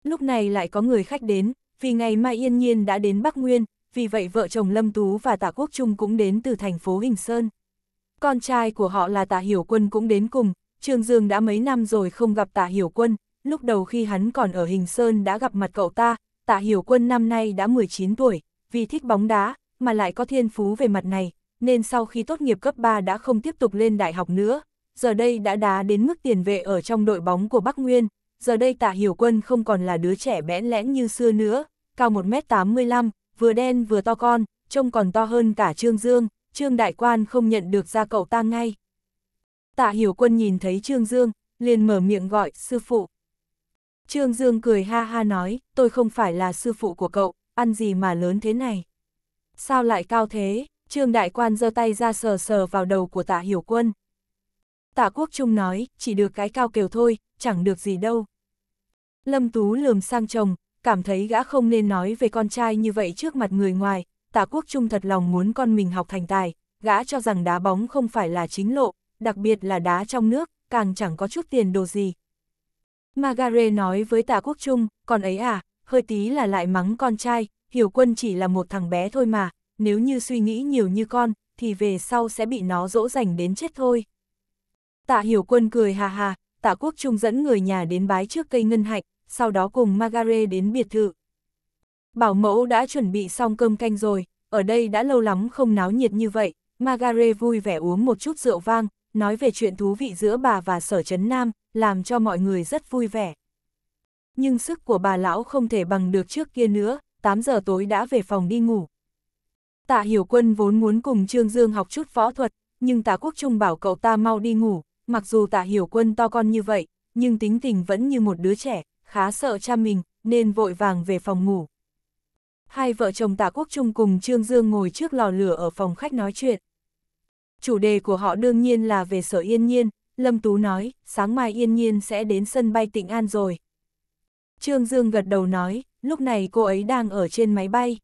Lúc này lại có người khách đến, vì ngày mai yên nhiên đã đến Bắc Nguyên, vì vậy vợ chồng Lâm Tú và Tạ Quốc Trung cũng đến từ thành phố Hình Sơn. Con trai của họ là Tạ Hiểu Quân cũng đến cùng, Trương Dương đã mấy năm rồi không gặp Tạ Hiểu Quân, lúc đầu khi hắn còn ở Hình Sơn đã gặp mặt cậu ta, Tạ Hiểu Quân năm nay đã 19 tuổi, vì thích bóng đá, mà lại có thiên phú về mặt này, nên sau khi tốt nghiệp cấp 3 đã không tiếp tục lên đại học nữa, giờ đây đã đá đến mức tiền vệ ở trong đội bóng của Bắc Nguyên, giờ đây Tạ Hiểu Quân không còn là đứa trẻ bẽn lẽn như xưa nữa, cao 1m85, vừa đen vừa to con, trông còn to hơn cả Trương Dương, Trương Đại Quan không nhận được ra cậu ta ngay. Tạ Hiểu Quân nhìn thấy Trương Dương, liền mở miệng gọi, sư phụ. Trương Dương cười ha ha nói, tôi không phải là sư phụ của cậu, ăn gì mà lớn thế này. Sao lại cao thế? Trương Đại Quan giơ tay ra sờ sờ vào đầu của tạ Hiểu Quân. Tạ Quốc Trung nói, chỉ được cái cao kiều thôi, chẳng được gì đâu. Lâm Tú lườm sang chồng, cảm thấy gã không nên nói về con trai như vậy trước mặt người ngoài. Tạ Quốc Trung thật lòng muốn con mình học thành tài, gã cho rằng đá bóng không phải là chính lộ, đặc biệt là đá trong nước, càng chẳng có chút tiền đồ gì, Margaret nói với tạ quốc trung, con ấy à, hơi tí là lại mắng con trai, hiểu quân chỉ là một thằng bé thôi mà, nếu như suy nghĩ nhiều như con, thì về sau sẽ bị nó dỗ dành đến chết thôi. Tạ hiểu quân cười hà hà, tạ quốc trung dẫn người nhà đến bái trước cây ngân hạnh, sau đó cùng Margaret đến biệt thự. Bảo mẫu đã chuẩn bị xong cơm canh rồi, ở đây đã lâu lắm không náo nhiệt như vậy, Margaret vui vẻ uống một chút rượu vang, nói về chuyện thú vị giữa bà và sở chấn nam, làm cho mọi người rất vui vẻ. Nhưng sức của bà lão không thể bằng được trước kia nữa, 8 giờ tối đã về phòng đi ngủ. Tạ Hiểu Quân vốn muốn cùng Trương Dương học chút võ thuật, nhưng Tạ Quốc Trung bảo cậu ta mau đi ngủ, mặc dù Tạ Hiểu Quân to con như vậy, nhưng tính tình vẫn như một đứa trẻ, khá sợ cha mình, nên vội vàng về phòng ngủ. Hai vợ chồng Tạ Quốc Trung cùng Trương Dương ngồi trước lò lửa ở phòng khách nói chuyện. Chủ đề của họ đương nhiên là về sở yên nhiên, Lâm Tú nói, sáng mai yên nhiên sẽ đến sân bay Tịnh An rồi. Trương Dương gật đầu nói, lúc này cô ấy đang ở trên máy bay.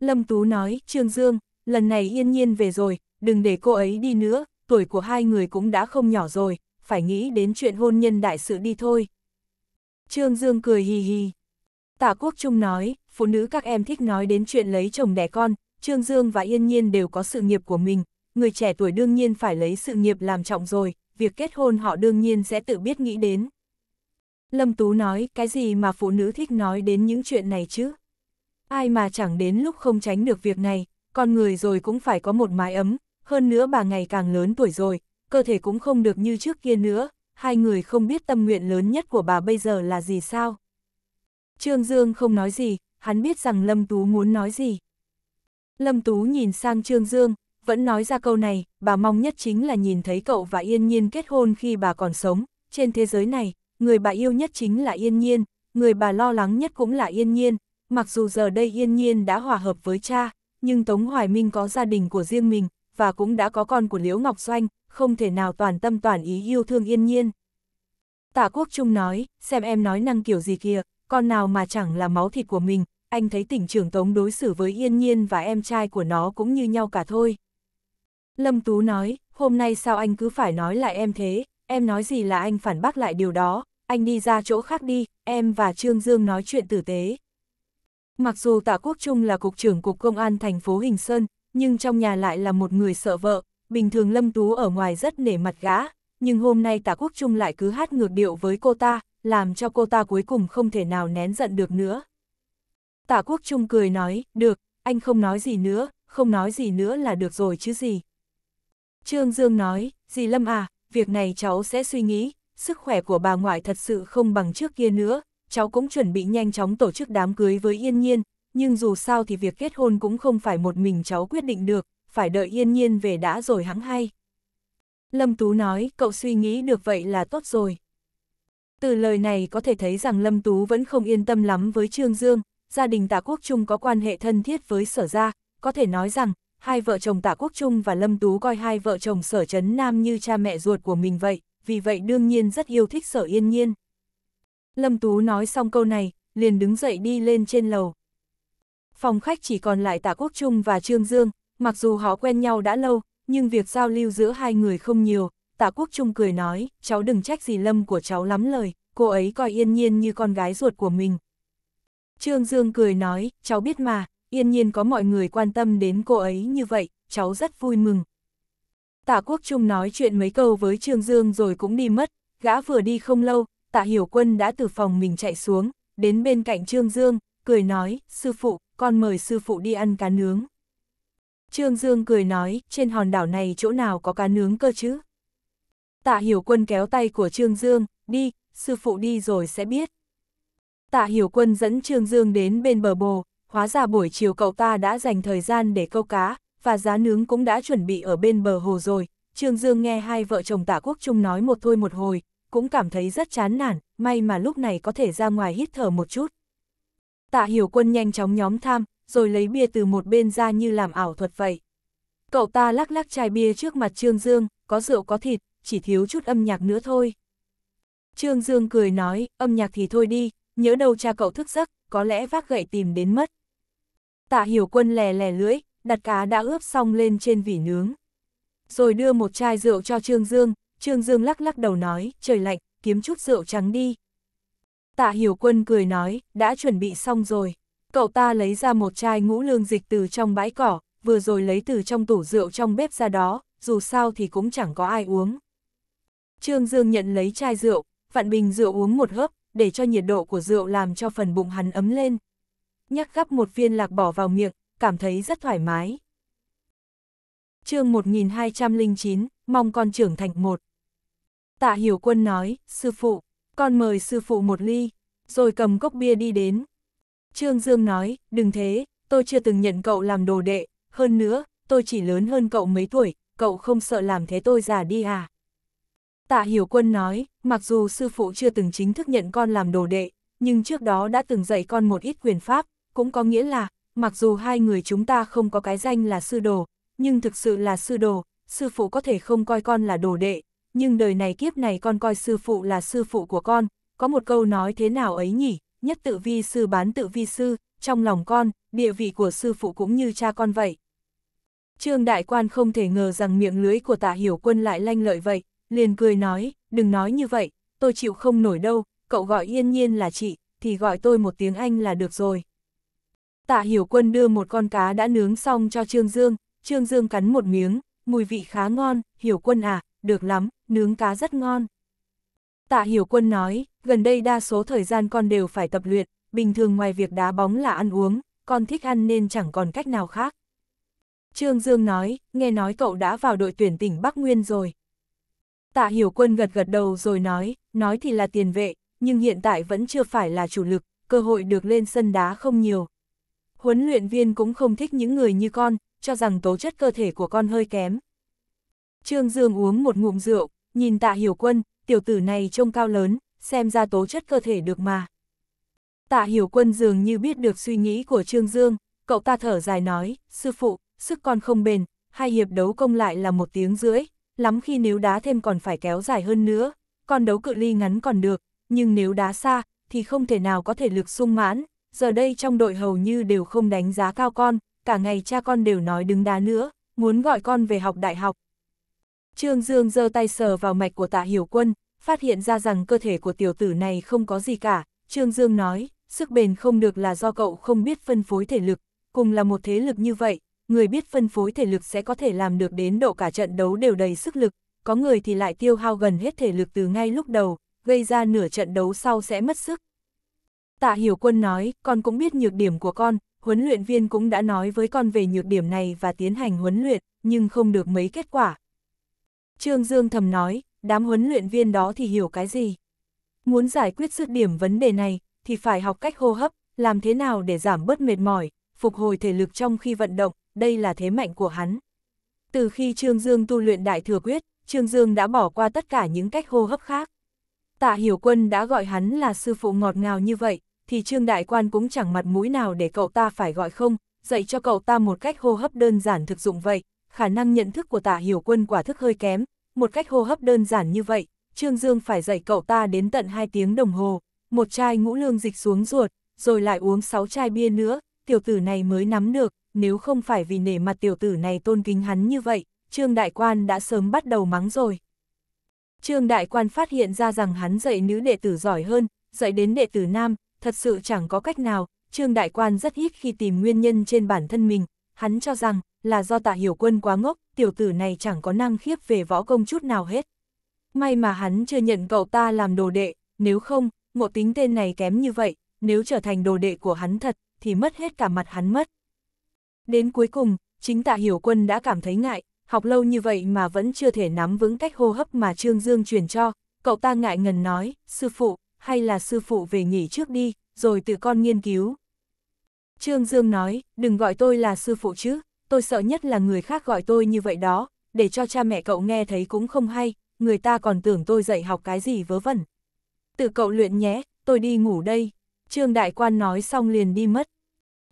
Lâm Tú nói, Trương Dương, lần này yên nhiên về rồi, đừng để cô ấy đi nữa, tuổi của hai người cũng đã không nhỏ rồi, phải nghĩ đến chuyện hôn nhân đại sự đi thôi. Trương Dương cười hì hì. Tạ Quốc Trung nói, phụ nữ các em thích nói đến chuyện lấy chồng đẻ con, Trương Dương và Yên Nhiên đều có sự nghiệp của mình, người trẻ tuổi đương nhiên phải lấy sự nghiệp làm trọng rồi, việc kết hôn họ đương nhiên sẽ tự biết nghĩ đến. Lâm Tú nói, cái gì mà phụ nữ thích nói đến những chuyện này chứ? Ai mà chẳng đến lúc không tránh được việc này, con người rồi cũng phải có một mái ấm, hơn nữa bà ngày càng lớn tuổi rồi, cơ thể cũng không được như trước kia nữa, hai người không biết tâm nguyện lớn nhất của bà bây giờ là gì sao? Trương Dương không nói gì, hắn biết rằng Lâm Tú muốn nói gì. Lâm Tú nhìn sang Trương Dương, vẫn nói ra câu này, bà mong nhất chính là nhìn thấy cậu và Yên Nhiên kết hôn khi bà còn sống. Trên thế giới này, người bà yêu nhất chính là Yên Nhiên, người bà lo lắng nhất cũng là Yên Nhiên. Mặc dù giờ đây Yên Nhiên đã hòa hợp với cha, nhưng Tống Hoài Minh có gia đình của riêng mình, và cũng đã có con của Liễu Ngọc Doanh, không thể nào toàn tâm toàn ý yêu thương Yên Nhiên. Tạ Quốc Trung nói, xem em nói năng kiểu gì kìa, con nào mà chẳng là máu thịt của mình, anh thấy tỉnh trưởng Tống đối xử với Yên Nhiên và em trai của nó cũng như nhau cả thôi. Lâm Tú nói, hôm nay sao anh cứ phải nói lại em thế, em nói gì là anh phản bác lại điều đó, anh đi ra chỗ khác đi, em và Trương Dương nói chuyện tử tế. Mặc dù Tạ Quốc Trung là cục trưởng cục công an thành phố Hình Sơn, nhưng trong nhà lại là một người sợ vợ, bình thường Lâm Tú ở ngoài rất nể mặt gã, nhưng hôm nay Tạ Quốc Trung lại cứ hát ngược điệu với cô ta, làm cho cô ta cuối cùng không thể nào nén giận được nữa. Tạ Quốc Trung cười nói, được, anh không nói gì nữa, không nói gì nữa là được rồi chứ gì. Trương Dương nói, dì Lâm à, việc này cháu sẽ suy nghĩ, sức khỏe của bà ngoại thật sự không bằng trước kia nữa, cháu cũng chuẩn bị nhanh chóng tổ chức đám cưới với Yên Nhiên, nhưng dù sao thì việc kết hôn cũng không phải một mình cháu quyết định được, phải đợi Yên Nhiên về đã rồi hắng hay. Lâm Tú nói, cậu suy nghĩ được vậy là tốt rồi. Từ lời này có thể thấy rằng Lâm Tú vẫn không yên tâm lắm với Trương Dương, gia đình Tạ Quốc Trung có quan hệ thân thiết với sở gia, có thể nói rằng hai vợ chồng Tạ Quốc Trung và Lâm Tú coi hai vợ chồng Sở Trấn Nam như cha mẹ ruột của mình vậy, vì vậy đương nhiên rất yêu thích Sở Yên Nhiên. Lâm Tú nói xong câu này, liền đứng dậy đi lên trên lầu. Phòng khách chỉ còn lại Tạ Quốc Trung và Trương Dương, mặc dù họ quen nhau đã lâu, nhưng việc giao lưu giữa hai người không nhiều. Tạ Quốc Trung cười nói, cháu đừng trách gì Lâm của cháu lắm lời, cô ấy coi yên nhiên như con gái ruột của mình. Trương Dương cười nói, cháu biết mà, yên nhiên có mọi người quan tâm đến cô ấy như vậy, cháu rất vui mừng. Tạ Quốc Trung nói chuyện mấy câu với Trương Dương rồi cũng đi mất, gã vừa đi không lâu, Tạ Hiểu Quân đã từ phòng mình chạy xuống, đến bên cạnh Trương Dương, cười nói, sư phụ, con mời sư phụ đi ăn cá nướng. Trương Dương cười nói, trên hòn đảo này chỗ nào có cá nướng cơ chứ? Tạ Hiểu Quân kéo tay của Trương Dương, đi, sư phụ đi rồi sẽ biết. Tạ Hiểu Quân dẫn Trương Dương đến bên bờ bồ, hóa ra buổi chiều cậu ta đã dành thời gian để câu cá, và giá nướng cũng đã chuẩn bị ở bên bờ hồ rồi. Trương Dương nghe hai vợ chồng Tạ quốc trung nói một thôi một hồi, cũng cảm thấy rất chán nản, may mà lúc này có thể ra ngoài hít thở một chút. Tạ hiểu quân nhanh chóng nhóm tham, rồi lấy bia từ một bên ra như làm ảo thuật vậy. Cậu ta lắc lắc chai bia trước mặt Trương Dương, có rượu có thịt, chỉ thiếu chút âm nhạc nữa thôi. Trương Dương cười nói, âm nhạc thì thôi đi, nhớ đâu cha cậu thức giấc, có lẽ vác gậy tìm đến mất tạ hiểu quân lè lè lưỡi, đặt cá đã ướp xong lên trên vỉ nướng. Rồi đưa một chai rượu cho Trương Dương, Trương Dương lắc lắc đầu nói, trời lạnh, kiếm chút rượu trắng đi. Tạ hiểu quân cười nói, đã chuẩn bị xong rồi. Cậu ta lấy ra một chai ngũ lương dịch từ trong bãi cỏ, vừa rồi lấy từ trong tủ rượu trong bếp ra đó, dù sao thì cũng chẳng có ai uống. Trương Dương nhận lấy chai rượu, vạn bình rượu uống một hớp, để cho nhiệt độ của rượu làm cho phần bụng hắn ấm lên, nhắc gấp một viên lạc bỏ vào miệng, cảm thấy rất thoải mái. chương 1209, mong con trưởng thành một. Tạ Hiểu Quân nói, sư phụ, con mời sư phụ một ly, rồi cầm cốc bia đi đến. Trương Dương nói, đừng thế, tôi chưa từng nhận cậu làm đồ đệ, hơn nữa, tôi chỉ lớn hơn cậu mấy tuổi, cậu không sợ làm thế tôi già đi à? Tạ Hiểu Quân nói, mặc dù sư phụ chưa từng chính thức nhận con làm đồ đệ, nhưng trước đó đã từng dạy con một ít quyền pháp, cũng có nghĩa là, mặc dù hai người chúng ta không có cái danh là sư đồ, nhưng thực sự là sư đồ, sư phụ có thể không coi con là đồ đệ, nhưng đời này kiếp này con coi sư phụ là sư phụ của con, có một câu nói thế nào ấy nhỉ, nhất tự vi sư bán tự vi sư, trong lòng con, địa vị của sư phụ cũng như cha con vậy. Trương Đại Quan không thể ngờ rằng miệng lưới của tạ hiểu quân lại lanh lợi vậy, liền cười nói, đừng nói như vậy, tôi chịu không nổi đâu, cậu gọi yên nhiên là chị, thì gọi tôi một tiếng Anh là được rồi. Tạ Hiểu Quân đưa một con cá đã nướng xong cho Trương Dương, Trương Dương cắn một miếng, mùi vị khá ngon, Hiểu Quân à, được lắm, nướng cá rất ngon. Tạ Hiểu Quân nói, gần đây đa số thời gian con đều phải tập luyện, bình thường ngoài việc đá bóng là ăn uống, con thích ăn nên chẳng còn cách nào khác. Trương Dương nói, nghe nói cậu đã vào đội tuyển tỉnh Bắc Nguyên rồi. Tạ Hiểu Quân gật gật đầu rồi nói, nói thì là tiền vệ, nhưng hiện tại vẫn chưa phải là chủ lực, cơ hội được lên sân đá không nhiều, huấn luyện viên cũng không thích những người như con, cho rằng tố chất cơ thể của con hơi kém. Trương Dương uống một ngụm rượu, nhìn tạ hiểu quân, tiểu tử này trông cao lớn, xem ra tố chất cơ thể được mà. Tạ hiểu quân dường như biết được suy nghĩ của Trương Dương, cậu ta thở dài nói, sư phụ, sức con không bền, hai hiệp đấu công lại là một tiếng rưỡi, lắm khi nếu đá thêm còn phải kéo dài hơn nữa, Con đấu cự ly ngắn còn được, nhưng nếu đá xa, thì không thể nào có thể lực sung mãn, giờ đây trong đội hầu như đều không đánh giá cao con, cả ngày cha con đều nói đứng đá nữa, muốn gọi con về học đại học. Trương Dương giơ tay sờ vào mạch của tạ hiểu quân, phát hiện ra rằng cơ thể của tiểu tử này không có gì cả, Trương Dương nói, sức bền không được là do cậu không biết phân phối thể lực, cùng là một thế lực như vậy, người biết phân phối thể lực sẽ có thể làm được đến độ cả trận đấu đều đầy sức lực, có người thì lại tiêu hao gần hết thể lực từ ngay lúc đầu, gây ra nửa trận đấu sau sẽ mất sức, Tạ Hiểu Quân nói, con cũng biết nhược điểm của con, huấn luyện viên cũng đã nói với con về nhược điểm này và tiến hành huấn luyện, nhưng không được mấy kết quả. Trương Dương thầm nói, đám huấn luyện viên đó thì hiểu cái gì? Muốn giải quyết dứt điểm vấn đề này, thì phải học cách hô hấp, làm thế nào để giảm bớt mệt mỏi, phục hồi thể lực trong khi vận động, đây là thế mạnh của hắn. Từ khi Trương Dương tu luyện Đại Thừa Quyết, Trương Dương đã bỏ qua tất cả những cách hô hấp khác. Tạ Hiểu Quân đã gọi hắn là sư phụ ngọt ngào như vậy, thì Trương Đại Quan cũng chẳng mặt mũi nào để cậu ta phải gọi không, dạy cho cậu ta một cách hô hấp đơn giản thực dụng vậy, khả năng nhận thức của tả hiểu quân quả thức hơi kém, một cách hô hấp đơn giản như vậy, Trương Dương phải dạy cậu ta đến tận 2 tiếng đồng hồ, một chai ngũ lương dịch xuống ruột, rồi lại uống 6 chai bia nữa, tiểu tử này mới nắm được, nếu không phải vì nể mặt tiểu tử này tôn kính hắn như vậy, Trương Đại Quan đã sớm bắt đầu mắng rồi. Trương Đại Quan phát hiện ra rằng hắn dạy nữ đệ tử giỏi hơn, dạy đến đệ tử nam, thật sự chẳng có cách nào, Trương Đại Quan rất ít khi tìm nguyên nhân trên bản thân mình, hắn cho rằng là do tạ hiểu quân quá ngốc, tiểu tử này chẳng có năng khiếp về võ công chút nào hết. May mà hắn chưa nhận cậu ta làm đồ đệ, nếu không, ngộ tính tên này kém như vậy, nếu trở thành đồ đệ của hắn thật, thì mất hết cả mặt hắn mất. Đến cuối cùng, chính tạ hiểu quân đã cảm thấy ngại, học lâu như vậy mà vẫn chưa thể nắm vững cách hô hấp mà Trương Dương truyền cho, cậu ta ngại ngần nói, sư phụ, hay là sư phụ về nghỉ trước đi, rồi tự con nghiên cứu. Trương Dương nói, đừng gọi tôi là sư phụ chứ, tôi sợ nhất là người khác gọi tôi như vậy đó, để cho cha mẹ cậu nghe thấy cũng không hay, người ta còn tưởng tôi dạy học cái gì vớ vẩn. Tự cậu luyện nhé, tôi đi ngủ đây. Trương Đại Quan nói xong liền đi mất.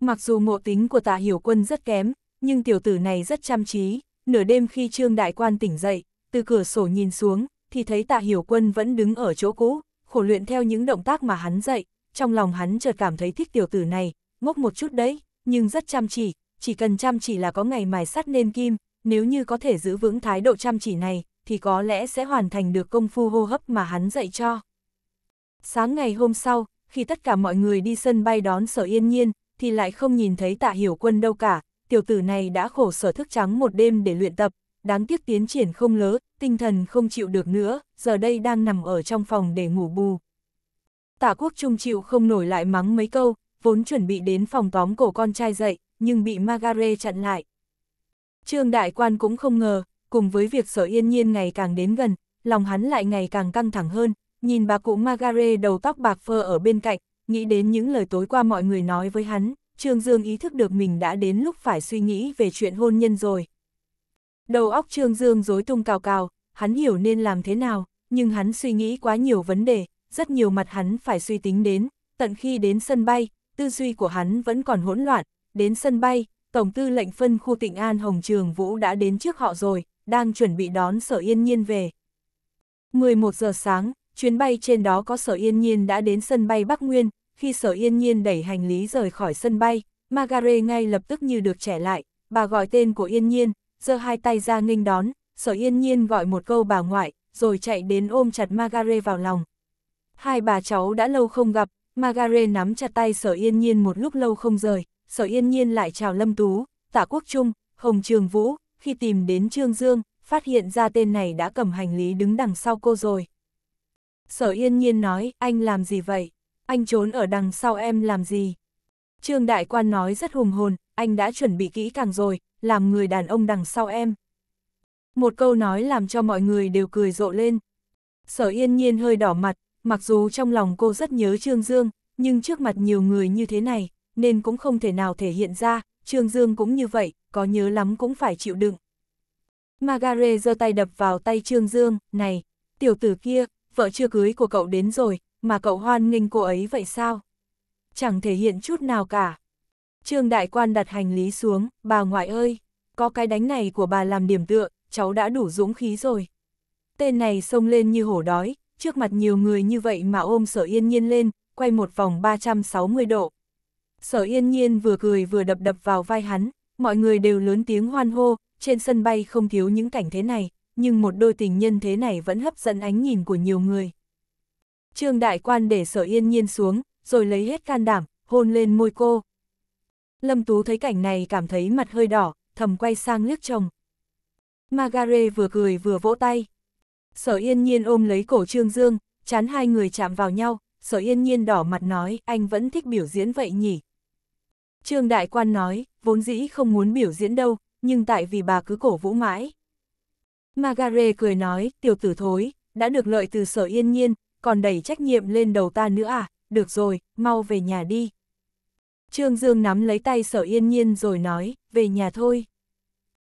Mặc dù ngộ tính của tạ hiểu quân rất kém, nhưng tiểu tử này rất chăm trí. Nửa đêm khi Trương Đại Quan tỉnh dậy, từ cửa sổ nhìn xuống, thì thấy tạ hiểu quân vẫn đứng ở chỗ cũ, khổ luyện theo những động tác mà hắn dạy, trong lòng hắn chợt cảm thấy thích tiểu tử này, ngốc một chút đấy, nhưng rất chăm chỉ, chỉ cần chăm chỉ là có ngày mài sắt nên kim, nếu như có thể giữ vững thái độ chăm chỉ này, thì có lẽ sẽ hoàn thành được công phu hô hấp mà hắn dạy cho. Sáng ngày hôm sau, khi tất cả mọi người đi sân bay đón sở yên nhiên, thì lại không nhìn thấy tạ hiểu quân đâu cả, tiểu tử này đã khổ sở thức trắng một đêm để luyện tập, đáng tiếc tiến triển không lớn, tinh thần không chịu được nữa, giờ đây đang nằm ở trong phòng để ngủ bù. Tạ quốc trung chịu không nổi lại mắng mấy câu, vốn chuẩn bị đến phòng tóm cổ con trai dậy, nhưng bị Margaret chặn lại. Trương Đại Quan cũng không ngờ, cùng với việc sở yên nhiên ngày càng đến gần, lòng hắn lại ngày càng căng thẳng hơn, nhìn bà cụ Margaret đầu tóc bạc phơ ở bên cạnh, nghĩ đến những lời tối qua mọi người nói với hắn, Trương Dương ý thức được mình đã đến lúc phải suy nghĩ về chuyện hôn nhân rồi. Đầu óc Trương Dương dối tung cào cào, hắn hiểu nên làm thế nào, nhưng hắn suy nghĩ quá nhiều vấn đề, rất nhiều mặt hắn phải suy tính đến, tận khi đến sân bay, tư duy của hắn vẫn còn hỗn loạn, đến sân bay, Tổng tư lệnh phân khu tỉnh An Hồng Trường Vũ đã đến trước họ rồi, đang chuẩn bị đón Sở Yên Nhiên về. 11 giờ sáng, chuyến bay trên đó có Sở Yên Nhiên đã đến sân bay Bắc Nguyên, khi Sở Yên Nhiên đẩy hành lý rời khỏi sân bay, magare ngay lập tức như được trẻ lại, bà gọi tên của Yên Nhiên, giơ hai tay ra nghênh đón, sở yên nhiên gọi một câu bà ngoại, rồi chạy đến ôm chặt Margaret vào lòng. Hai bà cháu đã lâu không gặp, Margaret nắm chặt tay sở yên nhiên một lúc lâu không rời, sở yên nhiên lại chào Lâm Tú, Tạ Quốc Trung, Hồng Trường Vũ, khi tìm đến Trương Dương, phát hiện ra tên này đã cầm hành lý đứng đằng sau cô rồi. Sở yên nhiên nói, anh làm gì vậy? Anh trốn ở đằng sau em làm gì? Trương Đại Quan nói rất hùng hồn, anh đã chuẩn bị kỹ càng rồi, làm người đàn ông đằng sau em. Một câu nói làm cho mọi người đều cười rộ lên. Sở yên nhiên hơi đỏ mặt, mặc dù trong lòng cô rất nhớ Trương Dương, nhưng trước mặt nhiều người như thế này, nên cũng không thể nào thể hiện ra, Trương Dương cũng như vậy, có nhớ lắm cũng phải chịu đựng. Margaret giơ tay đập vào tay Trương Dương, này, tiểu tử kia, vợ chưa cưới của cậu đến rồi, mà cậu hoan nghênh cô ấy vậy sao? Chẳng thể hiện chút nào cả. Trương đại quan đặt hành lý xuống, bà ngoại ơi, có cái đánh này của bà làm điểm tựa, cháu đã đủ dũng khí rồi. Tên này xông lên như hổ đói, trước mặt nhiều người như vậy mà ôm sở yên nhiên lên, quay một vòng 360 độ. Sở yên nhiên vừa cười vừa đập đập vào vai hắn, mọi người đều lớn tiếng hoan hô, trên sân bay không thiếu những cảnh thế này, nhưng một đôi tình nhân thế này vẫn hấp dẫn ánh nhìn của nhiều người. Trương đại quan để sở yên nhiên xuống, rồi lấy hết can đảm, hôn lên môi cô. Lâm Tú thấy cảnh này cảm thấy mặt hơi đỏ, thầm quay sang liếc chồng. Margaret vừa cười vừa vỗ tay. Sở yên nhiên ôm lấy cổ Trương Dương, chán hai người chạm vào nhau, sở yên nhiên đỏ mặt nói anh vẫn thích biểu diễn vậy nhỉ. Trương Đại Quan nói, vốn dĩ không muốn biểu diễn đâu, nhưng tại vì bà cứ cổ vũ mãi. Margaret cười nói, tiểu tử thối, đã được lợi từ sở yên nhiên, còn đẩy trách nhiệm lên đầu ta nữa à, được rồi, mau về nhà đi. Trương Dương nắm lấy tay sở yên nhiên rồi nói, về nhà thôi.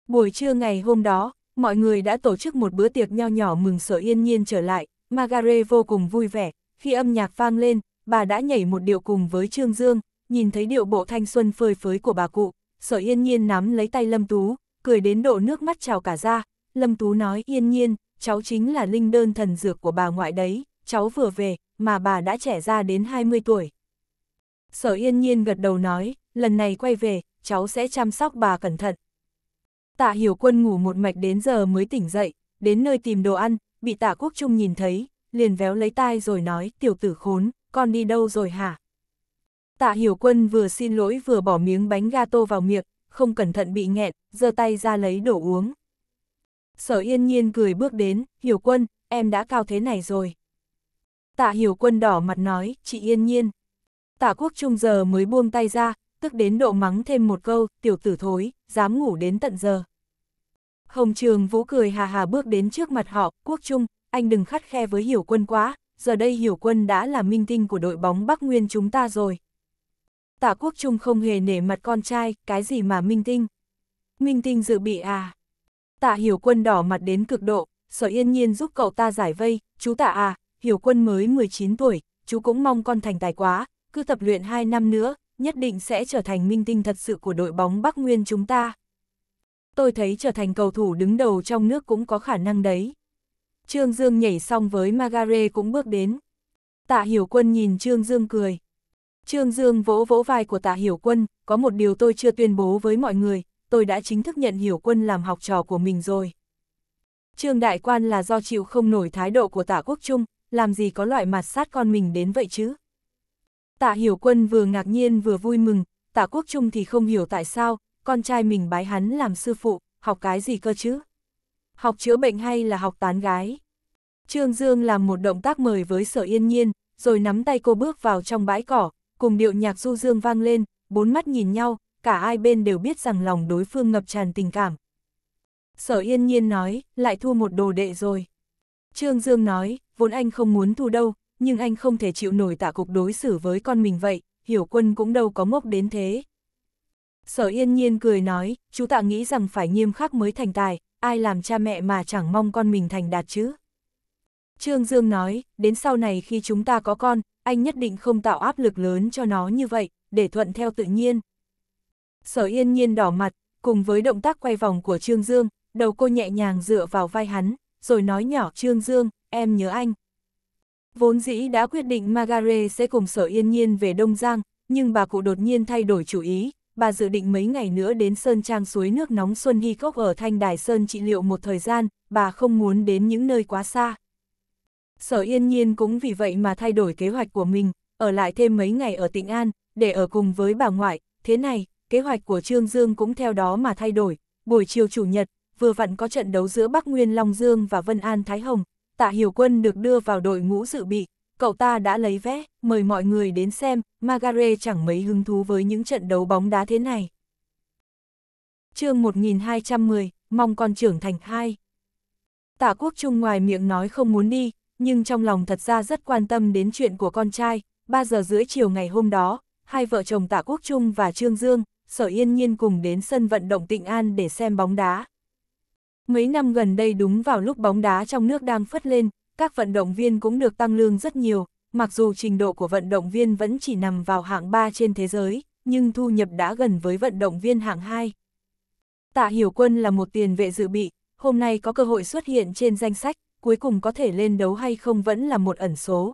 Buổi trưa ngày hôm đó, mọi người đã tổ chức một bữa tiệc nho nhỏ mừng sở yên nhiên trở lại, Margare vô cùng vui vẻ, khi âm nhạc vang lên, bà đã nhảy một điệu cùng với Trương Dương, nhìn thấy điệu bộ thanh xuân phơi phới của bà cụ, sở yên nhiên nắm lấy tay Lâm Tú, cười đến độ nước mắt trào cả ra, Lâm Tú nói yên nhiên, cháu chính là linh đơn thần dược của bà ngoại đấy, cháu vừa về, mà bà đã trẻ ra đến 20 tuổi. Sở yên nhiên gật đầu nói, lần này quay về, cháu sẽ chăm sóc bà cẩn thận. Tạ hiểu quân ngủ một mạch đến giờ mới tỉnh dậy, đến nơi tìm đồ ăn, bị tạ quốc trung nhìn thấy, liền véo lấy tai rồi nói, tiểu tử khốn, con đi đâu rồi hả? Tạ hiểu quân vừa xin lỗi vừa bỏ miếng bánh gato vào miệng, không cẩn thận bị nghẹn, giơ tay ra lấy đồ uống. Sở yên nhiên cười bước đến, hiểu quân, em đã cao thế này rồi. Tạ hiểu quân đỏ mặt nói, chị yên nhiên, tả quốc trung giờ mới buông tay ra, tức đến độ mắng thêm một câu, tiểu tử thối, dám ngủ đến tận giờ. Hồng Trường Vũ cười hà hà bước đến trước mặt họ, quốc trung, anh đừng khắt khe với hiểu quân quá, giờ đây hiểu quân đã là minh tinh của đội bóng Bắc Nguyên chúng ta rồi. Tạ quốc trung không hề nể mặt con trai, cái gì mà minh tinh. Minh tinh dự bị à. Tạ hiểu quân đỏ mặt đến cực độ, sở yên nhiên giúp cậu ta giải vây, chú tạ à, hiểu quân mới 19 tuổi, chú cũng mong con thành tài quá, cứ tập luyện 2 năm nữa, nhất định sẽ trở thành minh tinh thật sự của đội bóng Bắc Nguyên chúng ta. Tôi thấy trở thành cầu thủ đứng đầu trong nước cũng có khả năng đấy. Trương Dương nhảy xong với Magare cũng bước đến. Tạ Hiểu Quân nhìn Trương Dương cười. Trương Dương vỗ vỗ vai của Tạ Hiểu Quân, có một điều tôi chưa tuyên bố với mọi người, tôi đã chính thức nhận Hiểu Quân làm học trò của mình rồi. Trương Đại Quan là do chịu không nổi thái độ của Tạ Quốc Trung, làm gì có loại mặt sát con mình đến vậy chứ? Tạ Hiểu Quân vừa ngạc nhiên vừa vui mừng, Tạ Quốc Trung thì không hiểu tại sao, con trai mình bái hắn làm sư phụ, học cái gì cơ chứ? Học chữa bệnh hay là học tán gái? Trương Dương làm một động tác mời với sở yên nhiên, rồi nắm tay cô bước vào trong bãi cỏ, cùng điệu nhạc du dương vang lên, bốn mắt nhìn nhau, cả hai bên đều biết rằng lòng đối phương ngập tràn tình cảm. Sở yên nhiên nói, lại thua một đồ đệ rồi. Trương Dương nói, vốn anh không muốn thua đâu, nhưng anh không thể chịu nổi tạ cục đối xử với con mình vậy, hiểu quân cũng đâu có ngốc đến thế. Sở yên nhiên cười nói, chú tạ nghĩ rằng phải nghiêm khắc mới thành tài, ai làm cha mẹ mà chẳng mong con mình thành đạt chứ. Trương Dương nói, đến sau này khi chúng ta có con, anh nhất định không tạo áp lực lớn cho nó như vậy, để thuận theo tự nhiên. Sở yên nhiên đỏ mặt, cùng với động tác quay vòng của Trương Dương, đầu cô nhẹ nhàng dựa vào vai hắn, rồi nói nhỏ Trương Dương, em nhớ anh. Vốn dĩ đã quyết định Margaret sẽ cùng sở yên nhiên về Đông Giang, nhưng bà cụ đột nhiên thay đổi chủ ý, bà dự định mấy ngày nữa đến Sơn Trang suối nước nóng Xuân Hy Cốc ở Thanh Đài Sơn trị liệu một thời gian, bà không muốn đến những nơi quá xa. Sở yên nhiên cũng vì vậy mà thay đổi kế hoạch của mình, ở lại thêm mấy ngày ở Tịnh An, để ở cùng với bà ngoại, thế này, kế hoạch của Trương Dương cũng theo đó mà thay đổi, buổi chiều Chủ nhật, vừa vặn có trận đấu giữa Bắc Nguyên Long Dương và Vân An Thái Hồng, Tạ Hiểu Quân được đưa vào đội ngũ dự bị, cậu ta đã lấy vé, mời mọi người đến xem, Margaret chẳng mấy hứng thú với những trận đấu bóng đá thế này. chương 1210, mong con trưởng thành hai. Tạ Quốc Trung ngoài miệng nói không muốn đi, nhưng trong lòng thật ra rất quan tâm đến chuyện của con trai. 3 giờ rưỡi chiều ngày hôm đó, hai vợ chồng Tạ Quốc Trung và Trương Dương, Sở Yên Nhiên cùng đến sân vận động Tịnh An để xem bóng đá. Mấy năm gần đây đúng vào lúc bóng đá trong nước đang phất lên, các vận động viên cũng được tăng lương rất nhiều, mặc dù trình độ của vận động viên vẫn chỉ nằm vào hạng 3 trên thế giới, nhưng thu nhập đã gần với vận động viên hạng 2. Tạ Hiểu Quân là một tiền vệ dự bị, hôm nay có cơ hội xuất hiện trên danh sách, cuối cùng có thể lên đấu hay không vẫn là một ẩn số.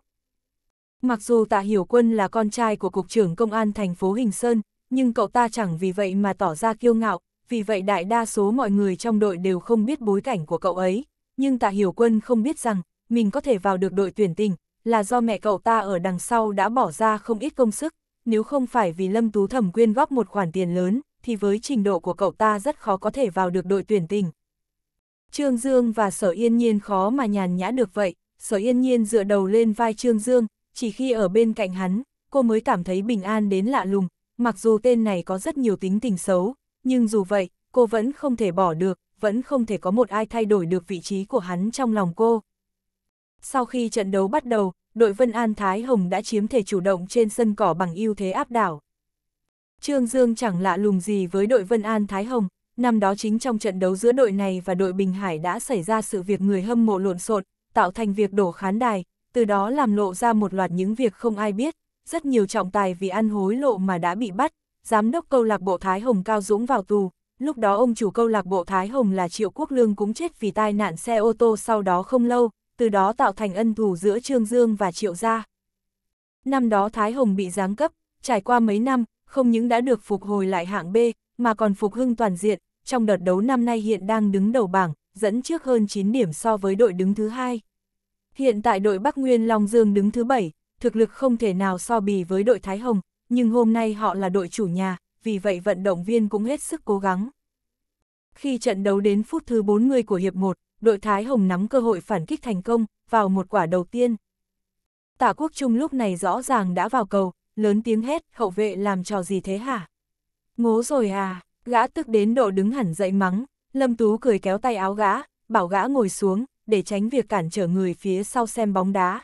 Mặc dù Tạ Hiểu Quân là con trai của Cục trưởng Công an thành phố Hình Sơn, nhưng cậu ta chẳng vì vậy mà tỏ ra kiêu ngạo, vì vậy đại đa số mọi người trong đội đều không biết bối cảnh của cậu ấy, nhưng Tạ Hiểu Quân không biết rằng, mình có thể vào được đội tuyển tình, là do mẹ cậu ta ở đằng sau đã bỏ ra không ít công sức, nếu không phải vì Lâm Tú Thẩm quyên góp một khoản tiền lớn, thì với trình độ của cậu ta rất khó có thể vào được đội tuyển tình. Trương Dương và Sở Yên Nhiên khó mà nhàn nhã được vậy, Sở Yên Nhiên dựa đầu lên vai Trương Dương, chỉ khi ở bên cạnh hắn, cô mới cảm thấy bình an đến lạ lùng, mặc dù tên này có rất nhiều tính tình xấu, nhưng dù vậy, cô vẫn không thể bỏ được, vẫn không thể có một ai thay đổi được vị trí của hắn trong lòng cô. Sau khi trận đấu bắt đầu, đội Vân An Thái Hồng đã chiếm thể chủ động trên sân cỏ bằng ưu thế áp đảo. Trương Dương chẳng lạ lùng gì với đội Vân An Thái Hồng, năm đó chính trong trận đấu giữa đội này và đội Bình Hải đã xảy ra sự việc người hâm mộ lộn xộn, tạo thành việc đổ khán đài, từ đó làm lộ ra một loạt những việc không ai biết, rất nhiều trọng tài vì ăn hối lộ mà đã bị bắt, giám đốc câu lạc bộ Thái Hồng Cao Dũng vào tù, lúc đó ông chủ câu lạc bộ Thái Hồng là Triệu Quốc Lương cũng chết vì tai nạn xe ô tô sau đó không lâu, từ đó tạo thành ân thù giữa Trương Dương và Triệu Gia. Năm đó Thái Hồng bị giáng cấp, trải qua mấy năm, không những đã được phục hồi lại hạng B, mà còn phục hưng toàn diện, trong đợt đấu năm nay hiện đang đứng đầu bảng, dẫn trước hơn 9 điểm so với đội đứng thứ hai. Hiện tại đội Bắc Nguyên Long Dương đứng thứ 7, thực lực không thể nào so bì với đội Thái Hồng, nhưng hôm nay họ là đội chủ nhà, vì vậy vận động viên cũng hết sức cố gắng. Khi trận đấu đến phút thứ 40 của hiệp 1, đội Thái Hồng nắm cơ hội phản kích thành công, vào một quả đầu tiên. Tạ Quốc Trung lúc này rõ ràng đã vào cầu, lớn tiếng hét, hậu vệ làm trò gì thế hả? Ngố rồi à, gã tức đến độ đứng hẳn dậy mắng, Lâm Tú cười kéo tay áo gã, bảo gã ngồi xuống, để tránh việc cản trở người phía sau xem bóng đá.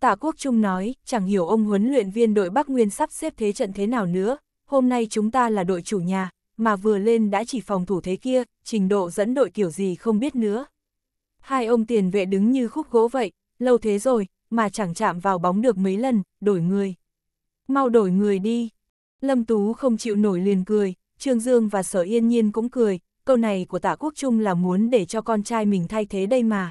Tạ Quốc Trung nói, chẳng hiểu ông huấn luyện viên đội Bắc Nguyên sắp xếp thế trận thế nào nữa, hôm nay chúng ta là đội chủ nhà, mà vừa lên đã chỉ phòng thủ thế kia, trình độ dẫn đội kiểu gì không biết nữa. Hai ông tiền vệ đứng như khúc gỗ vậy, lâu thế rồi, mà chẳng chạm vào bóng được mấy lần, đổi người. Mau đổi người đi. Lâm Tú không chịu nổi liền cười, Trương Dương và Sở Yên Nhiên cũng cười, câu này của Tạ Quốc Trung là muốn để cho con trai mình thay thế đây mà.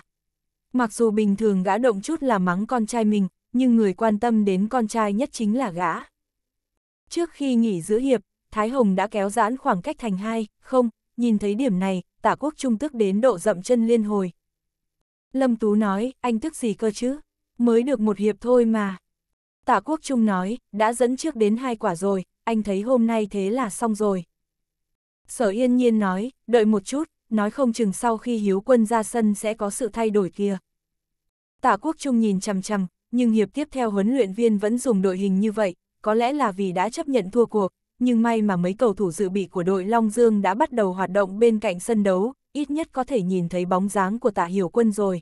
Mặc dù bình thường gã động chút là mắng con trai mình, nhưng người quan tâm đến con trai nhất chính là gã. Trước khi nghỉ giữa hiệp, Thái Hồng đã kéo giãn khoảng cách thành hai, không, nhìn thấy điểm này, tả quốc trung tức đến độ dậm chân liên hồi. Lâm Tú nói, anh tức gì cơ chứ? Mới được một hiệp thôi mà. Tả quốc trung nói, đã dẫn trước đến hai quả rồi, anh thấy hôm nay thế là xong rồi. Sở yên nhiên nói, đợi một chút, nói không chừng sau khi hiếu quân ra sân sẽ có sự thay đổi kia. Tạ Quốc Trung nhìn chằm chằm, nhưng hiệp tiếp theo huấn luyện viên vẫn dùng đội hình như vậy, có lẽ là vì đã chấp nhận thua cuộc, nhưng may mà mấy cầu thủ dự bị của đội Long Dương đã bắt đầu hoạt động bên cạnh sân đấu, ít nhất có thể nhìn thấy bóng dáng của Tạ Hiểu Quân rồi.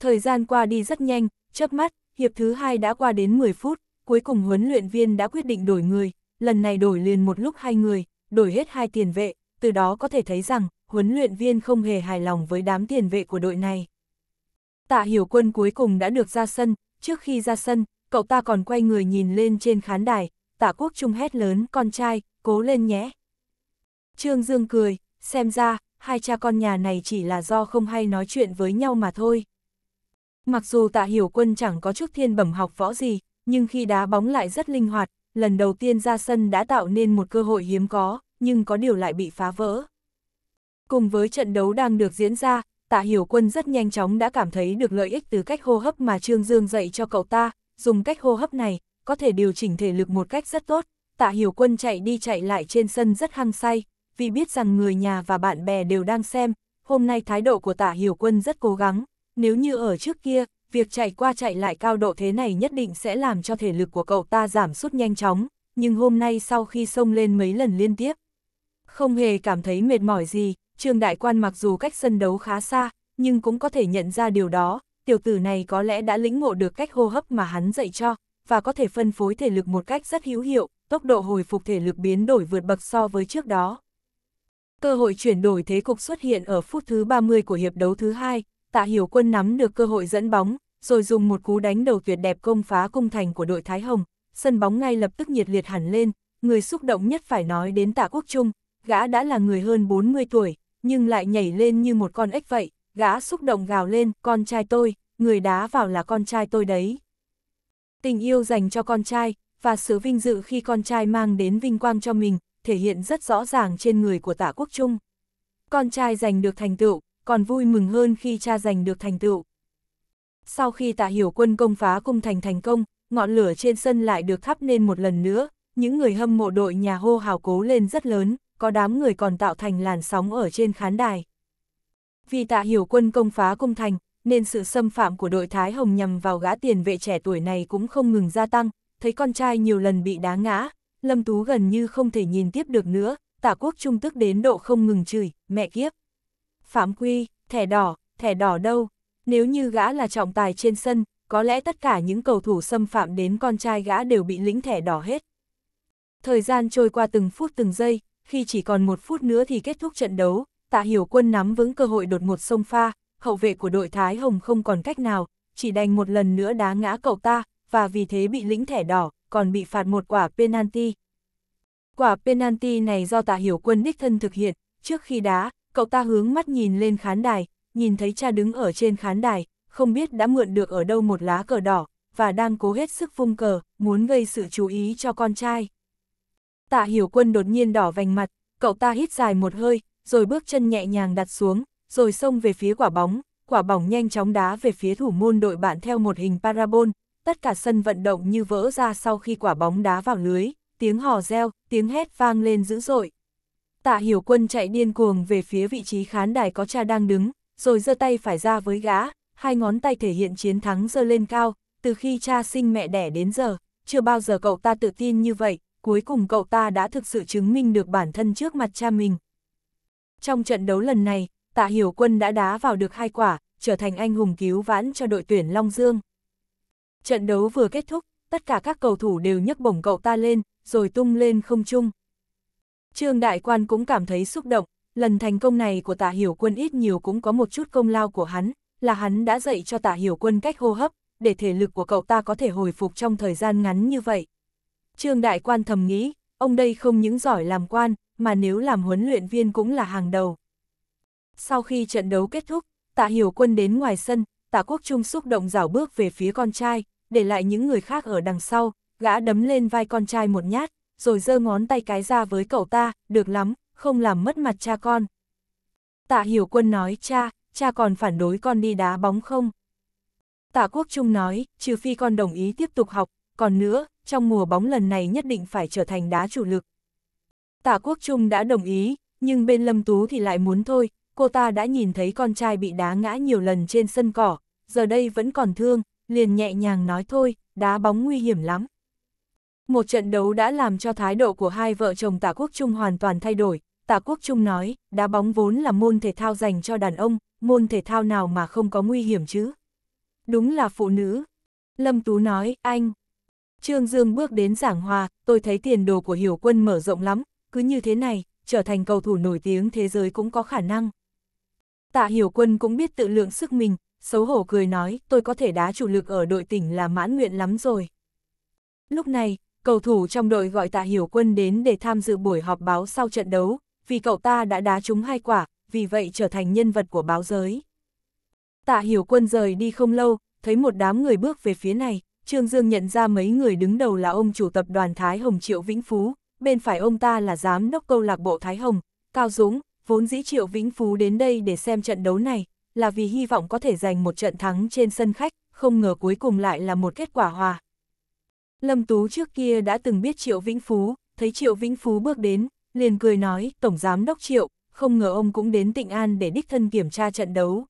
Thời gian qua đi rất nhanh, chớp mắt, hiệp thứ hai đã qua đến 10 phút, cuối cùng huấn luyện viên đã quyết định đổi người, lần này đổi liền một lúc hai người, đổi hết hai tiền vệ, từ đó có thể thấy rằng huấn luyện viên không hề hài lòng với đám tiền vệ của đội này. Tạ Hiểu Quân cuối cùng đã được ra sân, trước khi ra sân, cậu ta còn quay người nhìn lên trên khán đài, Tạ Quốc Trung hét lớn con trai, cố lên nhé. Trương Dương cười, xem ra, hai cha con nhà này chỉ là do không hay nói chuyện với nhau mà thôi. Mặc dù Tạ Hiểu Quân chẳng có chút thiên bẩm học võ gì, nhưng khi đá bóng lại rất linh hoạt, lần đầu tiên ra sân đã tạo nên một cơ hội hiếm có, nhưng có điều lại bị phá vỡ. Cùng với trận đấu đang được diễn ra, tạ hiểu quân rất nhanh chóng đã cảm thấy được lợi ích từ cách hô hấp mà Trương Dương dạy cho cậu ta, dùng cách hô hấp này, có thể điều chỉnh thể lực một cách rất tốt. Tạ hiểu quân chạy đi chạy lại trên sân rất hăng say, vì biết rằng người nhà và bạn bè đều đang xem, hôm nay thái độ của tạ hiểu quân rất cố gắng, nếu như ở trước kia, việc chạy qua chạy lại cao độ thế này nhất định sẽ làm cho thể lực của cậu ta giảm sút nhanh chóng, nhưng hôm nay sau khi xông lên mấy lần liên tiếp, không hề cảm thấy mệt mỏi gì, Trương Đại Quan mặc dù cách sân đấu khá xa, nhưng cũng có thể nhận ra điều đó, tiểu tử này có lẽ đã lĩnh ngộ được cách hô hấp mà hắn dạy cho, và có thể phân phối thể lực một cách rất hữu hiệu, tốc độ hồi phục thể lực biến đổi vượt bậc so với trước đó. Cơ hội chuyển đổi thế cục xuất hiện ở phút thứ 30 của hiệp đấu thứ hai, Tạ Hiểu Quân nắm được cơ hội dẫn bóng, rồi dùng một cú đánh đầu tuyệt đẹp công phá cung thành của đội Thái Hồng, sân bóng ngay lập tức nhiệt liệt hẳn lên, người xúc động nhất phải nói đến Tạ Quốc Trung, gã đã là người hơn 40 tuổi, nhưng lại nhảy lên như một con ếch vậy, gã xúc động gào lên, con trai tôi, người đá vào là con trai tôi đấy. Tình yêu dành cho con trai, và sự vinh dự khi con trai mang đến vinh quang cho mình, thể hiện rất rõ ràng trên người của Tả quốc trung. Con trai giành được thành tựu, còn vui mừng hơn khi cha giành được thành tựu. Sau khi tạ hiểu quân công phá cung thành thành công, ngọn lửa trên sân lại được thắp lên một lần nữa, những người hâm mộ đội nhà hô hào cố lên rất lớn có đám người còn tạo thành làn sóng ở trên khán đài. Vì tạ hiểu quân công phá cung thành, nên sự xâm phạm của đội Thái Hồng nhằm vào gã tiền vệ trẻ tuổi này cũng không ngừng gia tăng, thấy con trai nhiều lần bị đá ngã, Lâm Tú gần như không thể nhìn tiếp được nữa, tạ quốc trung tức đến độ không ngừng chửi, mẹ kiếp. Phạm quy, thẻ đỏ, thẻ đỏ đâu, nếu như gã là trọng tài trên sân, có lẽ tất cả những cầu thủ xâm phạm đến con trai gã đều bị lĩnh thẻ đỏ hết. Thời gian trôi qua từng phút từng giây, khi chỉ còn một phút nữa thì kết thúc trận đấu, tạ hiểu quân nắm vững cơ hội đột ngột sông pha, hậu vệ của đội Thái Hồng không còn cách nào, chỉ đành một lần nữa đá ngã cậu ta, và vì thế bị lĩnh thẻ đỏ, còn bị phạt một quả penalty. Quả penalty này do tạ hiểu quân đích thân thực hiện, trước khi đá, cậu ta hướng mắt nhìn lên khán đài, nhìn thấy cha đứng ở trên khán đài, không biết đã mượn được ở đâu một lá cờ đỏ, và đang cố hết sức vung cờ, muốn gây sự chú ý cho con trai. Tạ Hiểu Quân đột nhiên đỏ vành mặt, cậu ta hít dài một hơi, rồi bước chân nhẹ nhàng đặt xuống, rồi xông về phía quả bóng, quả bóng nhanh chóng đá về phía thủ môn đội bạn theo một hình parabol, tất cả sân vận động như vỡ ra sau khi quả bóng đá vào lưới, tiếng hò reo, tiếng hét vang lên dữ dội. Tạ Hiểu Quân chạy điên cuồng về phía vị trí khán đài có cha đang đứng, rồi giơ tay phải ra với gã, hai ngón tay thể hiện chiến thắng giơ lên cao, từ khi cha sinh mẹ đẻ đến giờ, chưa bao giờ cậu ta tự tin như vậy, cuối cùng cậu ta đã thực sự chứng minh được bản thân trước mặt cha mình. Trong trận đấu lần này, Tạ Hiểu Quân đã đá vào được hai quả, trở thành anh hùng cứu vãn cho đội tuyển Long Dương. Trận đấu vừa kết thúc, tất cả các cầu thủ đều nhấc bổng cậu ta lên, rồi tung lên không trung. Trương Đại Quan cũng cảm thấy xúc động, lần thành công này của Tạ Hiểu Quân ít nhiều cũng có một chút công lao của hắn, là hắn đã dạy cho Tạ Hiểu Quân cách hô hấp, để thể lực của cậu ta có thể hồi phục trong thời gian ngắn như vậy. Trương Đại Quan thầm nghĩ, ông đây không những giỏi làm quan, mà nếu làm huấn luyện viên cũng là hàng đầu. Sau khi trận đấu kết thúc, Tạ Hiểu Quân đến ngoài sân, Tạ Quốc Trung xúc động rảo bước về phía con trai, để lại những người khác ở đằng sau, gã đấm lên vai con trai một nhát, rồi giơ ngón tay cái ra với cậu ta, được lắm, không làm mất mặt cha con. Tạ Hiểu Quân nói cha, cha còn phản đối con đi đá bóng không? Tạ Quốc Trung nói, trừ phi con đồng ý tiếp tục học, còn nữa, trong mùa bóng lần này nhất định phải trở thành đá chủ lực. Tạ Quốc Trung đã đồng ý, nhưng bên Lâm Tú thì lại muốn thôi, cô ta đã nhìn thấy con trai bị đá ngã nhiều lần trên sân cỏ, giờ đây vẫn còn thương, liền nhẹ nhàng nói thôi, đá bóng nguy hiểm lắm. Một trận đấu đã làm cho thái độ của hai vợ chồng Tạ Quốc Trung hoàn toàn thay đổi. Tạ Quốc Trung nói, đá bóng vốn là môn thể thao dành cho đàn ông, môn thể thao nào mà không có nguy hiểm chứ? Đúng là phụ nữ. Lâm Tú nói, anh, Trương Dương bước đến giảng hòa, tôi thấy tiền đồ của hiểu quân mở rộng lắm, cứ như thế này, trở thành cầu thủ nổi tiếng thế giới cũng có khả năng. Tạ hiểu quân cũng biết tự lượng sức mình, xấu hổ cười nói, tôi có thể đá chủ lực ở đội tỉnh là mãn nguyện lắm rồi. Lúc này, cầu thủ trong đội gọi tạ hiểu quân đến để tham dự buổi họp báo sau trận đấu, vì cậu ta đã đá trúng hai quả, vì vậy trở thành nhân vật của báo giới. Tạ hiểu quân rời đi không lâu, thấy một đám người bước về phía này, Trương Dương nhận ra mấy người đứng đầu là ông chủ tập đoàn Thái Hồng Triệu Vĩnh Phú, bên phải ông ta là giám đốc câu lạc bộ Thái Hồng, Cao Dũng, vốn dĩ Triệu Vĩnh Phú đến đây để xem trận đấu này, là vì hy vọng có thể giành một trận thắng trên sân khách, không ngờ cuối cùng lại là một kết quả hòa. Lâm Tú trước kia đã từng biết Triệu Vĩnh Phú, thấy Triệu Vĩnh Phú bước đến, liền cười nói, Tổng Giám Đốc Triệu, không ngờ ông cũng đến Tịnh An để đích thân kiểm tra trận đấu.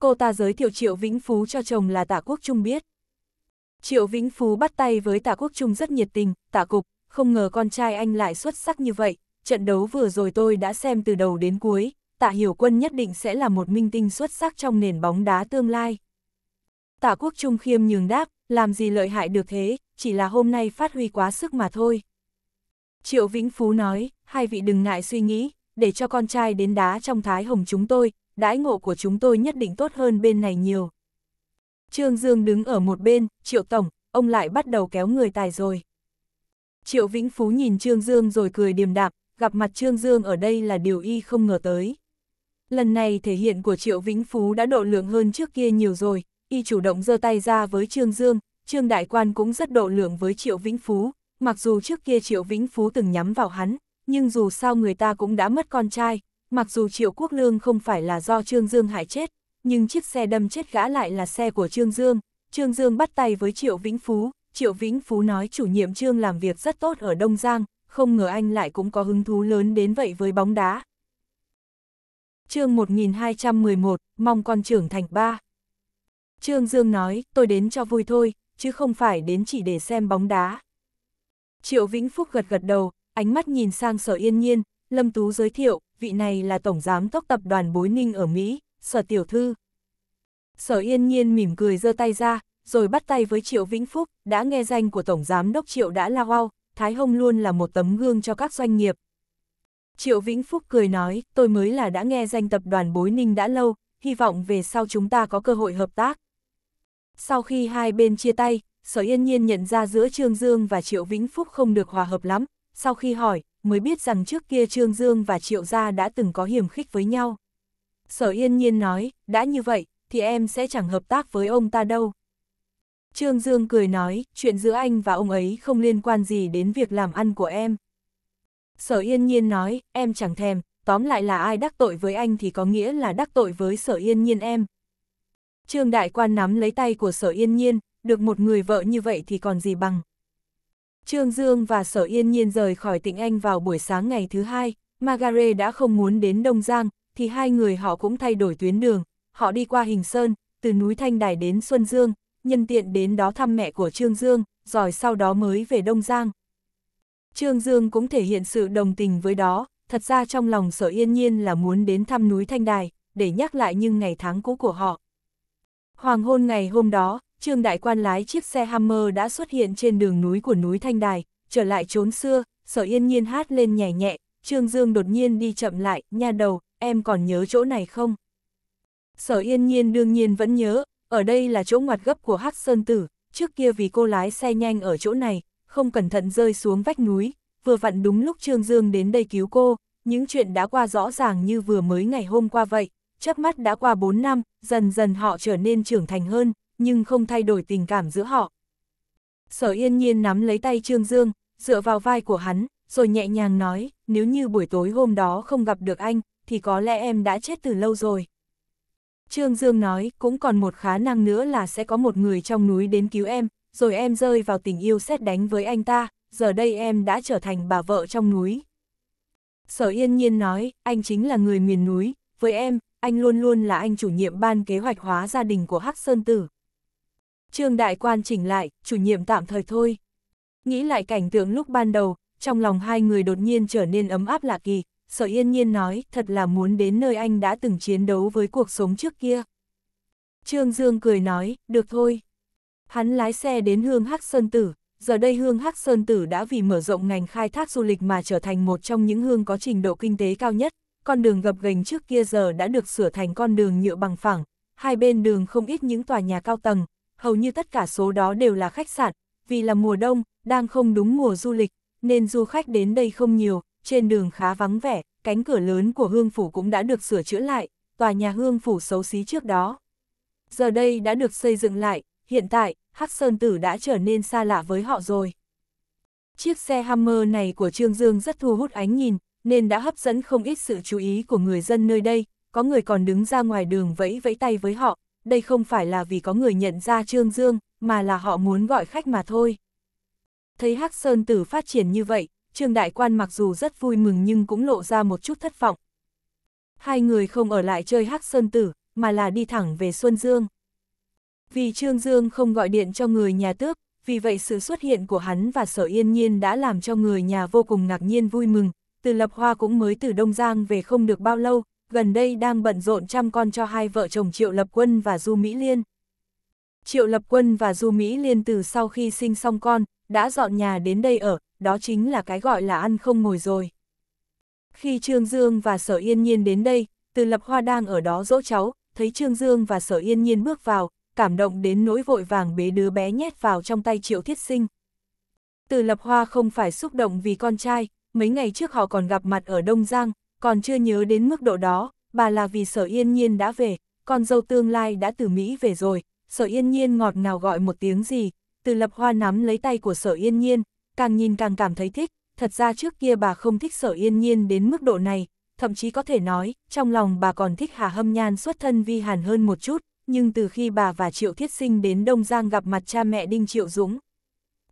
Cô ta giới thiệu Triệu Vĩnh Phú cho chồng là Tạ Quốc Trung biết. Triệu Vĩnh Phú bắt tay với Tạ Quốc Trung rất nhiệt tình, Tạ Cục, không ngờ con trai anh lại xuất sắc như vậy, trận đấu vừa rồi tôi đã xem từ đầu đến cuối, Tạ Hiểu Quân nhất định sẽ là một minh tinh xuất sắc trong nền bóng đá tương lai. Tạ Quốc Trung khiêm nhường đáp, làm gì lợi hại được thế, chỉ là hôm nay phát huy quá sức mà thôi. Triệu Vĩnh Phú nói, hai vị đừng ngại suy nghĩ, để cho con trai đến đá trong Thái Hồng chúng tôi, đãi ngộ của chúng tôi nhất định tốt hơn bên này nhiều. Trương Dương đứng ở một bên, Triệu Tổng, ông lại bắt đầu kéo người tài rồi. Triệu Vĩnh Phú nhìn Trương Dương rồi cười điềm đạm, gặp mặt Trương Dương ở đây là điều y không ngờ tới. Lần này thể hiện của Triệu Vĩnh Phú đã độ lượng hơn trước kia nhiều rồi, y chủ động giơ tay ra với Trương Dương, Trương Đại Quan cũng rất độ lượng với Triệu Vĩnh Phú, mặc dù trước kia Triệu Vĩnh Phú từng nhắm vào hắn, nhưng dù sao người ta cũng đã mất con trai, mặc dù Triệu Quốc Lương không phải là do Trương Dương hại chết, nhưng chiếc xe đâm chết gã lại là xe của Trương Dương. Trương Dương bắt tay với Triệu Vĩnh Phú, Triệu Vĩnh Phú nói chủ nhiệm Trương làm việc rất tốt ở Đông Giang, không ngờ anh lại cũng có hứng thú lớn đến vậy với bóng đá. chương 1211, mong con trưởng thành ba. Trương Dương nói, tôi đến cho vui thôi, chứ không phải đến chỉ để xem bóng đá. Triệu Vĩnh Phúc gật gật đầu, ánh mắt nhìn sang sở yên nhiên, Lâm Tú giới thiệu, vị này là Tổng Giám Tốc Tập đoàn Bối Ninh ở Mỹ, sở tiểu thư. Sở yên nhiên mỉm cười giơ tay ra, rồi bắt tay với Triệu Vĩnh Phúc, đã nghe danh của Tổng Giám Đốc Triệu đã lao wow, Thái Hồng luôn là một tấm gương cho các doanh nghiệp. Triệu Vĩnh Phúc cười nói, tôi mới là đã nghe danh tập đoàn Bối Ninh đã lâu, hy vọng về sau chúng ta có cơ hội hợp tác. Sau khi hai bên chia tay, Sở Yên Nhiên nhận ra giữa Trương Dương và Triệu Vĩnh Phúc không được hòa hợp lắm, sau khi hỏi, mới biết rằng trước kia Trương Dương và Triệu Gia đã từng có hiểm khích với nhau. Sở Yên Nhiên nói, đã như vậy, thì em sẽ chẳng hợp tác với ông ta đâu. Trương Dương cười nói, chuyện giữa anh và ông ấy không liên quan gì đến việc làm ăn của em. Sở Yên Nhiên nói, em chẳng thèm, tóm lại là ai đắc tội với anh thì có nghĩa là đắc tội với Sở Yên Nhiên em. Trương Đại Quan nắm lấy tay của Sở Yên Nhiên, được một người vợ như vậy thì còn gì bằng. Trương Dương và Sở Yên Nhiên rời khỏi tỉnh Anh vào buổi sáng ngày thứ hai, Margaret đã không muốn đến Đông Giang, thì hai người họ cũng thay đổi tuyến đường, họ đi qua Hình Sơn, từ núi Thanh Đài đến Xuân Dương, nhân tiện đến đó thăm mẹ của Trương Dương, rồi sau đó mới về Đông Giang. Trương Dương cũng thể hiện sự đồng tình với đó, thật ra trong lòng sở yên nhiên là muốn đến thăm núi Thanh Đài, để nhắc lại những ngày tháng cũ của họ. Hoàng hôn ngày hôm đó, Trương Đại Quan lái chiếc xe Hammer đã xuất hiện trên đường núi của núi Thanh Đài, trở lại chốn xưa, sở yên nhiên hát lên nhẹ nhẹ, Trương Dương đột nhiên đi chậm lại, nha đầu, em còn nhớ chỗ này không? Sở yên nhiên đương nhiên vẫn nhớ, ở đây là chỗ ngoặt gấp của Hắc Sơn Tử, trước kia vì cô lái xe nhanh ở chỗ này, không cẩn thận rơi xuống vách núi, vừa vặn đúng lúc Trương Dương đến đây cứu cô, những chuyện đã qua rõ ràng như vừa mới ngày hôm qua vậy, chớp mắt đã qua 4 năm, dần dần họ trở nên trưởng thành hơn, nhưng không thay đổi tình cảm giữa họ. Sở yên nhiên nắm lấy tay Trương Dương, dựa vào vai của hắn, rồi nhẹ nhàng nói, nếu như buổi tối hôm đó không gặp được anh, thì có lẽ em đã chết từ lâu rồi. Trương Dương nói, cũng còn một khả năng nữa là sẽ có một người trong núi đến cứu em, rồi em rơi vào tình yêu xét đánh với anh ta, giờ đây em đã trở thành bà vợ trong núi. Sở Yên Nhiên nói, anh chính là người miền núi, với em, anh luôn luôn là anh chủ nhiệm ban kế hoạch hóa gia đình của Hắc Sơn Tử. Trương Đại Quan chỉnh lại, chủ nhiệm tạm thời thôi. Nghĩ lại cảnh tượng lúc ban đầu, trong lòng hai người đột nhiên trở nên ấm áp lạ kỳ, sở yên nhiên nói, thật là muốn đến nơi anh đã từng chiến đấu với cuộc sống trước kia. Trương Dương cười nói, được thôi. Hắn lái xe đến Hương Hắc Sơn Tử, giờ đây Hương Hắc Sơn Tử đã vì mở rộng ngành khai thác du lịch mà trở thành một trong những hương có trình độ kinh tế cao nhất, con đường gập ghềnh trước kia giờ đã được sửa thành con đường nhựa bằng phẳng, hai bên đường không ít những tòa nhà cao tầng, hầu như tất cả số đó đều là khách sạn, vì là mùa đông, đang không đúng mùa du lịch, nên du khách đến đây không nhiều, trên đường khá vắng vẻ, cánh cửa lớn của hương phủ cũng đã được sửa chữa lại, tòa nhà hương phủ xấu xí trước đó. Giờ đây đã được xây dựng lại, hiện tại, Hắc Sơn Tử đã trở nên xa lạ với họ rồi. Chiếc xe Hammer này của Trương Dương rất thu hút ánh nhìn, nên đã hấp dẫn không ít sự chú ý của người dân nơi đây, có người còn đứng ra ngoài đường vẫy vẫy tay với họ, đây không phải là vì có người nhận ra Trương Dương, mà là họ muốn gọi khách mà thôi. Thấy Hắc Sơn Tử phát triển như vậy, Trương Đại Quan mặc dù rất vui mừng nhưng cũng lộ ra một chút thất vọng. Hai người không ở lại chơi Hắc Sơn Tử, mà là đi thẳng về Xuân Dương. Vì Trương Dương không gọi điện cho người nhà tước, vì vậy sự xuất hiện của hắn và sở yên nhiên đã làm cho người nhà vô cùng ngạc nhiên vui mừng. Từ Lập Hoa cũng mới từ Đông Giang về không được bao lâu, gần đây đang bận rộn chăm con cho hai vợ chồng Triệu Lập Quân và Du Mỹ Liên. Triệu Lập Quân và Du Mỹ Liên từ sau khi sinh xong con, đã dọn nhà đến đây ở, đó chính là cái gọi là ăn không ngồi rồi. Khi Trương Dương và Sở Yên Nhiên đến đây, Từ Lập Hoa đang ở đó dỗ cháu, thấy Trương Dương và Sở Yên Nhiên bước vào, cảm động đến nỗi vội vàng bế đứa bé nhét vào trong tay Triệu Thiết Sinh. Từ Lập Hoa không phải xúc động vì con trai, mấy ngày trước họ còn gặp mặt ở Đông Giang, còn chưa nhớ đến mức độ đó, bà là vì Sở Yên Nhiên đã về, con dâu tương lai đã từ Mỹ về rồi, Sở Yên Nhiên ngọt ngào gọi một tiếng gì, Từ Lập Hoa nắm lấy tay của Sở Yên Nhiên, càng nhìn càng cảm thấy thích, thật ra trước kia bà không thích sở yên nhiên đến mức độ này, thậm chí có thể nói, trong lòng bà còn thích Hà Hâm Nhan xuất thân vi hàn hơn một chút, nhưng từ khi bà và Triệu Thiết Sinh đến Đông Giang gặp mặt cha mẹ Đinh Triệu Dũng,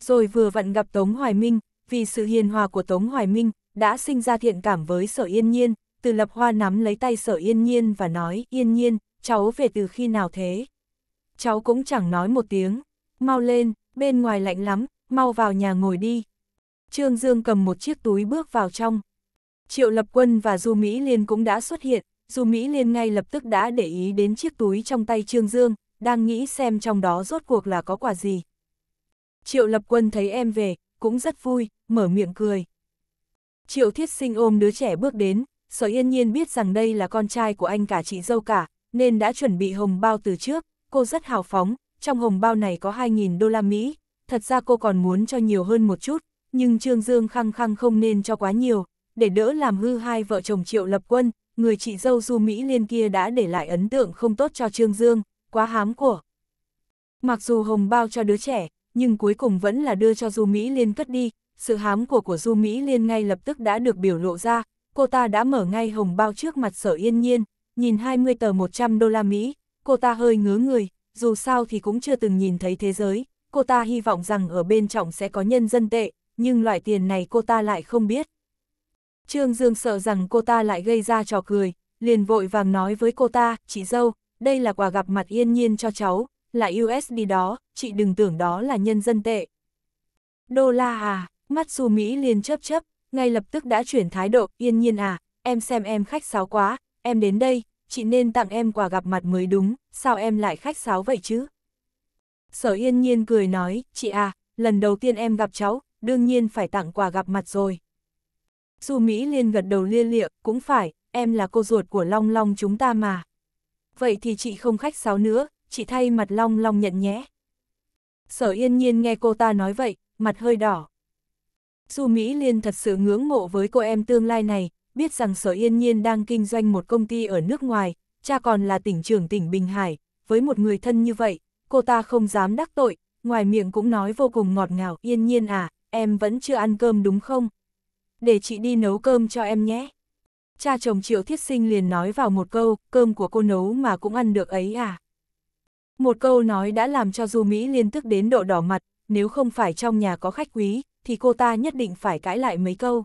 rồi vừa vặn gặp Tống Hoài Minh, vì sự hiền hòa của Tống Hoài Minh, đã sinh ra thiện cảm với sở yên nhiên, từ lập hoa nắm lấy tay sở yên nhiên và nói, yên nhiên, cháu về từ khi nào thế? Cháu cũng chẳng nói một tiếng, mau lên, bên ngoài lạnh lắm, mau vào nhà ngồi đi. Trương Dương cầm một chiếc túi bước vào trong. Triệu Lập Quân và Du Mỹ Liên cũng đã xuất hiện, Du Mỹ Liên ngay lập tức đã để ý đến chiếc túi trong tay Trương Dương, đang nghĩ xem trong đó rốt cuộc là có quả gì. Triệu Lập Quân thấy em về, cũng rất vui, mở miệng cười. Triệu Thiết Sinh ôm đứa trẻ bước đến, Sở Yên Nhiên biết rằng đây là con trai của anh cả chị dâu cả, nên đã chuẩn bị hồng bao từ trước, cô rất hào phóng, trong hồng bao này có 2.000 đô la Mỹ, thật ra cô còn muốn cho nhiều hơn một chút, nhưng Trương Dương khăng khăng không nên cho quá nhiều, để đỡ làm hư hai vợ chồng Triệu Lập Quân, người chị dâu Du Mỹ Liên kia đã để lại ấn tượng không tốt cho Trương Dương, quá hám của. Mặc dù hồng bao cho đứa trẻ, nhưng cuối cùng vẫn là đưa cho Du Mỹ Liên cất đi, sự hám của của Du Mỹ Liên ngay lập tức đã được biểu lộ ra, cô ta đã mở ngay hồng bao trước mặt sở yên nhiên, nhìn 20 tờ 100 đô la Mỹ, cô ta hơi ngứa người, dù sao thì cũng chưa từng nhìn thấy thế giới, cô ta hy vọng rằng ở bên trong sẽ có nhân dân tệ, nhưng loại tiền này cô ta lại không biết. Trương Dương sợ rằng cô ta lại gây ra trò cười, liền vội vàng nói với cô ta, chị dâu, đây là quà gặp mặt yên nhiên cho cháu, là USD đó, chị đừng tưởng đó là nhân dân tệ. Đô la à, mắt su Mỹ liền chấp chấp, ngay lập tức đã chuyển thái độ, yên nhiên à, em xem em khách sáo quá, em đến đây, chị nên tặng em quà gặp mặt mới đúng, sao em lại khách sáo vậy chứ? Sở yên nhiên cười nói, chị à, lần đầu tiên em gặp cháu, đương nhiên phải tặng quà gặp mặt rồi. Su Mỹ Liên gật đầu lia lịa, cũng phải, em là cô ruột của Long Long chúng ta mà. Vậy thì chị không khách sáo nữa, chị thay mặt Long Long nhận nhé. Sở yên nhiên nghe cô ta nói vậy, mặt hơi đỏ. Su Mỹ Liên thật sự ngưỡng mộ với cô em tương lai này, biết rằng Sở Yên Nhiên đang kinh doanh một công ty ở nước ngoài, cha còn là tỉnh trưởng tỉnh Bình Hải, với một người thân như vậy, cô ta không dám đắc tội, ngoài miệng cũng nói vô cùng ngọt ngào, yên nhiên à, em vẫn chưa ăn cơm đúng không? Để chị đi nấu cơm cho em nhé. Cha chồng Triệu Thiết Sinh liền nói vào một câu, cơm của cô nấu mà cũng ăn được ấy à. Một câu nói đã làm cho Du Mỹ liên tức đến độ đỏ mặt, nếu không phải trong nhà có khách quý, thì cô ta nhất định phải cãi lại mấy câu.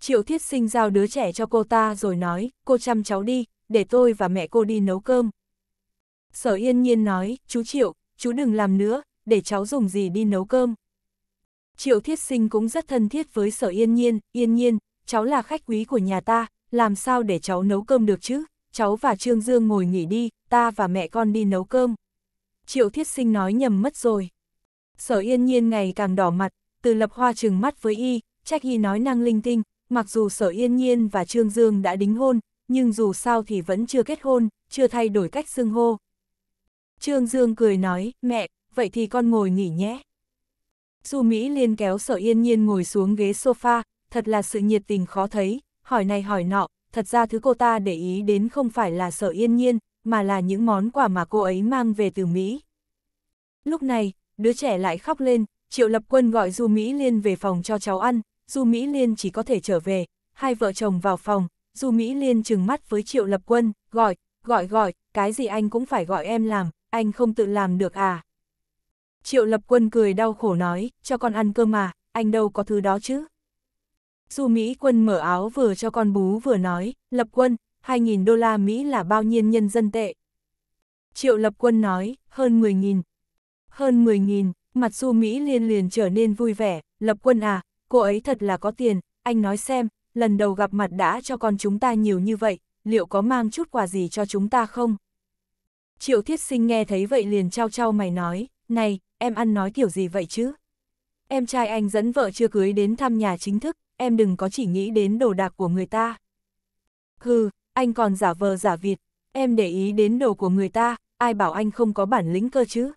Triệu Thiết Sinh giao đứa trẻ cho cô ta rồi nói, cô chăm cháu đi, để tôi và mẹ cô đi nấu cơm. Sở yên nhiên nói, chú Triệu, chú đừng làm nữa, để cháu dùng gì đi nấu cơm. Triệu thiết sinh cũng rất thân thiết với sở yên nhiên, yên nhiên, cháu là khách quý của nhà ta, làm sao để cháu nấu cơm được chứ, cháu và Trương Dương ngồi nghỉ đi, ta và mẹ con đi nấu cơm. Triệu thiết sinh nói nhầm mất rồi. Sở yên nhiên ngày càng đỏ mặt, từ lập hoa trừng mắt với y, trách y nói năng linh tinh, mặc dù sở yên nhiên và Trương Dương đã đính hôn, nhưng dù sao thì vẫn chưa kết hôn, chưa thay đổi cách xưng hô, Trương Dương cười nói, mẹ, vậy thì con ngồi nghỉ nhé. Du Mỹ Liên kéo sở yên nhiên ngồi xuống ghế sofa, thật là sự nhiệt tình khó thấy, hỏi này hỏi nọ, thật ra thứ cô ta để ý đến không phải là sở yên nhiên, mà là những món quà mà cô ấy mang về từ Mỹ. Lúc này, đứa trẻ lại khóc lên, Triệu Lập Quân gọi Du Mỹ Liên về phòng cho cháu ăn, Du Mỹ Liên chỉ có thể trở về, hai vợ chồng vào phòng, Du Mỹ Liên trừng mắt với Triệu Lập Quân, gọi, gọi gọi, cái gì anh cũng phải gọi em làm, anh không tự làm được à? Triệu lập quân cười đau khổ nói, cho con ăn cơm mà, anh đâu có thứ đó chứ. Du Mỹ quân mở áo vừa cho con bú vừa nói, lập quân, 2.000 đô la Mỹ là bao nhiêu nhân dân tệ? Triệu lập quân nói, hơn 10.000. Hơn 10.000, mặt Du Mỹ liên liền trở nên vui vẻ, lập quân à, cô ấy thật là có tiền, anh nói xem, lần đầu gặp mặt đã cho con chúng ta nhiều như vậy, liệu có mang chút quà gì cho chúng ta không? Triệu thiết sinh nghe thấy vậy liền trao trao mày nói, này, em ăn nói kiểu gì vậy chứ? Em trai anh dẫn vợ chưa cưới đến thăm nhà chính thức, em đừng có chỉ nghĩ đến đồ đạc của người ta. Hừ, anh còn giả vờ giả vịt, em để ý đến đồ của người ta, ai bảo anh không có bản lĩnh cơ chứ?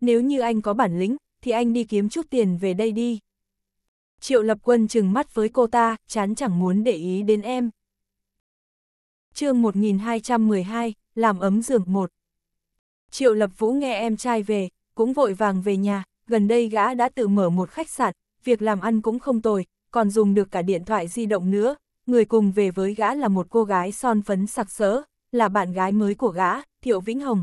Nếu như anh có bản lĩnh, thì anh đi kiếm chút tiền về đây đi. Triệu lập quân chừng mắt với cô ta, chán chẳng muốn để ý đến em. chương 1212, làm ấm giường một Triệu Lập Vũ nghe em trai về, cũng vội vàng về nhà, gần đây gã đã tự mở một khách sạn, việc làm ăn cũng không tồi, còn dùng được cả điện thoại di động nữa. Người cùng về với gã là một cô gái son phấn sặc sỡ, là bạn gái mới của gã, Thiệu Vĩnh Hồng.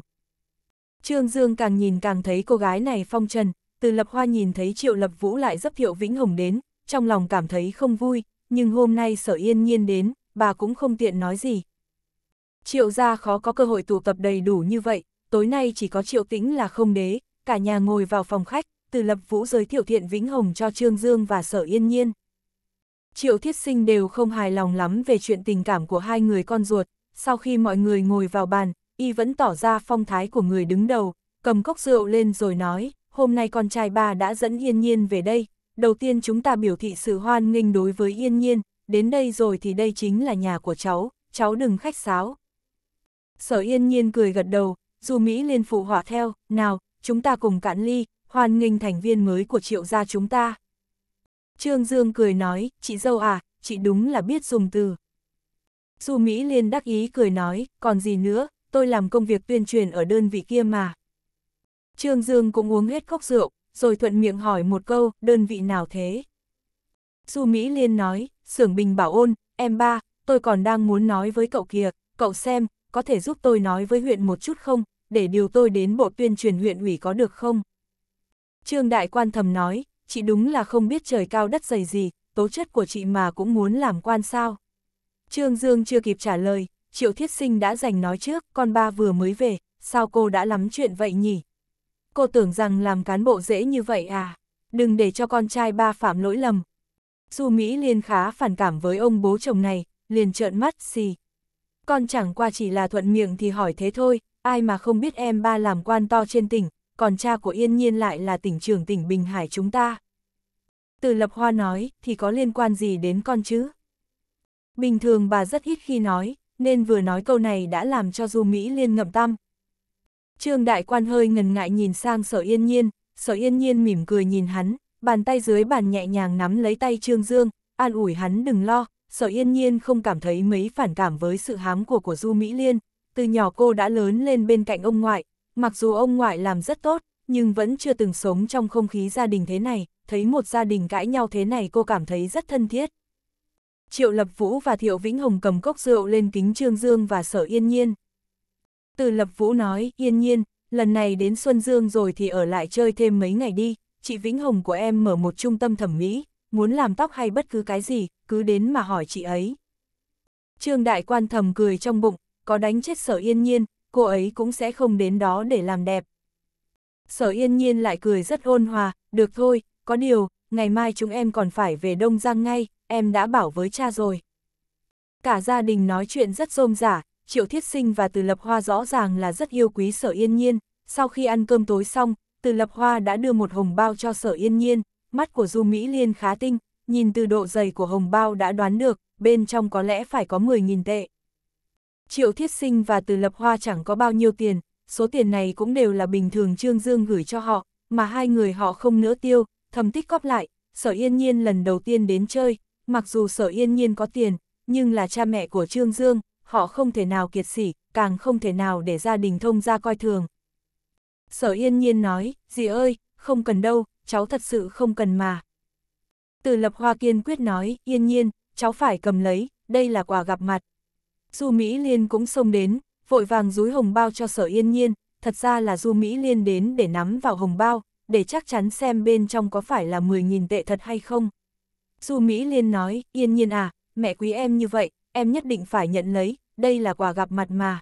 Trương Dương càng nhìn càng thấy cô gái này phong trần, từ Lập Hoa nhìn thấy Triệu Lập Vũ lại dấp Thiệu Vĩnh Hồng đến, trong lòng cảm thấy không vui, nhưng hôm nay sở yên nhiên đến, bà cũng không tiện nói gì. Triệu gia khó có cơ hội tụ tập đầy đủ như vậy, tối nay chỉ có triệu tĩnh là không đế, cả nhà ngồi vào phòng khách, từ lập vũ giới thiệu thiện Vĩnh Hồng cho Trương Dương và Sở Yên Nhiên. Triệu thiết sinh đều không hài lòng lắm về chuyện tình cảm của hai người con ruột, sau khi mọi người ngồi vào bàn, y vẫn tỏ ra phong thái của người đứng đầu, cầm cốc rượu lên rồi nói, hôm nay con trai bà đã dẫn Yên Nhiên về đây, đầu tiên chúng ta biểu thị sự hoan nghênh đối với Yên Nhiên, đến đây rồi thì đây chính là nhà của cháu, cháu đừng khách sáo. Sở Yên Nhiên cười gật đầu, Du Mỹ Liên phụ họa theo, nào, chúng ta cùng cạn ly, hoan nghênh thành viên mới của triệu gia chúng ta. Trương Dương cười nói, chị dâu à, chị đúng là biết dùng từ. Du Mỹ Liên đắc ý cười nói, còn gì nữa, tôi làm công việc tuyên truyền ở đơn vị kia mà. Trương Dương cũng uống hết cốc rượu, rồi thuận miệng hỏi một câu, đơn vị nào thế? Du Mỹ Liên nói, xưởng bình bảo ôn, em ba, tôi còn đang muốn nói với cậu kìa, cậu xem, có thể giúp tôi nói với huyện một chút không, để điều tôi đến bộ tuyên truyền huyện ủy có được không? Trương Đại Quan thầm nói, chị đúng là không biết trời cao đất dày gì, tố chất của chị mà cũng muốn làm quan sao. Trương Dương chưa kịp trả lời, Triệu Thiết Sinh đã giành nói trước, con ba vừa mới về, sao cô đã lắm chuyện vậy nhỉ? Cô tưởng rằng làm cán bộ dễ như vậy à? Đừng để cho con trai ba phạm lỗi lầm. Du Mỹ Liên khá phản cảm với ông bố chồng này, liền trợn mắt xì. Con chẳng qua chỉ là thuận miệng thì hỏi thế thôi, Ai mà không biết em ba làm quan to trên tỉnh, còn cha của Yên Nhiên lại là tỉnh trưởng tỉnh Bình Hải chúng ta. Từ Lập Hoa nói, thì có liên quan gì đến con chứ? Bình thường bà rất ít khi nói, nên vừa nói câu này đã làm cho Du Mỹ Liên ngậm tâm. Trương Đại Quan hơi ngần ngại nhìn sang Sở Yên Nhiên, Sở Yên Nhiên mỉm cười nhìn hắn, bàn tay dưới bàn nhẹ nhàng nắm lấy tay Trương Dương, an ủi hắn đừng lo, Sở Yên Nhiên không cảm thấy mấy phản cảm với sự hám của của Du Mỹ Liên, từ nhỏ cô đã lớn lên bên cạnh ông ngoại, mặc dù ông ngoại làm rất tốt, nhưng vẫn chưa từng sống trong không khí gia đình thế này, thấy một gia đình cãi nhau thế này cô cảm thấy rất thân thiết. Triệu Lập Vũ và Thiệu Vĩnh Hồng cầm cốc rượu lên kính Trương Dương và sở yên nhiên. Từ Lập Vũ nói, yên nhiên, lần này đến Xuân Dương rồi thì ở lại chơi thêm mấy ngày đi, chị Vĩnh Hồng của em mở một trung tâm thẩm mỹ, muốn làm tóc hay bất cứ cái gì, cứ đến mà hỏi chị ấy. Trương Đại Quan thầm cười trong bụng, có đánh chết sở yên nhiên, cô ấy cũng sẽ không đến đó để làm đẹp. Sở yên nhiên lại cười rất ôn hòa, được thôi, có điều, ngày mai chúng em còn phải về Đông Giang ngay, em đã bảo với cha rồi. Cả gia đình nói chuyện rất rôm rả, Triệu Thiết Sinh và Từ Lập Hoa rõ ràng là rất yêu quý Sở Yên Nhiên, sau khi ăn cơm tối xong, Từ Lập Hoa đã đưa một hồng bao cho Sở Yên Nhiên, mắt của Du Mỹ Liên khá tinh, nhìn từ độ dày của hồng bao đã đoán được, bên trong có lẽ phải có 10.000 tệ. Triệu Thiết Sinh và Từ Lập Hoa chẳng có bao nhiêu tiền, số tiền này cũng đều là bình thường Trương Dương gửi cho họ, mà hai người họ không nỡ tiêu, thầm tích góp lại, Sở Yên Nhiên lần đầu tiên đến chơi, mặc dù Sở Yên Nhiên có tiền, nhưng là cha mẹ của Trương Dương, họ không thể nào kiệt sỉ, càng không thể nào để gia đình thông ra coi thường. Sở Yên Nhiên nói, dì ơi, không cần đâu, cháu thật sự không cần mà. Từ Lập Hoa kiên quyết nói, Yên Nhiên, cháu phải cầm lấy, đây là quà gặp mặt, Du Mỹ Liên cũng xông đến, vội vàng rúi hồng bao cho sở yên nhiên, thật ra là Du Mỹ Liên đến để nắm vào hồng bao, để chắc chắn xem bên trong có phải là 10.000 tệ thật hay không. Du Mỹ Liên nói, yên nhiên à, mẹ quý em như vậy, em nhất định phải nhận lấy, đây là quà gặp mặt mà.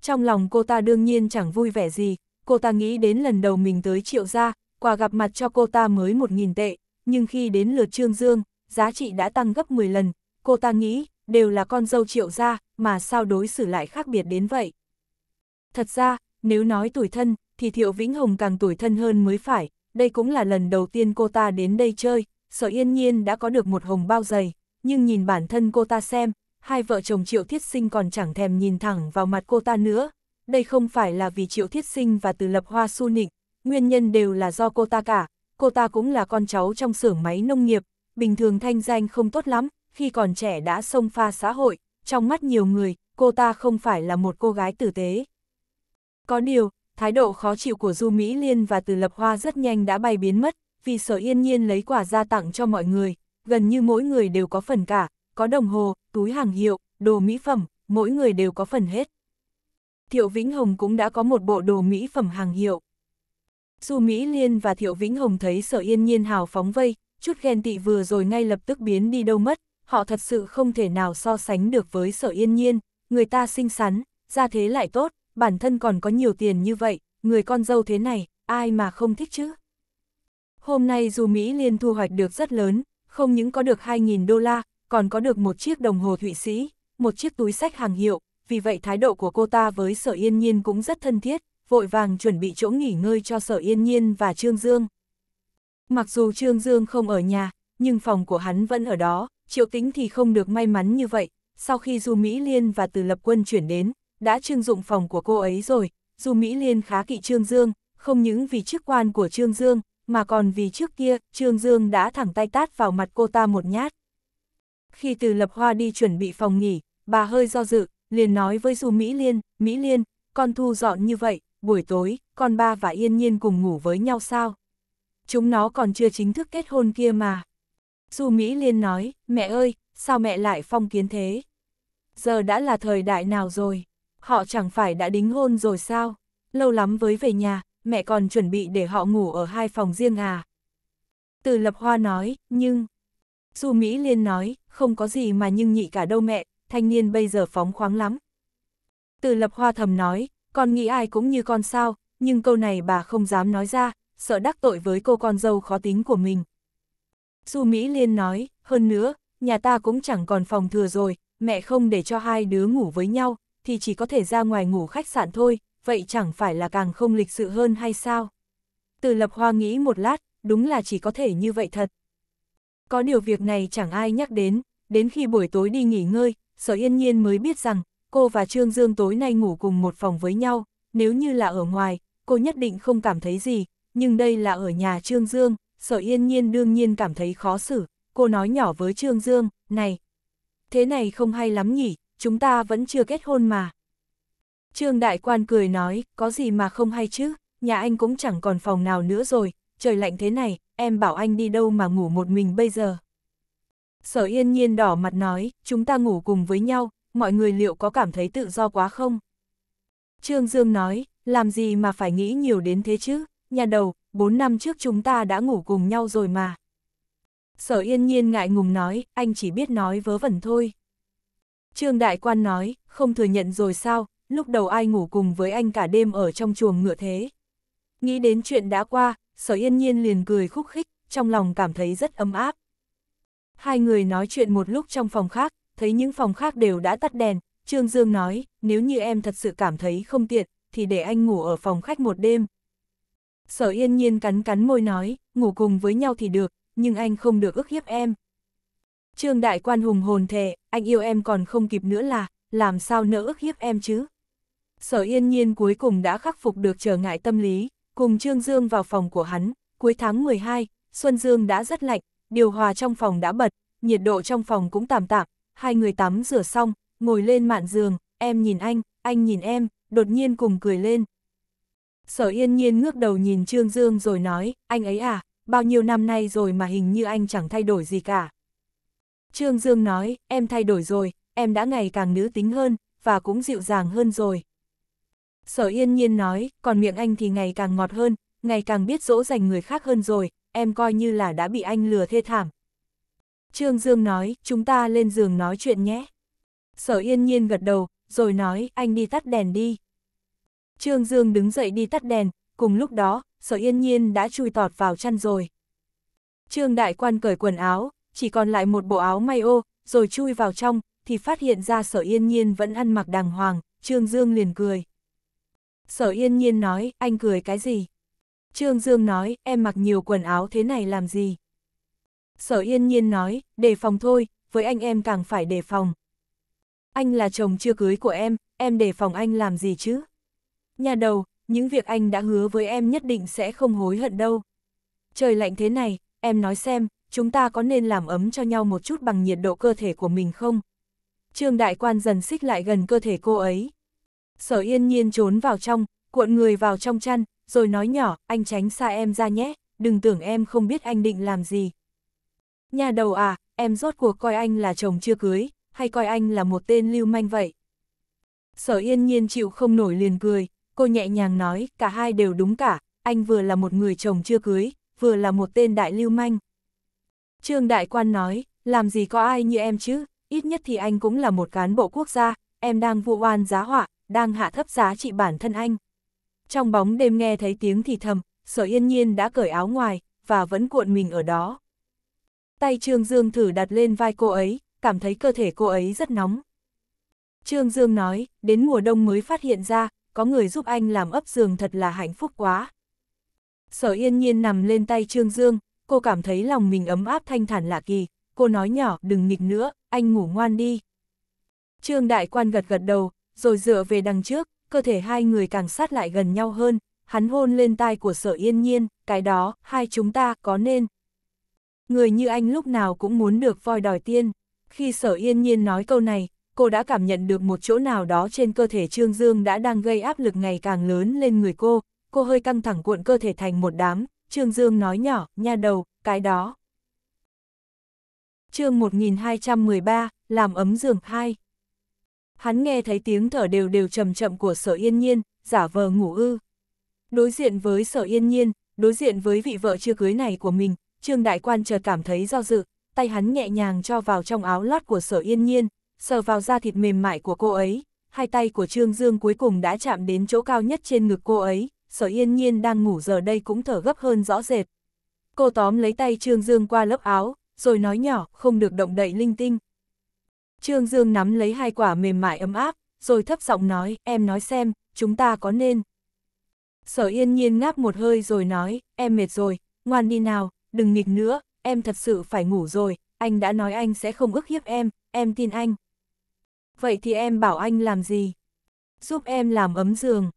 Trong lòng cô ta đương nhiên chẳng vui vẻ gì, cô ta nghĩ đến lần đầu mình tới triệu gia, quà gặp mặt cho cô ta mới 1.000 tệ, nhưng khi đến lượt Trương Dương, giá trị đã tăng gấp 10 lần, cô ta nghĩ đều là con dâu triệu gia, mà sao đối xử lại khác biệt đến vậy. Thật ra, nếu nói tuổi thân, thì Thiệu Vĩnh Hồng càng tuổi thân hơn mới phải, đây cũng là lần đầu tiên cô ta đến đây chơi, sở yên nhiên đã có được một hồng bao giày, nhưng nhìn bản thân cô ta xem, hai vợ chồng Triệu Thiết Sinh còn chẳng thèm nhìn thẳng vào mặt cô ta nữa. Đây không phải là vì Triệu Thiết Sinh và Từ Lập Hoa su nịnh, nguyên nhân đều là do cô ta cả, cô ta cũng là con cháu trong xưởng máy nông nghiệp, bình thường thanh danh không tốt lắm, khi còn trẻ đã xông pha xã hội, trong mắt nhiều người, cô ta không phải là một cô gái tử tế. Có điều, thái độ khó chịu của Du Mỹ Liên và Từ Lập Hoa rất nhanh đã bay biến mất, vì sở yên nhiên lấy quà ra tặng cho mọi người, gần như mỗi người đều có phần cả, có đồng hồ, túi hàng hiệu, đồ mỹ phẩm, mỗi người đều có phần hết. Thiệu Vĩnh Hồng cũng đã có một bộ đồ mỹ phẩm hàng hiệu. Du Mỹ Liên và Thiệu Vĩnh Hồng thấy sở yên nhiên hào phóng vây, chút ghen tị vừa rồi ngay lập tức biến đi đâu mất, họ thật sự không thể nào so sánh được với sở yên nhiên, người ta xinh xắn, ra thế lại tốt, bản thân còn có nhiều tiền như vậy, người con dâu thế này, ai mà không thích chứ. Hôm nay dù Mỹ Liên thu hoạch được rất lớn, không những có được 2.000 đô la, còn có được một chiếc đồng hồ Thụy Sĩ, một chiếc túi sách hàng hiệu, vì vậy thái độ của cô ta với sở yên nhiên cũng rất thân thiết, vội vàng chuẩn bị chỗ nghỉ ngơi cho sở yên nhiên và Trương Dương. Mặc dù Trương Dương không ở nhà, nhưng phòng của hắn vẫn ở đó, Triệu Tĩnh thì không được may mắn như vậy, sau khi Du Mỹ Liên và Từ Lập Quân chuyển đến, đã trưng dụng phòng của cô ấy rồi, Du Mỹ Liên khá kỵ Trương Dương, không những vì chức quan của Trương Dương, mà còn vì trước kia, Trương Dương đã thẳng tay tát vào mặt cô ta một nhát. Khi Từ Lập Hoa đi chuẩn bị phòng nghỉ, bà hơi do dự, liền nói với Du Mỹ Liên, Mỹ Liên, con thu dọn như vậy, buổi tối, con ba và Yên Nhiên cùng ngủ với nhau sao? Chúng nó còn chưa chính thức kết hôn kia mà. Du Mỹ Liên nói, mẹ ơi, sao mẹ lại phong kiến thế? Giờ đã là thời đại nào rồi? Họ chẳng phải đã đính hôn rồi sao? Lâu lắm với về nhà, mẹ còn chuẩn bị để họ ngủ ở hai phòng riêng à? Từ Lập Hoa nói, nhưng... Du Mỹ Liên nói, không có gì mà nhưng nhị cả đâu mẹ, thanh niên bây giờ phóng khoáng lắm. Từ Lập Hoa thầm nói, con nghĩ ai cũng như con sao, nhưng câu này bà không dám nói ra, sợ đắc tội với cô con dâu khó tính của mình. Su Mỹ Liên nói, hơn nữa, nhà ta cũng chẳng còn phòng thừa rồi, mẹ không để cho hai đứa ngủ với nhau, thì chỉ có thể ra ngoài ngủ khách sạn thôi, vậy chẳng phải là càng không lịch sự hơn hay sao? Từ lập hoa nghĩ một lát, đúng là chỉ có thể như vậy thật. Có điều việc này chẳng ai nhắc đến, đến khi buổi tối đi nghỉ ngơi, sở yên nhiên mới biết rằng, cô và Trương Dương tối nay ngủ cùng một phòng với nhau, nếu như là ở ngoài, cô nhất định không cảm thấy gì, nhưng đây là ở nhà Trương Dương sở yên nhiên đương nhiên cảm thấy khó xử, cô nói nhỏ với Trương Dương, này, thế này không hay lắm nhỉ, chúng ta vẫn chưa kết hôn mà. Trương Đại Quan cười nói, có gì mà không hay chứ, nhà anh cũng chẳng còn phòng nào nữa rồi, trời lạnh thế này, em bảo anh đi đâu mà ngủ một mình bây giờ. Sở yên nhiên đỏ mặt nói, chúng ta ngủ cùng với nhau, mọi người liệu có cảm thấy tự do quá không? Trương Dương nói, làm gì mà phải nghĩ nhiều đến thế chứ, nhà đầu, bốn năm trước chúng ta đã ngủ cùng nhau rồi mà. Sở yên nhiên ngại ngùng nói, anh chỉ biết nói vớ vẩn thôi. Trương Đại Quan nói, không thừa nhận rồi sao, lúc đầu ai ngủ cùng với anh cả đêm ở trong chuồng ngựa thế. Nghĩ đến chuyện đã qua, sở yên nhiên liền cười khúc khích, trong lòng cảm thấy rất ấm áp. Hai người nói chuyện một lúc trong phòng khác, thấy những phòng khác đều đã tắt đèn, Trương Dương nói, nếu như em thật sự cảm thấy không tiện, thì để anh ngủ ở phòng khách một đêm, Sở yên nhiên cắn cắn môi nói, ngủ cùng với nhau thì được, nhưng anh không được ức hiếp em. Trương đại quan hùng hồn thề, anh yêu em còn không kịp nữa là, làm sao nỡ ức hiếp em chứ? Sở yên nhiên cuối cùng đã khắc phục được trở ngại tâm lý, cùng Trương Dương vào phòng của hắn, cuối tháng 12, Xuân Dương đã rất lạnh, điều hòa trong phòng đã bật, nhiệt độ trong phòng cũng tạm tạm, hai người tắm rửa xong, ngồi lên mạn giường, em nhìn anh, anh nhìn em, đột nhiên cùng cười lên, Sở yên nhiên ngước đầu nhìn Trương Dương rồi nói, anh ấy à, bao nhiêu năm nay rồi mà hình như anh chẳng thay đổi gì cả. Trương Dương nói, em thay đổi rồi, em đã ngày càng nữ tính hơn, và cũng dịu dàng hơn rồi. Sở yên nhiên nói, còn miệng anh thì ngày càng ngọt hơn, ngày càng biết dỗ dành người khác hơn rồi, em coi như là đã bị anh lừa thê thảm. Trương Dương nói, chúng ta lên giường nói chuyện nhé. Sở yên nhiên gật đầu, rồi nói, anh đi tắt đèn đi. Trương Dương đứng dậy đi tắt đèn, cùng lúc đó, sở yên nhiên đã chui tọt vào chăn rồi. Trương đại quan cởi quần áo, chỉ còn lại một bộ áo may ô, rồi chui vào trong, thì phát hiện ra sở yên nhiên vẫn ăn mặc đàng hoàng, Trương Dương liền cười. Sở yên nhiên nói, anh cười cái gì? Trương Dương nói, em mặc nhiều quần áo thế này làm gì? Sở yên nhiên nói, đề phòng thôi, với anh em càng phải đề phòng. Anh là chồng chưa cưới của em, em đề phòng anh làm gì chứ? Nhà đầu, những việc anh đã hứa với em nhất định sẽ không hối hận đâu. Trời lạnh thế này, em nói xem, chúng ta có nên làm ấm cho nhau một chút bằng nhiệt độ cơ thể của mình không? Trương Đại Quan dần xích lại gần cơ thể cô ấy. Sở yên nhiên trốn vào trong, cuộn người vào trong chăn, rồi nói nhỏ, anh tránh xa em ra nhé, đừng tưởng em không biết anh định làm gì. Nhà đầu à, em rốt cuộc coi anh là chồng chưa cưới, hay coi anh là một tên lưu manh vậy? Sở yên nhiên chịu không nổi liền cười, cô nhẹ nhàng nói, cả hai đều đúng cả, anh vừa là một người chồng chưa cưới, vừa là một tên đại lưu manh. Trương Đại Quan nói, làm gì có ai như em chứ, ít nhất thì anh cũng là một cán bộ quốc gia, em đang vụ oan giá họa, đang hạ thấp giá trị bản thân anh. Trong bóng đêm nghe thấy tiếng thì thầm, sở yên nhiên đã cởi áo ngoài, và vẫn cuộn mình ở đó. Tay Trương Dương thử đặt lên vai cô ấy, cảm thấy cơ thể cô ấy rất nóng. Trương Dương nói, đến mùa đông mới phát hiện ra, có người giúp anh làm ấp giường thật là hạnh phúc quá. Sở yên nhiên nằm lên tay Trương Dương, cô cảm thấy lòng mình ấm áp thanh thản lạ kỳ, cô nói nhỏ đừng nghịch nữa, anh ngủ ngoan đi. Trương Đại Quan gật gật đầu, rồi dựa về đằng trước, cơ thể hai người càng sát lại gần nhau hơn, hắn hôn lên tai của sở yên nhiên, cái đó, hai chúng ta có nên. Người như anh lúc nào cũng muốn được voi đòi tiên. Khi sở yên nhiên nói câu này, cô đã cảm nhận được một chỗ nào đó trên cơ thể Trương Dương đã đang gây áp lực ngày càng lớn lên người cô, cô hơi căng thẳng cuộn cơ thể thành một đám, Trương Dương nói nhỏ, nha đầu, cái đó. chương 1213, làm ấm giường 2 Hắn nghe thấy tiếng thở đều đều chậm chậm của sở yên nhiên, giả vờ ngủ ư. Đối diện với sở yên nhiên, đối diện với vị vợ chưa cưới này của mình, Trương Đại Quan chợt cảm thấy do dự, tay hắn nhẹ nhàng cho vào trong áo lót của sở yên nhiên, sờ vào da thịt mềm mại của cô ấy, hai tay của Trương Dương cuối cùng đã chạm đến chỗ cao nhất trên ngực cô ấy, sở yên nhiên đang ngủ giờ đây cũng thở gấp hơn rõ rệt. Cô tóm lấy tay Trương Dương qua lớp áo, rồi nói nhỏ, không được động đậy linh tinh. Trương Dương nắm lấy hai quả mềm mại ấm áp, rồi thấp giọng nói, em nói xem, chúng ta có nên. Sở yên nhiên ngáp một hơi rồi nói, em mệt rồi, ngoan đi nào, đừng nghịch nữa, em thật sự phải ngủ rồi, anh đã nói anh sẽ không ức hiếp em, em tin anh. Vậy thì em bảo anh làm gì? Giúp em làm ấm giường.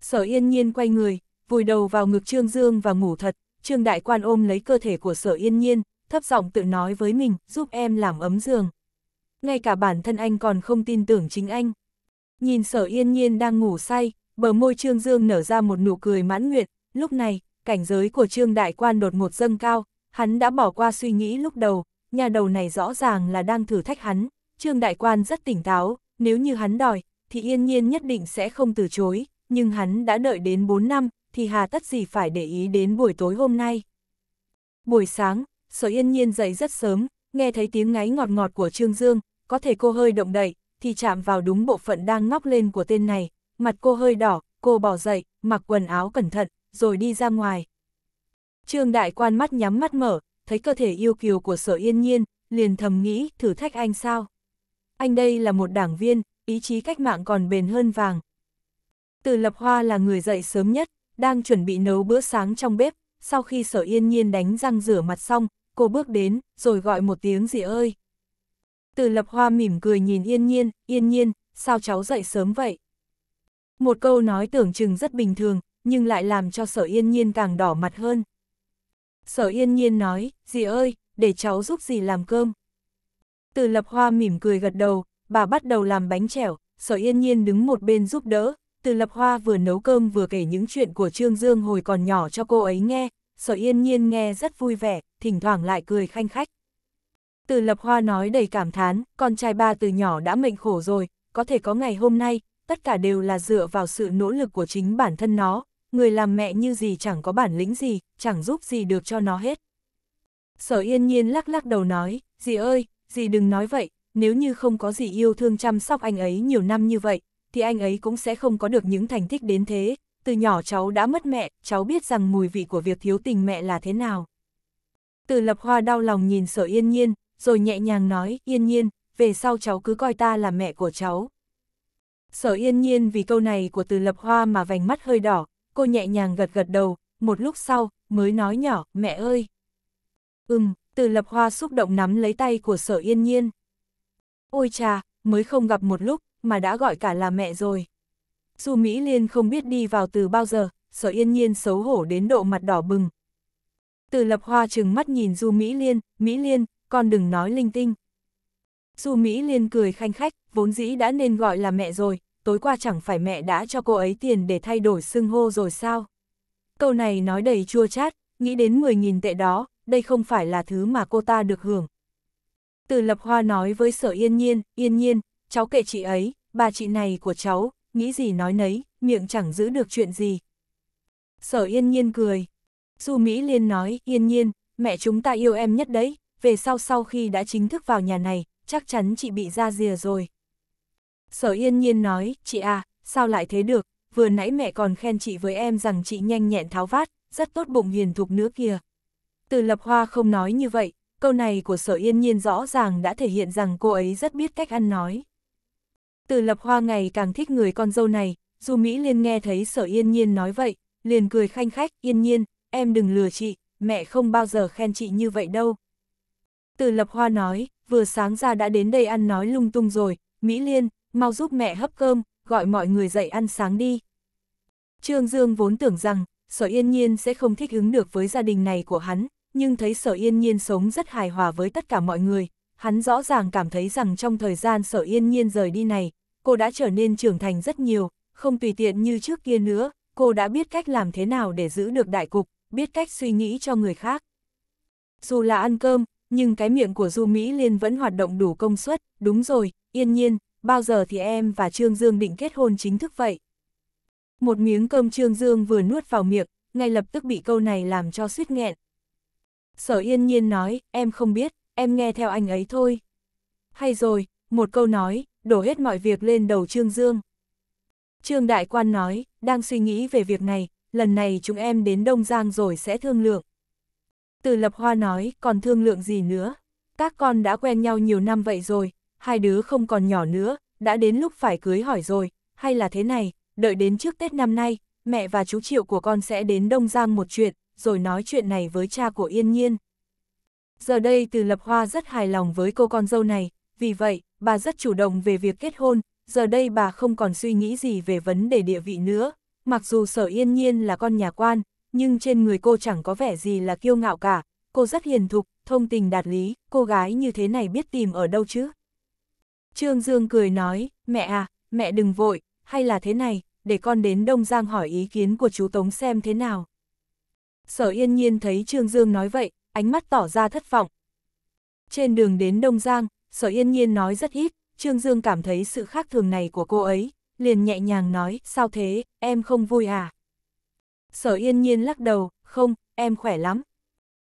Sở yên nhiên quay người, vùi đầu vào ngực Trương Dương và ngủ thật, Trương Đại Quan ôm lấy cơ thể của sở yên nhiên, thấp giọng tự nói với mình, giúp em làm ấm giường. Ngay cả bản thân anh còn không tin tưởng chính anh. Nhìn sở yên nhiên đang ngủ say, bờ môi Trương Dương nở ra một nụ cười mãn nguyện, lúc này, cảnh giới của Trương Đại Quan đột ngột dâng cao, hắn đã bỏ qua suy nghĩ lúc đầu, nhà đầu này rõ ràng là đang thử thách hắn, Trương Đại Quan rất tỉnh táo, nếu như hắn đòi, thì yên nhiên nhất định sẽ không từ chối, nhưng hắn đã đợi đến 4 năm, thì hà tất gì phải để ý đến buổi tối hôm nay. Buổi sáng, Sở Yên Nhiên dậy rất sớm, nghe thấy tiếng ngáy ngọt ngọt của Trương Dương, có thể cô hơi động đậy, thì chạm vào đúng bộ phận đang ngóc lên của tên này, mặt cô hơi đỏ, cô bỏ dậy, mặc quần áo cẩn thận, rồi đi ra ngoài. Trương Đại Quan mắt nhắm mắt mở, thấy cơ thể yêu kiều của Sở Yên Nhiên, liền thầm nghĩ thử thách anh sao anh đây là một đảng viên, ý chí cách mạng còn bền hơn vàng. Từ Lập Hoa là người dậy sớm nhất, đang chuẩn bị nấu bữa sáng trong bếp, sau khi sở yên nhiên đánh răng rửa mặt xong, cô bước đến, rồi gọi một tiếng dì ơi. Từ Lập Hoa mỉm cười nhìn yên nhiên, yên nhiên, sao cháu dậy sớm vậy? Một câu nói tưởng chừng rất bình thường, nhưng lại làm cho sở yên nhiên càng đỏ mặt hơn. Sở yên nhiên nói, dì ơi, để cháu giúp dì làm cơm. Từ lập hoa mỉm cười gật đầu, bà bắt đầu làm bánh chẻo, sở yên nhiên đứng một bên giúp đỡ. Từ lập hoa vừa nấu cơm vừa kể những chuyện của Trương Dương hồi còn nhỏ cho cô ấy nghe, sở yên nhiên nghe rất vui vẻ, thỉnh thoảng lại cười khanh khách. Từ lập hoa nói đầy cảm thán, con trai ba từ nhỏ đã mệnh khổ rồi, có thể có ngày hôm nay, tất cả đều là dựa vào sự nỗ lực của chính bản thân nó, người làm mẹ như gì chẳng có bản lĩnh gì, chẳng giúp gì được cho nó hết. Sở yên nhiên lắc lắc đầu nói, dì ơi, dì đừng nói vậy, nếu như không có gì yêu thương chăm sóc anh ấy nhiều năm như vậy, thì anh ấy cũng sẽ không có được những thành tích đến thế. Từ nhỏ cháu đã mất mẹ, cháu biết rằng mùi vị của việc thiếu tình mẹ là thế nào. Từ lập hoa đau lòng nhìn sở yên nhiên, rồi nhẹ nhàng nói, yên nhiên, về sau cháu cứ coi ta là mẹ của cháu. Sở yên nhiên vì câu này của từ lập hoa mà vành mắt hơi đỏ, cô nhẹ nhàng gật gật đầu, một lúc sau, mới nói nhỏ, mẹ ơi. Ừm, từ lập hoa xúc động nắm lấy tay của sở yên nhiên. Ôi cha, mới không gặp một lúc, mà đã gọi cả là mẹ rồi. Dù Mỹ Liên không biết đi vào từ bao giờ, sở yên nhiên xấu hổ đến độ mặt đỏ bừng. Từ lập hoa trừng mắt nhìn Du Mỹ Liên, Mỹ Liên, con đừng nói linh tinh. Du Mỹ Liên cười khanh khách, vốn dĩ đã nên gọi là mẹ rồi, tối qua chẳng phải mẹ đã cho cô ấy tiền để thay đổi xưng hô rồi sao? Câu này nói đầy chua chát, nghĩ đến 10.000 tệ đó, đây không phải là thứ mà cô ta được hưởng. Từ Lập Hoa nói với Sở Yên Nhiên, Yên Nhiên, cháu kệ chị ấy, bà chị này của cháu, nghĩ gì nói nấy, miệng chẳng giữ được chuyện gì. Sở Yên Nhiên cười. Du Mỹ Liên nói, Yên Nhiên, mẹ chúng ta yêu em nhất đấy, về sau sau khi đã chính thức vào nhà này, chắc chắn chị bị ra rìa rồi. Sở Yên Nhiên nói, chị à, sao lại thế được, vừa nãy mẹ còn khen chị với em rằng chị nhanh nhẹn tháo vát, rất tốt bụng hiền thục nữa kìa. Từ lập hoa không nói như vậy, câu này của sở yên nhiên rõ ràng đã thể hiện rằng cô ấy rất biết cách ăn nói. Từ lập hoa ngày càng thích người con dâu này, dù Mỹ Liên nghe thấy sở yên nhiên nói vậy, liền cười khanh khách, yên nhiên, em đừng lừa chị, mẹ không bao giờ khen chị như vậy đâu. Từ lập hoa nói, vừa sáng ra đã đến đây ăn nói lung tung rồi, Mỹ Liên, mau giúp mẹ hấp cơm, gọi mọi người dậy ăn sáng đi. Trương Dương vốn tưởng rằng, sở yên nhiên sẽ không thích ứng được với gia đình này của hắn, nhưng thấy sở yên nhiên sống rất hài hòa với tất cả mọi người, hắn rõ ràng cảm thấy rằng trong thời gian sở yên nhiên rời đi này, cô đã trở nên trưởng thành rất nhiều, không tùy tiện như trước kia nữa, cô đã biết cách làm thế nào để giữ được đại cục, biết cách suy nghĩ cho người khác. Dù là ăn cơm, nhưng cái miệng của Du Mỹ Liên vẫn hoạt động đủ công suất, đúng rồi, yên nhiên, bao giờ thì em và Trương Dương định kết hôn chính thức vậy? Một miếng cơm Trương Dương vừa nuốt vào miệng, ngay lập tức bị câu này làm cho suýt nghẹn, Sở yên nhiên nói, em không biết, em nghe theo anh ấy thôi. Hay rồi, một câu nói, đổ hết mọi việc lên đầu Trương Dương. Trương Đại Quan nói, đang suy nghĩ về việc này, lần này chúng em đến Đông Giang rồi sẽ thương lượng. Từ Lập Hoa nói, còn thương lượng gì nữa? Các con đã quen nhau nhiều năm vậy rồi, hai đứa không còn nhỏ nữa, đã đến lúc phải cưới hỏi rồi, hay là thế này, đợi đến trước Tết năm nay, mẹ và chú Triệu của con sẽ đến Đông Giang một chuyện, rồi nói chuyện này với cha của Yên Nhiên. Giờ đây Từ Lập Hoa rất hài lòng với cô con dâu này, vì vậy, bà rất chủ động về việc kết hôn, giờ đây bà không còn suy nghĩ gì về vấn đề địa vị nữa. Mặc dù sở Yên Nhiên là con nhà quan, nhưng trên người cô chẳng có vẻ gì là kiêu ngạo cả, cô rất hiền thục, thông tình đạt lý, cô gái như thế này biết tìm ở đâu chứ? Trương Dương cười nói, mẹ à, mẹ đừng vội, hay là thế này, để con đến Đông Giang hỏi ý kiến của chú Tống xem thế nào sở yên nhiên thấy Trương Dương nói vậy, ánh mắt tỏ ra thất vọng. Trên đường đến Đông Giang, sở yên nhiên nói rất ít, Trương Dương cảm thấy sự khác thường này của cô ấy, liền nhẹ nhàng nói, sao thế, em không vui à? Sở yên nhiên lắc đầu, không, em khỏe lắm.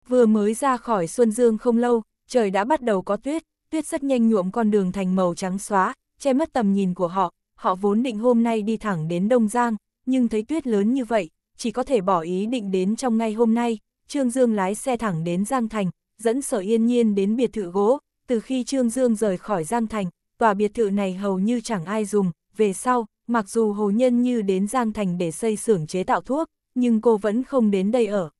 Vừa mới ra khỏi Xuân Dương không lâu, trời đã bắt đầu có tuyết, tuyết rất nhanh nhuộm con đường thành màu trắng xóa, che mất tầm nhìn của họ, họ vốn định hôm nay đi thẳng đến Đông Giang, nhưng thấy tuyết lớn như vậy, chỉ có thể bỏ ý định đến trong ngay hôm nay, Trương Dương lái xe thẳng đến Giang Thành, dẫn sở yên nhiên đến biệt thự gỗ, từ khi Trương Dương rời khỏi Giang Thành, tòa biệt thự này hầu như chẳng ai dùng, về sau, mặc dù hồ nhân như đến Giang Thành để xây xưởng chế tạo thuốc, nhưng cô vẫn không đến đây ở.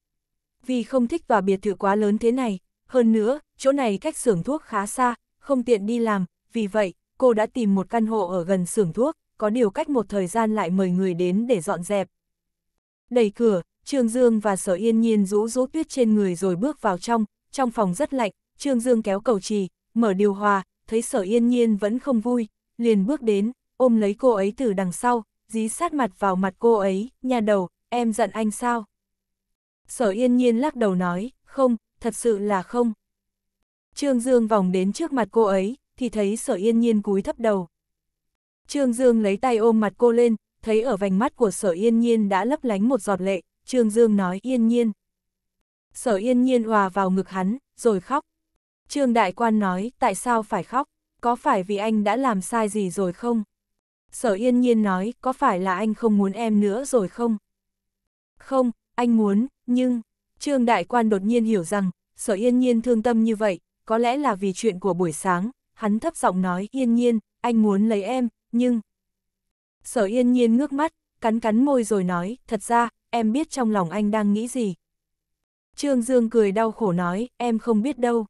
Vì không thích tòa biệt thự quá lớn thế này, hơn nữa, chỗ này cách xưởng thuốc khá xa, không tiện đi làm, vì vậy, cô đã tìm một căn hộ ở gần xưởng thuốc, có điều cách một thời gian lại mời người đến để dọn dẹp, Đẩy cửa, Trương Dương và Sở Yên Nhiên rũ rũ tuyết trên người rồi bước vào trong, trong phòng rất lạnh, Trương Dương kéo cầu trì, mở điều hòa, thấy Sở Yên Nhiên vẫn không vui, liền bước đến, ôm lấy cô ấy từ đằng sau, dí sát mặt vào mặt cô ấy, nhà đầu, em giận anh sao? Sở Yên Nhiên lắc đầu nói, không, thật sự là không. Trương Dương vòng đến trước mặt cô ấy, thì thấy Sở Yên Nhiên cúi thấp đầu. Trương Dương lấy tay ôm mặt cô lên, thấy ở vành mắt của sở yên nhiên đã lấp lánh một giọt lệ, Trương Dương nói yên nhiên. Sở yên nhiên hòa vào ngực hắn, rồi khóc. Trương Đại Quan nói, tại sao phải khóc, có phải vì anh đã làm sai gì rồi không? Sở yên nhiên nói, có phải là anh không muốn em nữa rồi không? Không, anh muốn, nhưng... Trương Đại Quan đột nhiên hiểu rằng, sở yên nhiên thương tâm như vậy, có lẽ là vì chuyện của buổi sáng, hắn thấp giọng nói yên nhiên, anh muốn lấy em, nhưng... Sở yên nhiên ngước mắt, cắn cắn môi rồi nói, thật ra, em biết trong lòng anh đang nghĩ gì. Trương Dương cười đau khổ nói, em không biết đâu.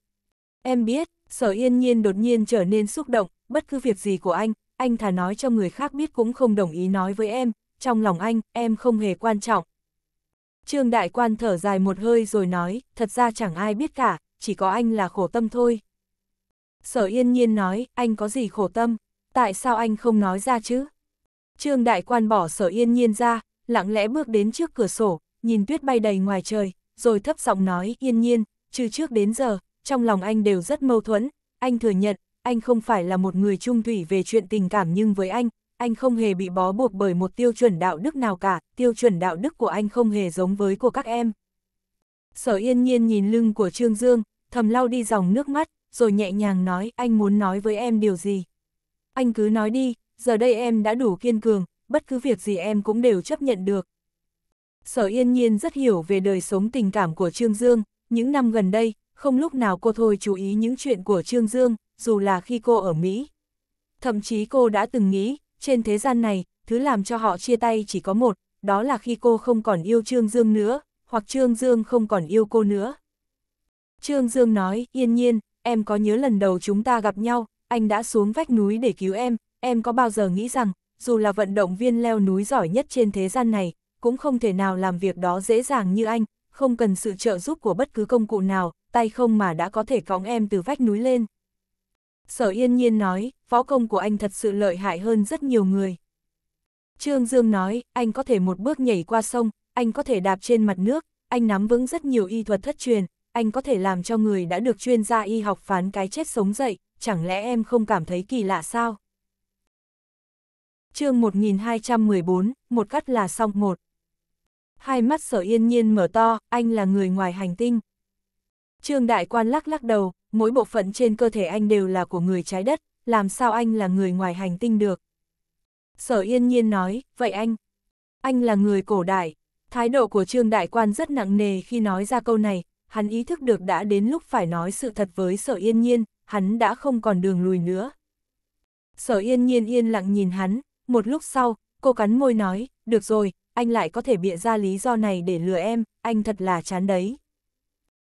Em biết, sở yên nhiên đột nhiên trở nên xúc động, bất cứ việc gì của anh, anh thà nói cho người khác biết cũng không đồng ý nói với em, trong lòng anh, em không hề quan trọng. Trương Đại Quan thở dài một hơi rồi nói, thật ra chẳng ai biết cả, chỉ có anh là khổ tâm thôi. Sở yên nhiên nói, anh có gì khổ tâm, tại sao anh không nói ra chứ? Trương Đại Quan bỏ sở yên nhiên ra, lặng lẽ bước đến trước cửa sổ, nhìn tuyết bay đầy ngoài trời, rồi thấp giọng nói yên nhiên, trừ trước đến giờ, trong lòng anh đều rất mâu thuẫn, anh thừa nhận, anh không phải là một người trung thủy về chuyện tình cảm nhưng với anh, anh không hề bị bó buộc bởi một tiêu chuẩn đạo đức nào cả, tiêu chuẩn đạo đức của anh không hề giống với của các em. Sở yên nhiên nhìn lưng của Trương Dương, thầm lau đi dòng nước mắt, rồi nhẹ nhàng nói anh muốn nói với em điều gì. Anh cứ nói đi, giờ đây em đã đủ kiên cường, bất cứ việc gì em cũng đều chấp nhận được. Sở yên nhiên rất hiểu về đời sống tình cảm của Trương Dương, những năm gần đây, không lúc nào cô thôi chú ý những chuyện của Trương Dương, dù là khi cô ở Mỹ. Thậm chí cô đã từng nghĩ, trên thế gian này, thứ làm cho họ chia tay chỉ có một, đó là khi cô không còn yêu Trương Dương nữa, hoặc Trương Dương không còn yêu cô nữa. Trương Dương nói, yên nhiên, em có nhớ lần đầu chúng ta gặp nhau, anh đã xuống vách núi để cứu em, em có bao giờ nghĩ rằng, dù là vận động viên leo núi giỏi nhất trên thế gian này, cũng không thể nào làm việc đó dễ dàng như anh, không cần sự trợ giúp của bất cứ công cụ nào, tay không mà đã có thể cõng em từ vách núi lên. Sở yên nhiên nói, võ công của anh thật sự lợi hại hơn rất nhiều người. Trương Dương nói, anh có thể một bước nhảy qua sông, anh có thể đạp trên mặt nước, anh nắm vững rất nhiều y thuật thất truyền, anh có thể làm cho người đã được chuyên gia y học phán cái chết sống dậy, chẳng lẽ em không cảm thấy kỳ lạ sao? chương 1214, một cắt là xong một. Hai mắt sở yên nhiên mở to, anh là người ngoài hành tinh. Trương đại quan lắc lắc đầu, mỗi bộ phận trên cơ thể anh đều là của người trái đất, làm sao anh là người ngoài hành tinh được. Sở yên nhiên nói, vậy anh, anh là người cổ đại. Thái độ của Trương đại quan rất nặng nề khi nói ra câu này, hắn ý thức được đã đến lúc phải nói sự thật với sở yên nhiên, hắn đã không còn đường lùi nữa. Sở yên nhiên yên lặng nhìn hắn, một lúc sau, cô cắn môi nói, được rồi, anh lại có thể bịa ra lý do này để lừa em, anh thật là chán đấy.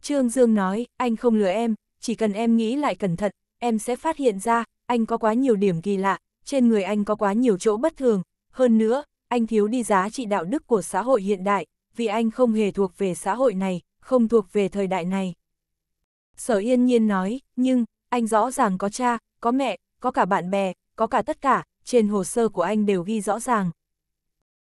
Trương Dương nói, anh không lừa em, chỉ cần em nghĩ lại cẩn thận, em sẽ phát hiện ra, anh có quá nhiều điểm kỳ lạ, trên người anh có quá nhiều chỗ bất thường, hơn nữa, anh thiếu đi giá trị đạo đức của xã hội hiện đại, vì anh không hề thuộc về xã hội này, không thuộc về thời đại này. Sở yên nhiên nói, nhưng, anh rõ ràng có cha, có mẹ, có cả bạn bè, có cả tất cả, trên hồ sơ của anh đều ghi rõ ràng.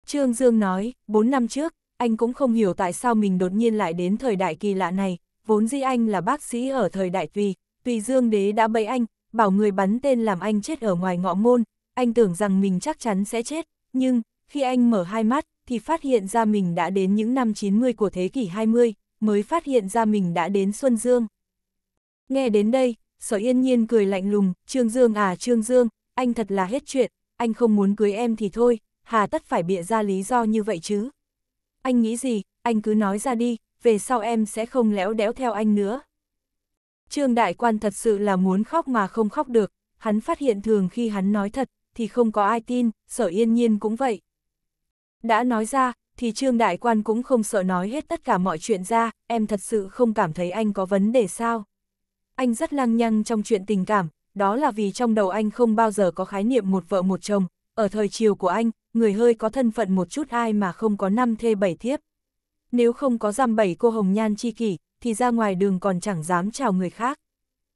Trương Dương nói, 4 năm trước, anh cũng không hiểu tại sao mình đột nhiên lại đến thời đại kỳ lạ này, vốn dĩ anh là bác sĩ ở thời đại Tùy, Tùy Dương Đế đã bẫy anh, bảo người bắn tên làm anh chết ở ngoài ngõ môn, anh tưởng rằng mình chắc chắn sẽ chết, nhưng, khi anh mở hai mắt, thì phát hiện ra mình đã đến những năm 90 của thế kỷ 20, mới phát hiện ra mình đã đến Xuân Dương. Nghe đến đây, Sở Yên Nhiên cười lạnh lùng, Trương Dương à Trương Dương, anh thật là hết chuyện, anh không muốn cưới em thì thôi, hà tất phải bịa ra lý do như vậy chứ. Anh nghĩ gì, anh cứ nói ra đi, về sau em sẽ không léo đéo theo anh nữa. Trương Đại Quan thật sự là muốn khóc mà không khóc được, hắn phát hiện thường khi hắn nói thật, thì không có ai tin, sở yên nhiên cũng vậy. Đã nói ra, thì Trương Đại Quan cũng không sợ nói hết tất cả mọi chuyện ra, em thật sự không cảm thấy anh có vấn đề sao. Anh rất lăng nhăng trong chuyện tình cảm, đó là vì trong đầu anh không bao giờ có khái niệm một vợ một chồng, ở thời chiều của anh, người hơi có thân phận một chút ai mà không có năm thê bảy thiếp. Nếu không có giam bảy cô hồng nhan chi kỷ, thì ra ngoài đường còn chẳng dám chào người khác.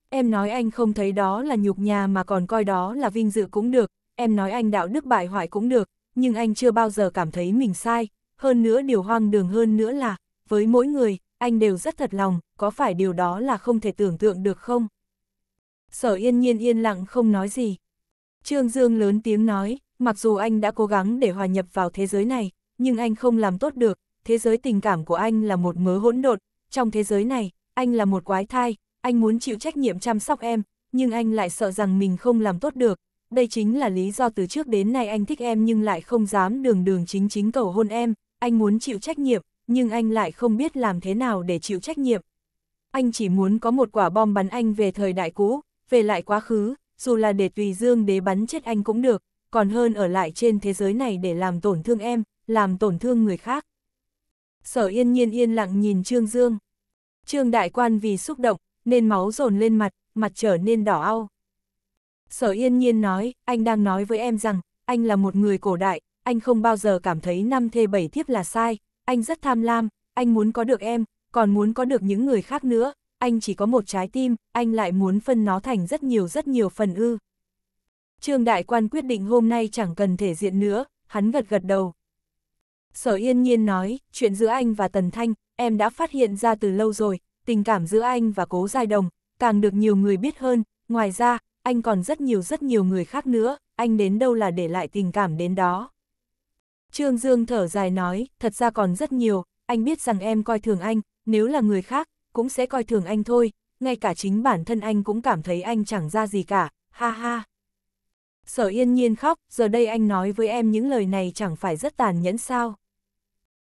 Em nói anh không thấy đó là nhục nhà mà còn coi đó là vinh dự cũng được, em nói anh đạo đức bại hoại cũng được, nhưng anh chưa bao giờ cảm thấy mình sai, hơn nữa điều hoang đường hơn nữa là, với mỗi người, anh đều rất thật lòng, có phải điều đó là không thể tưởng tượng được không? Sở yên nhiên yên lặng không nói gì. Trương Dương lớn tiếng nói, mặc dù anh đã cố gắng để hòa nhập vào thế giới này, nhưng anh không làm tốt được, thế giới tình cảm của anh là một mớ hỗn độn, trong thế giới này, anh là một quái thai, anh muốn chịu trách nhiệm chăm sóc em, nhưng anh lại sợ rằng mình không làm tốt được. Đây chính là lý do từ trước đến nay anh thích em nhưng lại không dám đường đường chính chính cầu hôn em, anh muốn chịu trách nhiệm, nhưng anh lại không biết làm thế nào để chịu trách nhiệm. Anh chỉ muốn có một quả bom bắn anh về thời đại cũ, về lại quá khứ, dù là để tùy dương đế bắn chết anh cũng được, còn hơn ở lại trên thế giới này để làm tổn thương em, làm tổn thương người khác. Sở yên nhiên yên lặng nhìn Trương Dương. Trương đại quan vì xúc động, nên máu dồn lên mặt, mặt trở nên đỏ ao. Sở yên nhiên nói, anh đang nói với em rằng, anh là một người cổ đại, anh không bao giờ cảm thấy năm thê bảy thiếp là sai, anh rất tham lam, anh muốn có được em, còn muốn có được những người khác nữa, anh chỉ có một trái tim, anh lại muốn phân nó thành rất nhiều rất nhiều phần ư. Trương Đại Quan quyết định hôm nay chẳng cần thể diện nữa, hắn gật gật đầu. Sở Yên Nhiên nói, chuyện giữa anh và Tần Thanh, em đã phát hiện ra từ lâu rồi, tình cảm giữa anh và Cố Giai Đồng, càng được nhiều người biết hơn, ngoài ra, anh còn rất nhiều rất nhiều người khác nữa, anh đến đâu là để lại tình cảm đến đó. Trương Dương thở dài nói, thật ra còn rất nhiều, anh biết rằng em coi thường anh, nếu là người khác, cũng sẽ coi thường anh thôi, ngay cả chính bản thân anh cũng cảm thấy anh chẳng ra gì cả, ha ha. Sở yên nhiên khóc, giờ đây anh nói với em những lời này chẳng phải rất tàn nhẫn sao.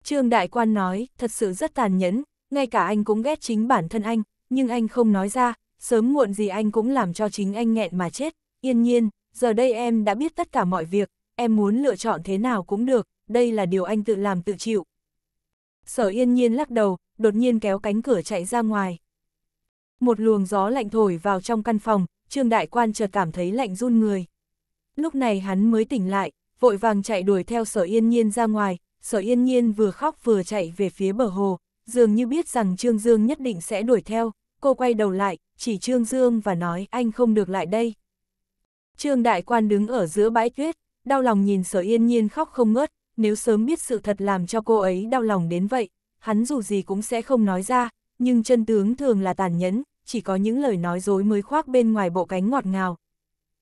Trương Đại Quan nói, thật sự rất tàn nhẫn, ngay cả anh cũng ghét chính bản thân anh, nhưng anh không nói ra, sớm muộn gì anh cũng làm cho chính anh nghẹn mà chết, yên nhiên, giờ đây em đã biết tất cả mọi việc, em muốn lựa chọn thế nào cũng được, đây là điều anh tự làm tự chịu. Sở yên nhiên lắc đầu, đột nhiên kéo cánh cửa chạy ra ngoài. Một luồng gió lạnh thổi vào trong căn phòng, Trương Đại Quan chợt cảm thấy lạnh run người. Lúc này hắn mới tỉnh lại, vội vàng chạy đuổi theo sở yên nhiên ra ngoài, sở yên nhiên vừa khóc vừa chạy về phía bờ hồ, dường như biết rằng Trương Dương nhất định sẽ đuổi theo, cô quay đầu lại, chỉ Trương Dương và nói anh không được lại đây. Trương Đại Quan đứng ở giữa bãi tuyết, đau lòng nhìn sở yên nhiên khóc không ngớt, nếu sớm biết sự thật làm cho cô ấy đau lòng đến vậy, hắn dù gì cũng sẽ không nói ra, nhưng chân tướng thường là tàn nhẫn, chỉ có những lời nói dối mới khoác bên ngoài bộ cánh ngọt ngào.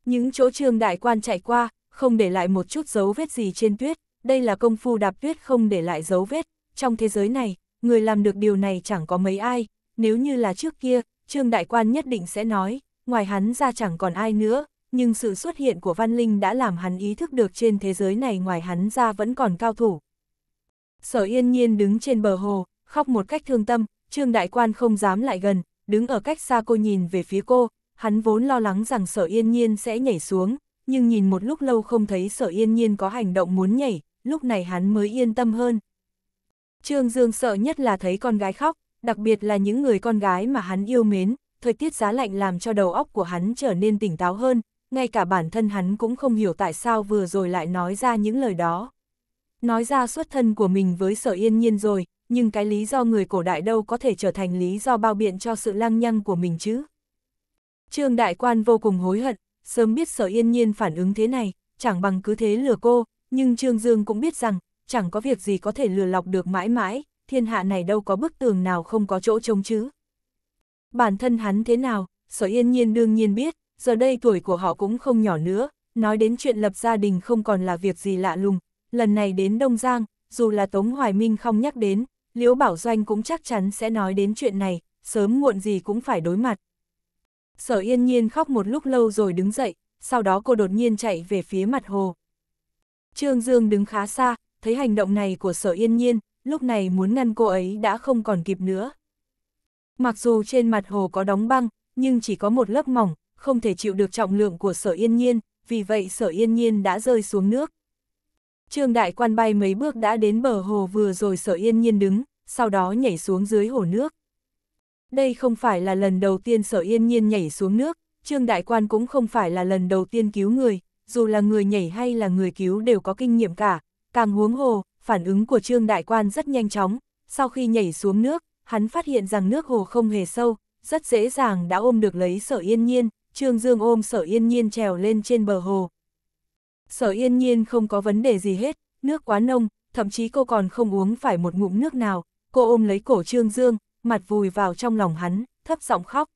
Những chỗ trương đại quan chạy qua, không để lại một chút dấu vết gì trên tuyết, đây là công phu đạp tuyết không để lại dấu vết, trong thế giới này, người làm được điều này chẳng có mấy ai, nếu như là trước kia, trương đại quan nhất định sẽ nói, ngoài hắn ra chẳng còn ai nữa, nhưng sự xuất hiện của Văn Linh đã làm hắn ý thức được trên thế giới này ngoài hắn ra vẫn còn cao thủ. Sở yên nhiên đứng trên bờ hồ, khóc một cách thương tâm, trương đại quan không dám lại gần, đứng ở cách xa cô nhìn về phía cô, hắn vốn lo lắng rằng sở yên nhiên sẽ nhảy xuống, nhưng nhìn một lúc lâu không thấy sở yên nhiên có hành động muốn nhảy, lúc này hắn mới yên tâm hơn. Trương Dương sợ nhất là thấy con gái khóc, đặc biệt là những người con gái mà hắn yêu mến, thời tiết giá lạnh làm cho đầu óc của hắn trở nên tỉnh táo hơn, ngay cả bản thân hắn cũng không hiểu tại sao vừa rồi lại nói ra những lời đó. Nói ra xuất thân của mình với sở yên nhiên rồi, nhưng cái lý do người cổ đại đâu có thể trở thành lý do bao biện cho sự lăng nhăng của mình chứ. Trương Đại Quan vô cùng hối hận, sớm biết sở yên nhiên phản ứng thế này, chẳng bằng cứ thế lừa cô, nhưng Trương Dương cũng biết rằng, chẳng có việc gì có thể lừa lọc được mãi mãi, thiên hạ này đâu có bức tường nào không có chỗ trông chứ. Bản thân hắn thế nào, sở yên nhiên đương nhiên biết, giờ đây tuổi của họ cũng không nhỏ nữa, nói đến chuyện lập gia đình không còn là việc gì lạ lùng, lần này đến Đông Giang, dù là Tống Hoài Minh không nhắc đến, Liễu Bảo Doanh cũng chắc chắn sẽ nói đến chuyện này, sớm muộn gì cũng phải đối mặt. Sở yên nhiên khóc một lúc lâu rồi đứng dậy, sau đó cô đột nhiên chạy về phía mặt hồ. Trương Dương đứng khá xa, thấy hành động này của sở yên nhiên, lúc này muốn ngăn cô ấy đã không còn kịp nữa. Mặc dù trên mặt hồ có đóng băng, nhưng chỉ có một lớp mỏng, không thể chịu được trọng lượng của sở yên nhiên, vì vậy sở yên nhiên đã rơi xuống nước. Trương Đại Quan bay mấy bước đã đến bờ hồ vừa rồi sở yên nhiên đứng, sau đó nhảy xuống dưới hồ nước. Đây không phải là lần đầu tiên sở yên nhiên nhảy xuống nước, Trương Đại Quan cũng không phải là lần đầu tiên cứu người, dù là người nhảy hay là người cứu đều có kinh nghiệm cả. Càng huống hồ, phản ứng của Trương Đại Quan rất nhanh chóng, sau khi nhảy xuống nước, hắn phát hiện rằng nước hồ không hề sâu, rất dễ dàng đã ôm được lấy sở yên nhiên, Trương Dương ôm sở yên nhiên trèo lên trên bờ hồ, sở yên nhiên không có vấn đề gì hết, nước quá nông, thậm chí cô còn không uống phải một ngụm nước nào, cô ôm lấy cổ Trương Dương, mặt vùi vào trong lòng hắn, thấp giọng khóc.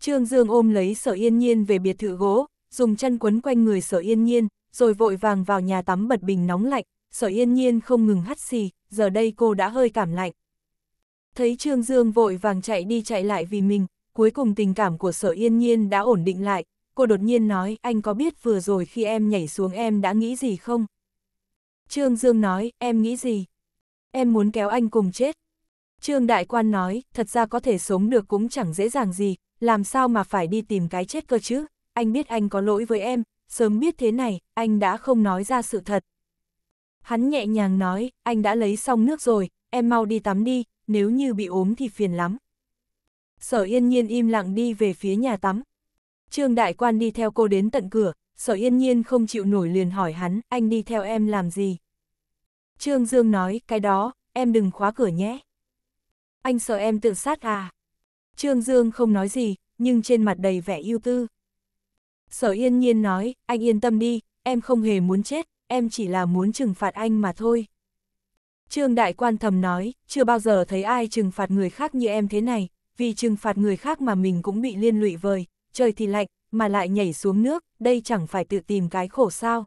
Trương Dương ôm lấy sở yên nhiên về biệt thự gỗ, dùng chân quấn quanh người sở yên nhiên, rồi vội vàng vào nhà tắm bật bình nóng lạnh, sở yên nhiên không ngừng hắt xì, giờ đây cô đã hơi cảm lạnh. Thấy Trương Dương vội vàng chạy đi chạy lại vì mình, cuối cùng tình cảm của sở yên nhiên đã ổn định lại, cô đột nhiên nói, anh có biết vừa rồi khi em nhảy xuống em đã nghĩ gì không? Trương Dương nói, em nghĩ gì? Em muốn kéo anh cùng chết. Trương Đại Quan nói, thật ra có thể sống được cũng chẳng dễ dàng gì, làm sao mà phải đi tìm cái chết cơ chứ? Anh biết anh có lỗi với em, sớm biết thế này, anh đã không nói ra sự thật. Hắn nhẹ nhàng nói, anh đã lấy xong nước rồi, em mau đi tắm đi, nếu như bị ốm thì phiền lắm. Sở yên nhiên im lặng đi về phía nhà tắm, Trương Đại Quan đi theo cô đến tận cửa, sở yên nhiên không chịu nổi liền hỏi hắn, anh đi theo em làm gì? Trương Dương nói, cái đó, em đừng khóa cửa nhé. Anh sợ em tự sát à? Trương Dương không nói gì, nhưng trên mặt đầy vẻ ưu tư. Sở yên nhiên nói, anh yên tâm đi, em không hề muốn chết, em chỉ là muốn trừng phạt anh mà thôi. Trương Đại Quan thầm nói, chưa bao giờ thấy ai trừng phạt người khác như em thế này, vì trừng phạt người khác mà mình cũng bị liên lụy vời, trời thì lạnh, mà lại nhảy xuống nước, đây chẳng phải tự tìm cái khổ sao.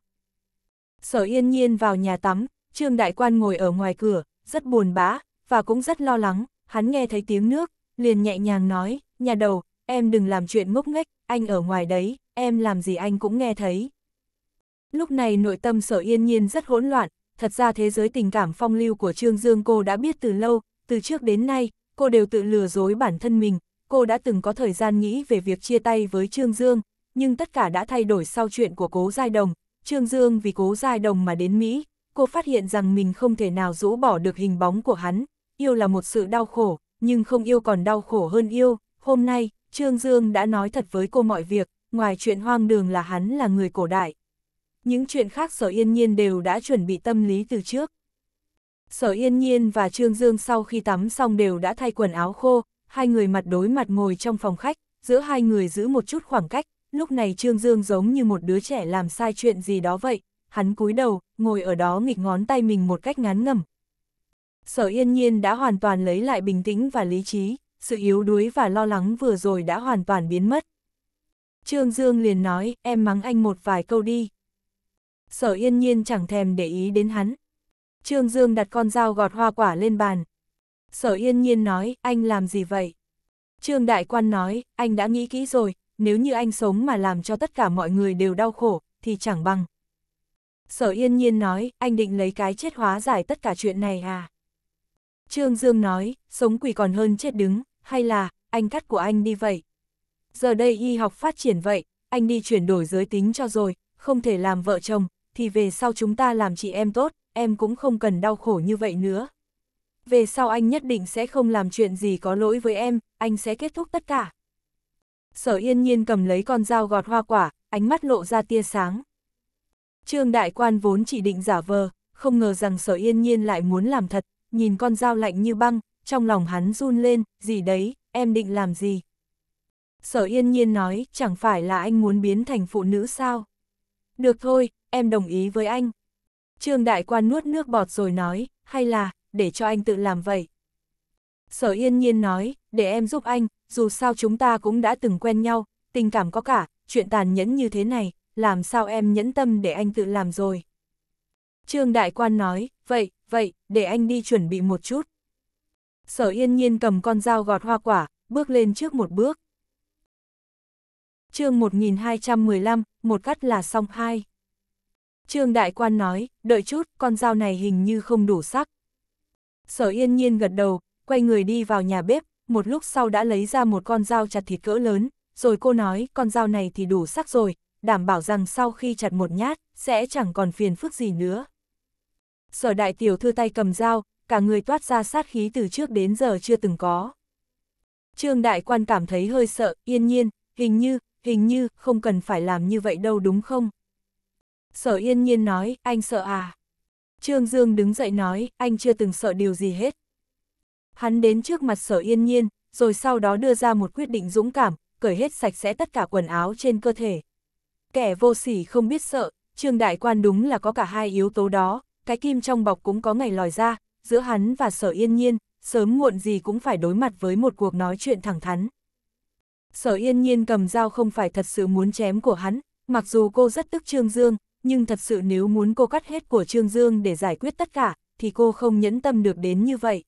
Sở yên nhiên vào nhà tắm, Trương Đại Quan ngồi ở ngoài cửa, rất buồn bã, và cũng rất lo lắng, hắn nghe thấy tiếng nước, liền nhẹ nhàng nói, nhà đầu, em đừng làm chuyện ngốc nghếch, anh ở ngoài đấy, em làm gì anh cũng nghe thấy. Lúc này nội tâm sở yên nhiên rất hỗn loạn, thật ra thế giới tình cảm phong lưu của Trương Dương cô đã biết từ lâu, từ trước đến nay, cô đều tự lừa dối bản thân mình, cô đã từng có thời gian nghĩ về việc chia tay với Trương Dương, nhưng tất cả đã thay đổi sau chuyện của Cố Giai Đồng. Trương Dương vì Cố Giai Đồng mà đến Mỹ, cô phát hiện rằng mình không thể nào rũ bỏ được hình bóng của hắn. Yêu là một sự đau khổ, nhưng không yêu còn đau khổ hơn yêu. Hôm nay, Trương Dương đã nói thật với cô mọi việc, ngoài chuyện hoang đường là hắn là người cổ đại. Những chuyện khác Sở Yên Nhiên đều đã chuẩn bị tâm lý từ trước. Sở Yên Nhiên và Trương Dương sau khi tắm xong đều đã thay quần áo khô, hai người mặt đối mặt ngồi trong phòng khách, giữa hai người giữ một chút khoảng cách, lúc này Trương Dương giống như một đứa trẻ làm sai chuyện gì đó vậy, hắn cúi đầu, ngồi ở đó nghịch ngón tay mình một cách ngán ngầm. Sở yên nhiên đã hoàn toàn lấy lại bình tĩnh và lý trí, sự yếu đuối và lo lắng vừa rồi đã hoàn toàn biến mất. Trương Dương liền nói, em mắng anh một vài câu đi. Sở yên nhiên chẳng thèm để ý đến hắn. Trương Dương đặt con dao gọt hoa quả lên bàn, Sở yên nhiên nói, anh làm gì vậy? Trương Đại Quan nói, anh đã nghĩ kỹ rồi, nếu như anh sống mà làm cho tất cả mọi người đều đau khổ, thì chẳng bằng. Sở yên nhiên nói, anh định lấy cái chết hóa giải tất cả chuyện này à? Trương Dương nói, sống quỷ còn hơn chết đứng, hay là, anh cắt của anh đi vậy? Giờ đây y học phát triển vậy, anh đi chuyển đổi giới tính cho rồi, không thể làm vợ chồng, thì về sau chúng ta làm chị em tốt, em cũng không cần đau khổ như vậy nữa về sau anh nhất định sẽ không làm chuyện gì có lỗi với em, anh sẽ kết thúc tất cả. Sở yên nhiên cầm lấy con dao gọt hoa quả, ánh mắt lộ ra tia sáng. Trương đại quan vốn chỉ định giả vờ, không ngờ rằng sở yên nhiên lại muốn làm thật, nhìn con dao lạnh như băng, trong lòng hắn run lên, gì đấy, em định làm gì? Sở yên nhiên nói, chẳng phải là anh muốn biến thành phụ nữ sao? Được thôi, em đồng ý với anh. Trương đại quan nuốt nước bọt rồi nói, hay là, để cho anh tự làm vậy. Sở yên nhiên nói, để em giúp anh, dù sao chúng ta cũng đã từng quen nhau, tình cảm có cả, chuyện tàn nhẫn như thế này, làm sao em nhẫn tâm để anh tự làm rồi. Trương Đại Quan nói, vậy, vậy, để anh đi chuẩn bị một chút. Sở yên nhiên cầm con dao gọt hoa quả, bước lên trước một bước. chương 1215, một cắt là xong hai. Trương Đại Quan nói, đợi chút, con dao này hình như không đủ sắc. Sở yên nhiên gật đầu, quay người đi vào nhà bếp, một lúc sau đã lấy ra một con dao chặt thịt cỡ lớn, rồi cô nói con dao này thì đủ sắc rồi, đảm bảo rằng sau khi chặt một nhát, sẽ chẳng còn phiền phức gì nữa. Sở đại tiểu thư tay cầm dao, cả người toát ra sát khí từ trước đến giờ chưa từng có. Trương đại quan cảm thấy hơi sợ, yên nhiên, hình như, hình như, không cần phải làm như vậy đâu đúng không? Sở yên nhiên nói, anh sợ à? Trương Dương đứng dậy nói, anh chưa từng sợ điều gì hết. Hắn đến trước mặt sở yên nhiên, rồi sau đó đưa ra một quyết định dũng cảm, cởi hết sạch sẽ tất cả quần áo trên cơ thể. Kẻ vô sỉ không biết sợ, Trương Đại Quan đúng là có cả hai yếu tố đó, cái kim trong bọc cũng có ngày lòi ra, giữa hắn và sở yên nhiên, sớm muộn gì cũng phải đối mặt với một cuộc nói chuyện thẳng thắn. Sở yên nhiên cầm dao không phải thật sự muốn chém của hắn, mặc dù cô rất tức Trương Dương, nhưng thật sự nếu muốn cô cắt hết của Trương Dương để giải quyết tất cả, thì cô không nhẫn tâm được đến như vậy.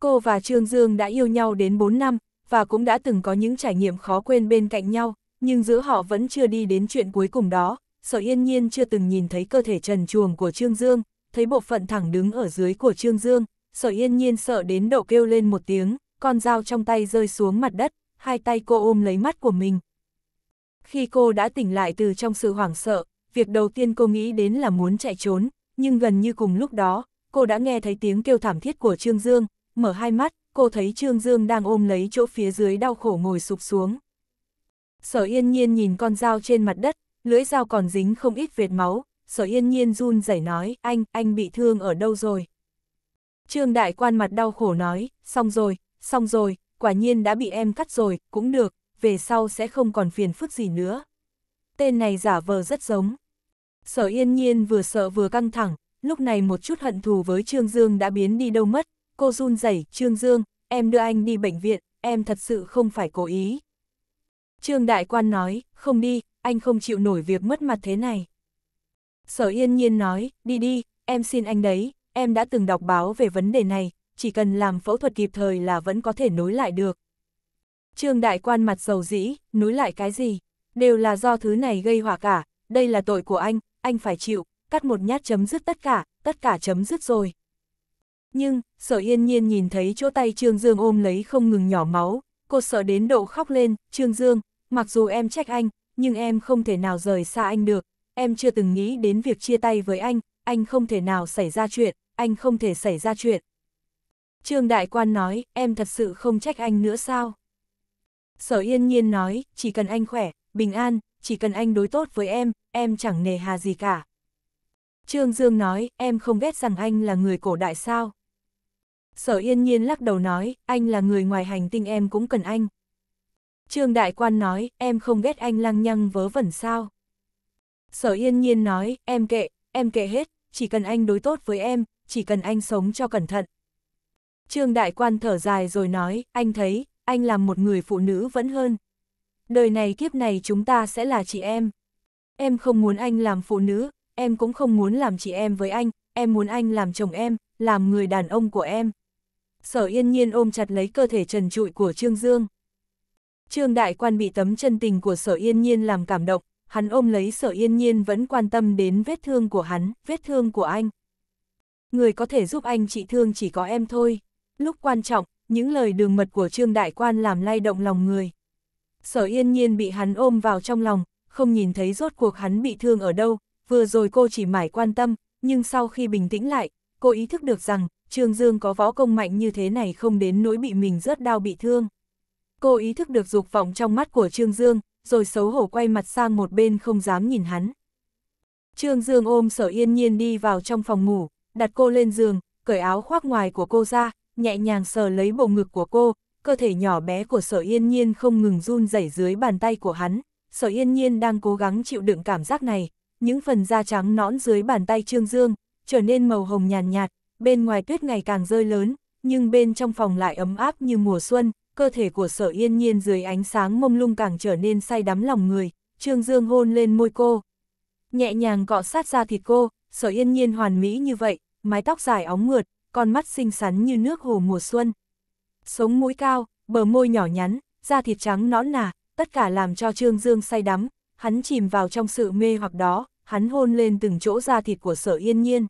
Cô và Trương Dương đã yêu nhau đến 4 năm, và cũng đã từng có những trải nghiệm khó quên bên cạnh nhau, nhưng giữa họ vẫn chưa đi đến chuyện cuối cùng đó. Sở yên nhiên chưa từng nhìn thấy cơ thể trần chuồng của Trương Dương, thấy bộ phận thẳng đứng ở dưới của Trương Dương, sở yên nhiên sợ đến độ kêu lên một tiếng, con dao trong tay rơi xuống mặt đất, hai tay cô ôm lấy mắt của mình. Khi cô đã tỉnh lại từ trong sự hoảng sợ, việc đầu tiên cô nghĩ đến là muốn chạy trốn, nhưng gần như cùng lúc đó, cô đã nghe thấy tiếng kêu thảm thiết của Trương Dương, mở hai mắt, cô thấy Trương Dương đang ôm lấy chỗ phía dưới đau khổ ngồi sụp xuống. Sở yên nhiên nhìn con dao trên mặt đất, lưỡi dao còn dính không ít vệt máu, sở yên nhiên run rẩy nói, anh, anh bị thương ở đâu rồi? Trương đại quan mặt đau khổ nói, xong rồi, xong rồi, quả nhiên đã bị em cắt rồi, cũng được, về sau sẽ không còn phiền phức gì nữa. Tên này giả vờ rất giống. Sở yên nhiên vừa sợ vừa căng thẳng, lúc này một chút hận thù với Trương Dương đã biến đi đâu mất, cô run rẩy Trương Dương, em đưa anh đi bệnh viện, em thật sự không phải cố ý. Trương Đại Quan nói, không đi, anh không chịu nổi việc mất mặt thế này. Sở yên nhiên nói, đi đi, em xin anh đấy, em đã từng đọc báo về vấn đề này, chỉ cần làm phẫu thuật kịp thời là vẫn có thể nối lại được. Trương Đại Quan mặt dầu dĩ, nối lại cái gì? Đều là do thứ này gây họa cả, đây là tội của anh, anh phải chịu, cắt một nhát chấm dứt tất cả, tất cả chấm dứt rồi. Nhưng, sở yên nhiên nhìn thấy chỗ tay Trương Dương ôm lấy không ngừng nhỏ máu, cô sợ đến độ khóc lên, Trương Dương, mặc dù em trách anh, nhưng em không thể nào rời xa anh được, em chưa từng nghĩ đến việc chia tay với anh, anh không thể nào xảy ra chuyện, anh không thể xảy ra chuyện. Trương Đại Quan nói, em thật sự không trách anh nữa sao? Sở yên nhiên nói, chỉ cần anh khỏe, bình an, chỉ cần anh đối tốt với em, em chẳng nề hà gì cả. Trương Dương nói, em không ghét rằng anh là người cổ đại sao. Sở yên nhiên lắc đầu nói, anh là người ngoài hành tinh em cũng cần anh. Trương Đại Quan nói, em không ghét anh lăng nhăng vớ vẩn sao. Sở yên nhiên nói, em kệ, em kệ hết, chỉ cần anh đối tốt với em, chỉ cần anh sống cho cẩn thận. Trương Đại Quan thở dài rồi nói, anh thấy, anh làm một người phụ nữ vẫn hơn, đời này kiếp này chúng ta sẽ là chị em. Em không muốn anh làm phụ nữ, em cũng không muốn làm chị em với anh, em muốn anh làm chồng em, làm người đàn ông của em. Sở yên nhiên ôm chặt lấy cơ thể trần trụi của Trương Dương. Trương Đại Quan bị tấm chân tình của sở yên nhiên làm cảm động, hắn ôm lấy sở yên nhiên vẫn quan tâm đến vết thương của hắn, vết thương của anh. Người có thể giúp anh trị thương chỉ có em thôi. Lúc quan trọng, những lời đường mật của Trương Đại Quan làm lay động lòng người sở yên nhiên bị hắn ôm vào trong lòng, không nhìn thấy rốt cuộc hắn bị thương ở đâu, vừa rồi cô chỉ mải quan tâm, nhưng sau khi bình tĩnh lại, cô ý thức được rằng, Trương Dương có võ công mạnh như thế này không đến nỗi bị mình rớt đau bị thương. Cô ý thức được dục vọng trong mắt của Trương Dương, rồi xấu hổ quay mặt sang một bên không dám nhìn hắn. Trương Dương ôm sở yên nhiên đi vào trong phòng ngủ, đặt cô lên giường, cởi áo khoác ngoài của cô ra, nhẹ nhàng sờ lấy bộ ngực của cô, cơ thể nhỏ bé của sở yên nhiên không ngừng run rẩy dưới bàn tay của hắn, sở yên nhiên đang cố gắng chịu đựng cảm giác này, những phần da trắng nõn dưới bàn tay Trương Dương, trở nên màu hồng nhàn nhạt, nhạt, bên ngoài tuyết ngày càng rơi lớn, nhưng bên trong phòng lại ấm áp như mùa xuân, cơ thể của sở yên nhiên dưới ánh sáng mông lung càng trở nên say đắm lòng người, Trương Dương hôn lên môi cô. Nhẹ nhàng cọ sát ra thịt cô, sở yên nhiên hoàn mỹ như vậy, mái tóc dài óng mượt, con mắt xinh xắn như nước hồ mùa xuân, sống mũi cao, bờ môi nhỏ nhắn, da thịt trắng nõn nà, tất cả làm cho Trương Dương say đắm, hắn chìm vào trong sự mê hoặc đó, hắn hôn lên từng chỗ da thịt của sở yên nhiên.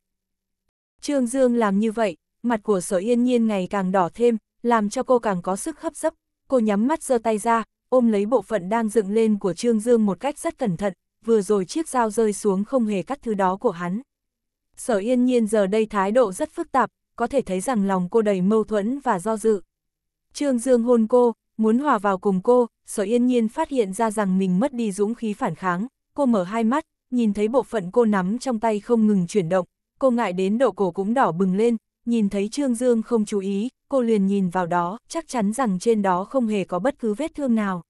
Trương Dương làm như vậy, mặt của sở yên nhiên ngày càng đỏ thêm, làm cho cô càng có sức hấp dấp, cô nhắm mắt giơ tay ra, ôm lấy bộ phận đang dựng lên của Trương Dương một cách rất cẩn thận, vừa rồi chiếc dao rơi xuống không hề cắt thứ đó của hắn. Sở yên nhiên giờ đây thái độ rất phức tạp, có thể thấy rằng lòng cô đầy mâu thuẫn và do dự. Trương Dương hôn cô, muốn hòa vào cùng cô, sở yên nhiên phát hiện ra rằng mình mất đi dũng khí phản kháng, cô mở hai mắt, nhìn thấy bộ phận cô nắm trong tay không ngừng chuyển động, cô ngại đến độ cổ cũng đỏ bừng lên, nhìn thấy Trương Dương không chú ý, cô liền nhìn vào đó, chắc chắn rằng trên đó không hề có bất cứ vết thương nào.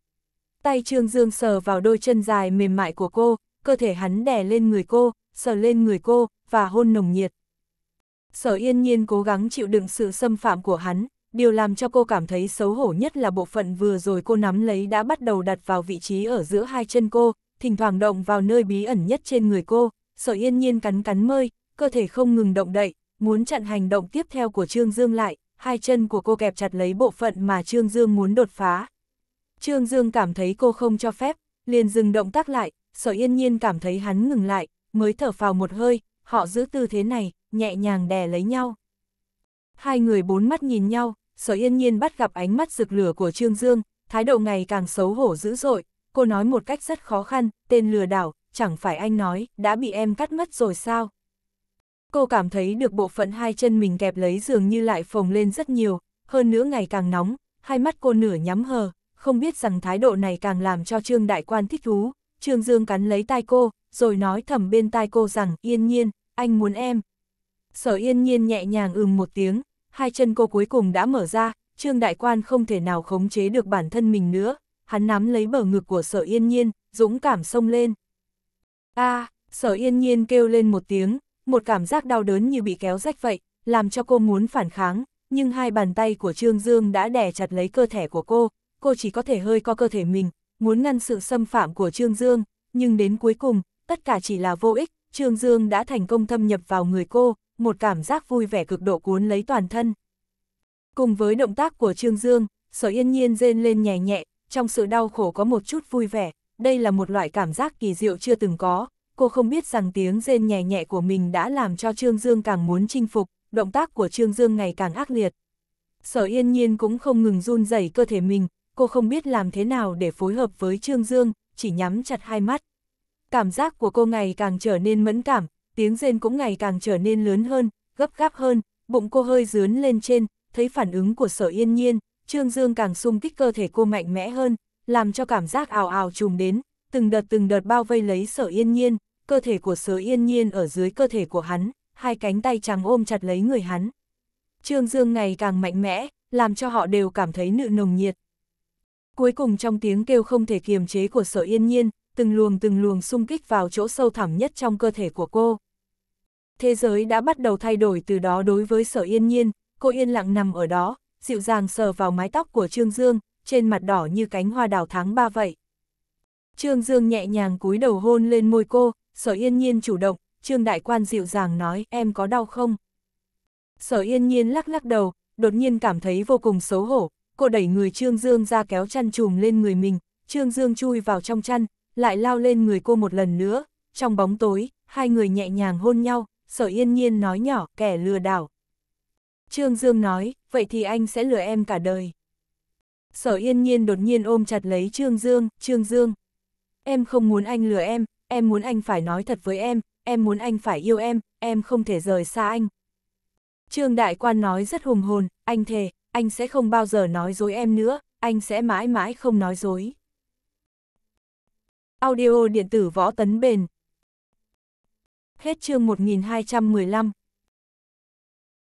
Tay Trương Dương sờ vào đôi chân dài mềm mại của cô, cơ thể hắn đè lên người cô, sờ lên người cô, và hôn nồng nhiệt. Sở yên nhiên cố gắng chịu đựng sự xâm phạm của hắn, điều làm cho cô cảm thấy xấu hổ nhất là bộ phận vừa rồi cô nắm lấy đã bắt đầu đặt vào vị trí ở giữa hai chân cô, thỉnh thoảng động vào nơi bí ẩn nhất trên người cô, sở yên nhiên cắn cắn mơi, cơ thể không ngừng động đậy, muốn chặn hành động tiếp theo của Trương Dương lại, hai chân của cô kẹp chặt lấy bộ phận mà Trương Dương muốn đột phá. Trương Dương cảm thấy cô không cho phép, liền dừng động tác lại, sở yên nhiên cảm thấy hắn ngừng lại, mới thở phào một hơi, họ giữ tư thế này, nhẹ nhàng đè lấy nhau. Hai người bốn mắt nhìn nhau, sở yên nhiên bắt gặp ánh mắt rực lửa của Trương Dương, thái độ ngày càng xấu hổ dữ dội, cô nói một cách rất khó khăn, tên lừa đảo, chẳng phải anh nói, đã bị em cắt mất rồi sao? Cô cảm thấy được bộ phận hai chân mình kẹp lấy dường như lại phồng lên rất nhiều, hơn nữa ngày càng nóng, hai mắt cô nửa nhắm hờ, không biết rằng thái độ này càng làm cho Trương Đại Quan thích thú. Trương Dương cắn lấy tai cô, rồi nói thầm bên tai cô rằng, yên nhiên, anh muốn em. Sở yên nhiên nhẹ nhàng ừm một tiếng, hai chân cô cuối cùng đã mở ra, Trương Đại Quan không thể nào khống chế được bản thân mình nữa, hắn nắm lấy bờ ngực của Sở Yên Nhiên, dũng cảm xông lên. a Sở Yên Nhiên kêu lên một tiếng, một cảm giác đau đớn như bị kéo rách vậy, làm cho cô muốn phản kháng, nhưng hai bàn tay của Trương Dương đã đè chặt lấy cơ thể của cô, cô chỉ có thể hơi co cơ thể mình, muốn ngăn sự xâm phạm của Trương Dương, nhưng đến cuối cùng, tất cả chỉ là vô ích, Trương Dương đã thành công thâm nhập vào người cô, một cảm giác vui vẻ cực độ cuốn lấy toàn thân. Cùng với động tác của Trương Dương, sở yên nhiên rên lên nhẹ nhẹ, trong sự đau khổ có một chút vui vẻ, đây là một loại cảm giác kỳ diệu chưa từng có, cô không biết rằng tiếng rên nhẹ nhẹ của mình đã làm cho Trương Dương càng muốn chinh phục, động tác của Trương Dương ngày càng ác liệt. Sở yên nhiên cũng không ngừng run rẩy cơ thể mình, cô không biết làm thế nào để phối hợp với Trương Dương, chỉ nhắm chặt hai mắt. Cảm giác của cô ngày càng trở nên mẫn cảm, tiếng rên cũng ngày càng trở nên lớn hơn, gấp gáp hơn, bụng cô hơi dướn lên trên, thấy phản ứng của sở yên nhiên, Trương Dương càng xung kích cơ thể cô mạnh mẽ hơn, làm cho cảm giác ảo ảo trùng đến, từng đợt từng đợt bao vây lấy sở yên nhiên, cơ thể của sở yên nhiên ở dưới cơ thể của hắn, hai cánh tay trắng ôm chặt lấy người hắn. Trương Dương ngày càng mạnh mẽ, làm cho họ đều cảm thấy nự nồng nhiệt. Cuối cùng trong tiếng kêu không thể kiềm chế của sở yên nhiên, từng luồng từng luồng xung kích vào chỗ sâu thẳm nhất trong cơ thể của cô. Thế giới đã bắt đầu thay đổi từ đó đối với sở yên nhiên, cô yên lặng nằm ở đó, dịu dàng sờ vào mái tóc của Trương Dương, trên mặt đỏ như cánh hoa đào tháng ba vậy. Trương Dương nhẹ nhàng cúi đầu hôn lên môi cô, sở yên nhiên chủ động, Trương Đại Quan dịu dàng nói em có đau không? Sở yên nhiên lắc lắc đầu, đột nhiên cảm thấy vô cùng xấu hổ, cô đẩy người Trương Dương ra kéo chăn trùm lên người mình, Trương Dương chui vào trong chăn, lại lao lên người cô một lần nữa, trong bóng tối, hai người nhẹ nhàng hôn nhau, sở yên nhiên nói nhỏ, kẻ lừa đảo. Trương Dương nói, vậy thì anh sẽ lừa em cả đời. Sở yên nhiên đột nhiên ôm chặt lấy Trương Dương, Trương Dương. Em không muốn anh lừa em, em muốn anh phải nói thật với em, em muốn anh phải yêu em, em không thể rời xa anh. Trương Đại Quan nói rất hùng hồn, anh thề, anh sẽ không bao giờ nói dối em nữa, anh sẽ mãi mãi không nói dối. Audio điện tử võ tấn bền. Hết chương 1215